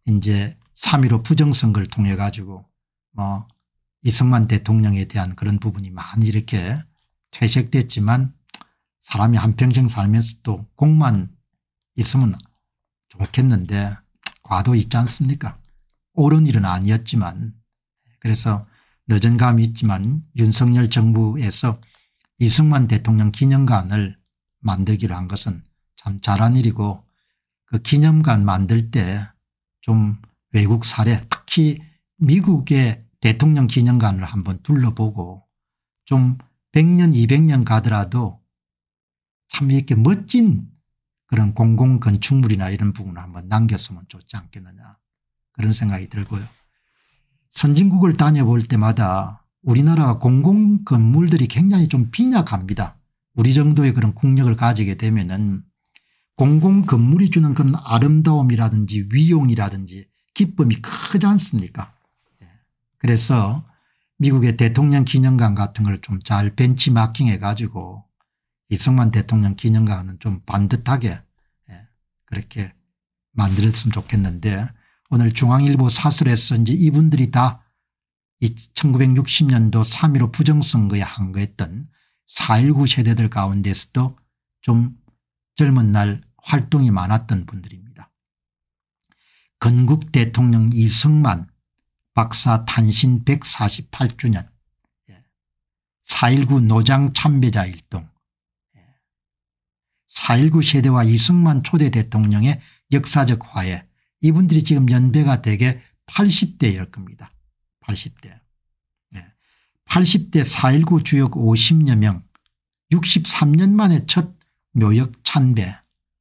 이제 3.15 부정선거를 통해 가지고 뭐 이승만 대통령에 대한 그런 부분이 많이 이렇게 퇴색됐지만 사람이 한평생 살면서 또 공만 있으면 좋겠는데 과도 있지 않습니까 옳은 일은 아니었지만 그래서 늦은 감이 있지만 윤석열 정부에서 이승만 대통령 기념관을 만들기로 한 것은 참 잘한 일이고 그 기념관 만들 때 좀 외국 사례 특히 미국의 대통령 기념관을 한번 둘러보고 좀 100년 200년 가더라도 참 이렇게 멋진 그런 공공건축물이나 이런 부분을 한번 남겼으면 좋지 않겠느냐 그런 생각이 들고요. 선진국을 다녀볼 때마다 우리나라 공공건물들이 굉장히 좀 빈약합니다. 우리 정도의 그런 국력을 가지게 되면은 공공건물이 주는 그런 아름다움이라든지 위용이라든지 기쁨이 크지 않습니까 예. 그래서 미국의 대통령 기념관 같은 걸 좀 잘 벤치마킹 해가지고 이승만 대통령 기념관은 좀 반듯하게 예, 그렇게 만들었으면 좋겠는데 오늘 중앙일보 사설에서 이제 이분들이 다 1960년도 3.15 부정선거에 항거했던 4.19 세대들 가운데서도 좀 젊은 날 활동이 많았던 분들입니다. 건국 대통령 이승만 박사 탄신 148주년 4.19 예, 노장 참배자 일동 4.19 세대와 이승만 초대 대통령의 역사적 화해 이분들이 지금 연배가 되게 80대일 겁니다. 80대. 80대 4.19 주역 50여 명 63년 만에 첫 묘역 찬배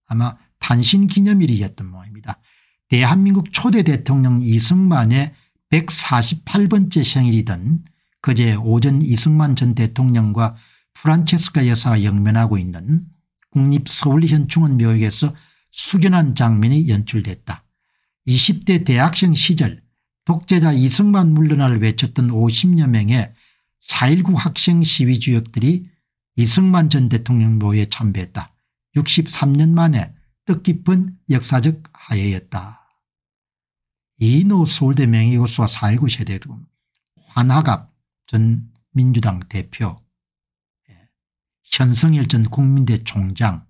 아마 단신기념일이었던 모양입니다. 대한민국 초대 대통령 이승만의 148번째 생일이던 그제 오전 이승만 전 대통령과 프란체스카 여사가 영면하고 있는 국립서울현충원묘역에서 숙연한 장면이 연출됐다. 20대 대학생 시절 독재자 이승만 물러나를 외쳤던 50여 명의 4.19 학생 시위 주역들이 이승만 전 대통령 노예에 참배했다. 63년 만에 뜻깊은 역사적 하해였다. 이노 서울대 명예교수와 4.19 세대도 환학갑 전 민주당 대표 현성일 전 국민대 총장,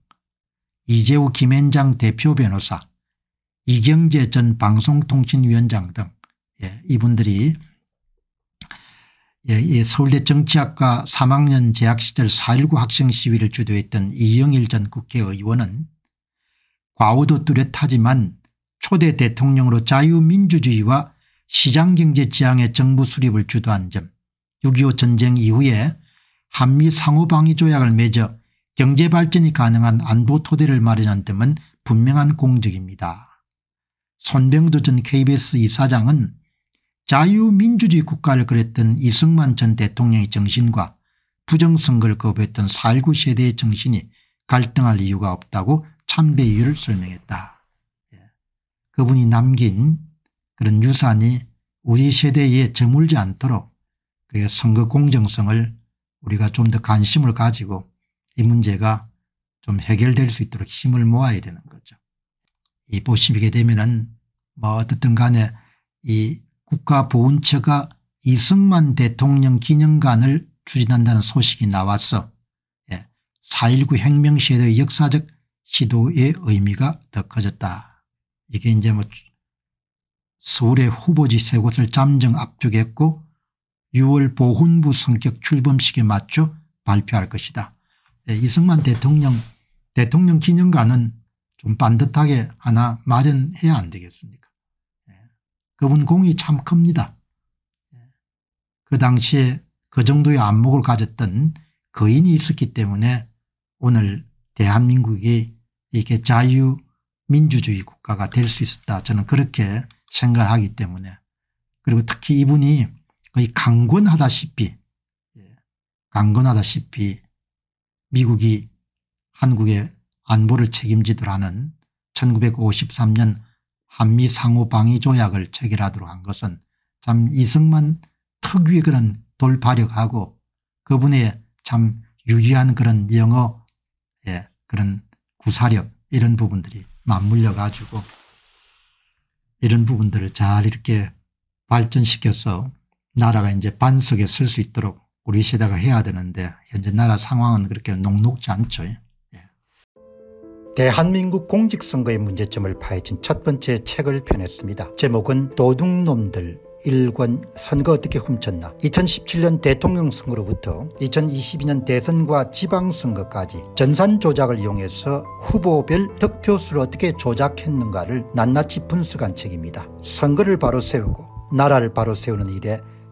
이재우 김앤장 대표 변호사, 이경재 전 방송통신위원장 등 예, 이분들이 예, 예, 서울대 정치학과 3학년 재학 시절 4.19 학생 시위를 주도했던 이영일 전 국회의원은 과오도 뚜렷하지만 초대 대통령으로 자유민주주의와 시장경제 지향의 정부 수립을 주도한 점, 6.25 전쟁 이후에 한미 상호방위 조약을 맺어 경제발전이 가능한 안보 토대를 마련한 점은 분명한 공적입니다. 손병두 전 KBS 이사장은 자유민주주의 국가를 그렸던 이승만 전 대통령의 정신과 부정선거를 거부했던 4.19 세대의 정신이 갈등할 이유가 없다고 참배 이유를 설명했다. 예. 그분이 남긴 그런 유산이 우리 세대에 저물지 않도록 그의 선거 공정성을 우리가 좀 더 관심을 가지고 이 문제가 좀 해결될 수 있도록 힘을 모아야 되는 거죠. 이 보시게 되면은 뭐 어떻든 간에 이 국가보훈처가 이승만 대통령 기념관을 추진한다는 소식이 나왔어. 예. 4.19 혁명 시대의 역사적 시도의 의미가 더 커졌다. 이게 이제 뭐 서울의 후보지 세 곳을 잠정 압축했고 6월 보훈부 성격 출범식에 맞춰 발표할 것이다. 예, 이승만 대통령 대통령 기념관은 좀 반듯하게 하나 마련해야 안 되겠습니까 예, 그분 공이 참 큽니다. 예, 그 당시에 그 정도의 안목을 가졌던 거인이 있었기 때문에 오늘 대한민국이 이게 자유민주주의 국가가 될 수 있었다 저는 그렇게 생각하기 때문에 그리고 특히 이분이 거의 강권하다시피 예, 강건하다시피 미국이 한국의 안보를 책임지더라는 1953년 한미 상호방위 조약을 체결하도록 한 것은 참 이승만 특유의 그런 돌파력하고 그분의 참 유리한 그런 영어 예, 그런 구사력 이런 부분들이 맞물려 가지고 이런 부분들을 잘 이렇게 발전시켜서 나라가 이제 반석에 설 수 있도록 우리 시대가 해야 되는데 현재 나라 상황은 그렇게 녹록지 않죠. 예. 대한민국 공직선거의 문제점을 파헤친 첫 번째 책을 펴냈습니다. 제목은 도둑놈들 일권 선거 어떻게 훔쳤나 2017년 대통령 선거로부터 2022년 대선과 지방선거까지 전산 조작을 이용해서 후보별 득표수를 어떻게 조작했는가를 낱낱이 분석한 책입니다. 선거를 바로 세우고 나라를 바로 세우는 일에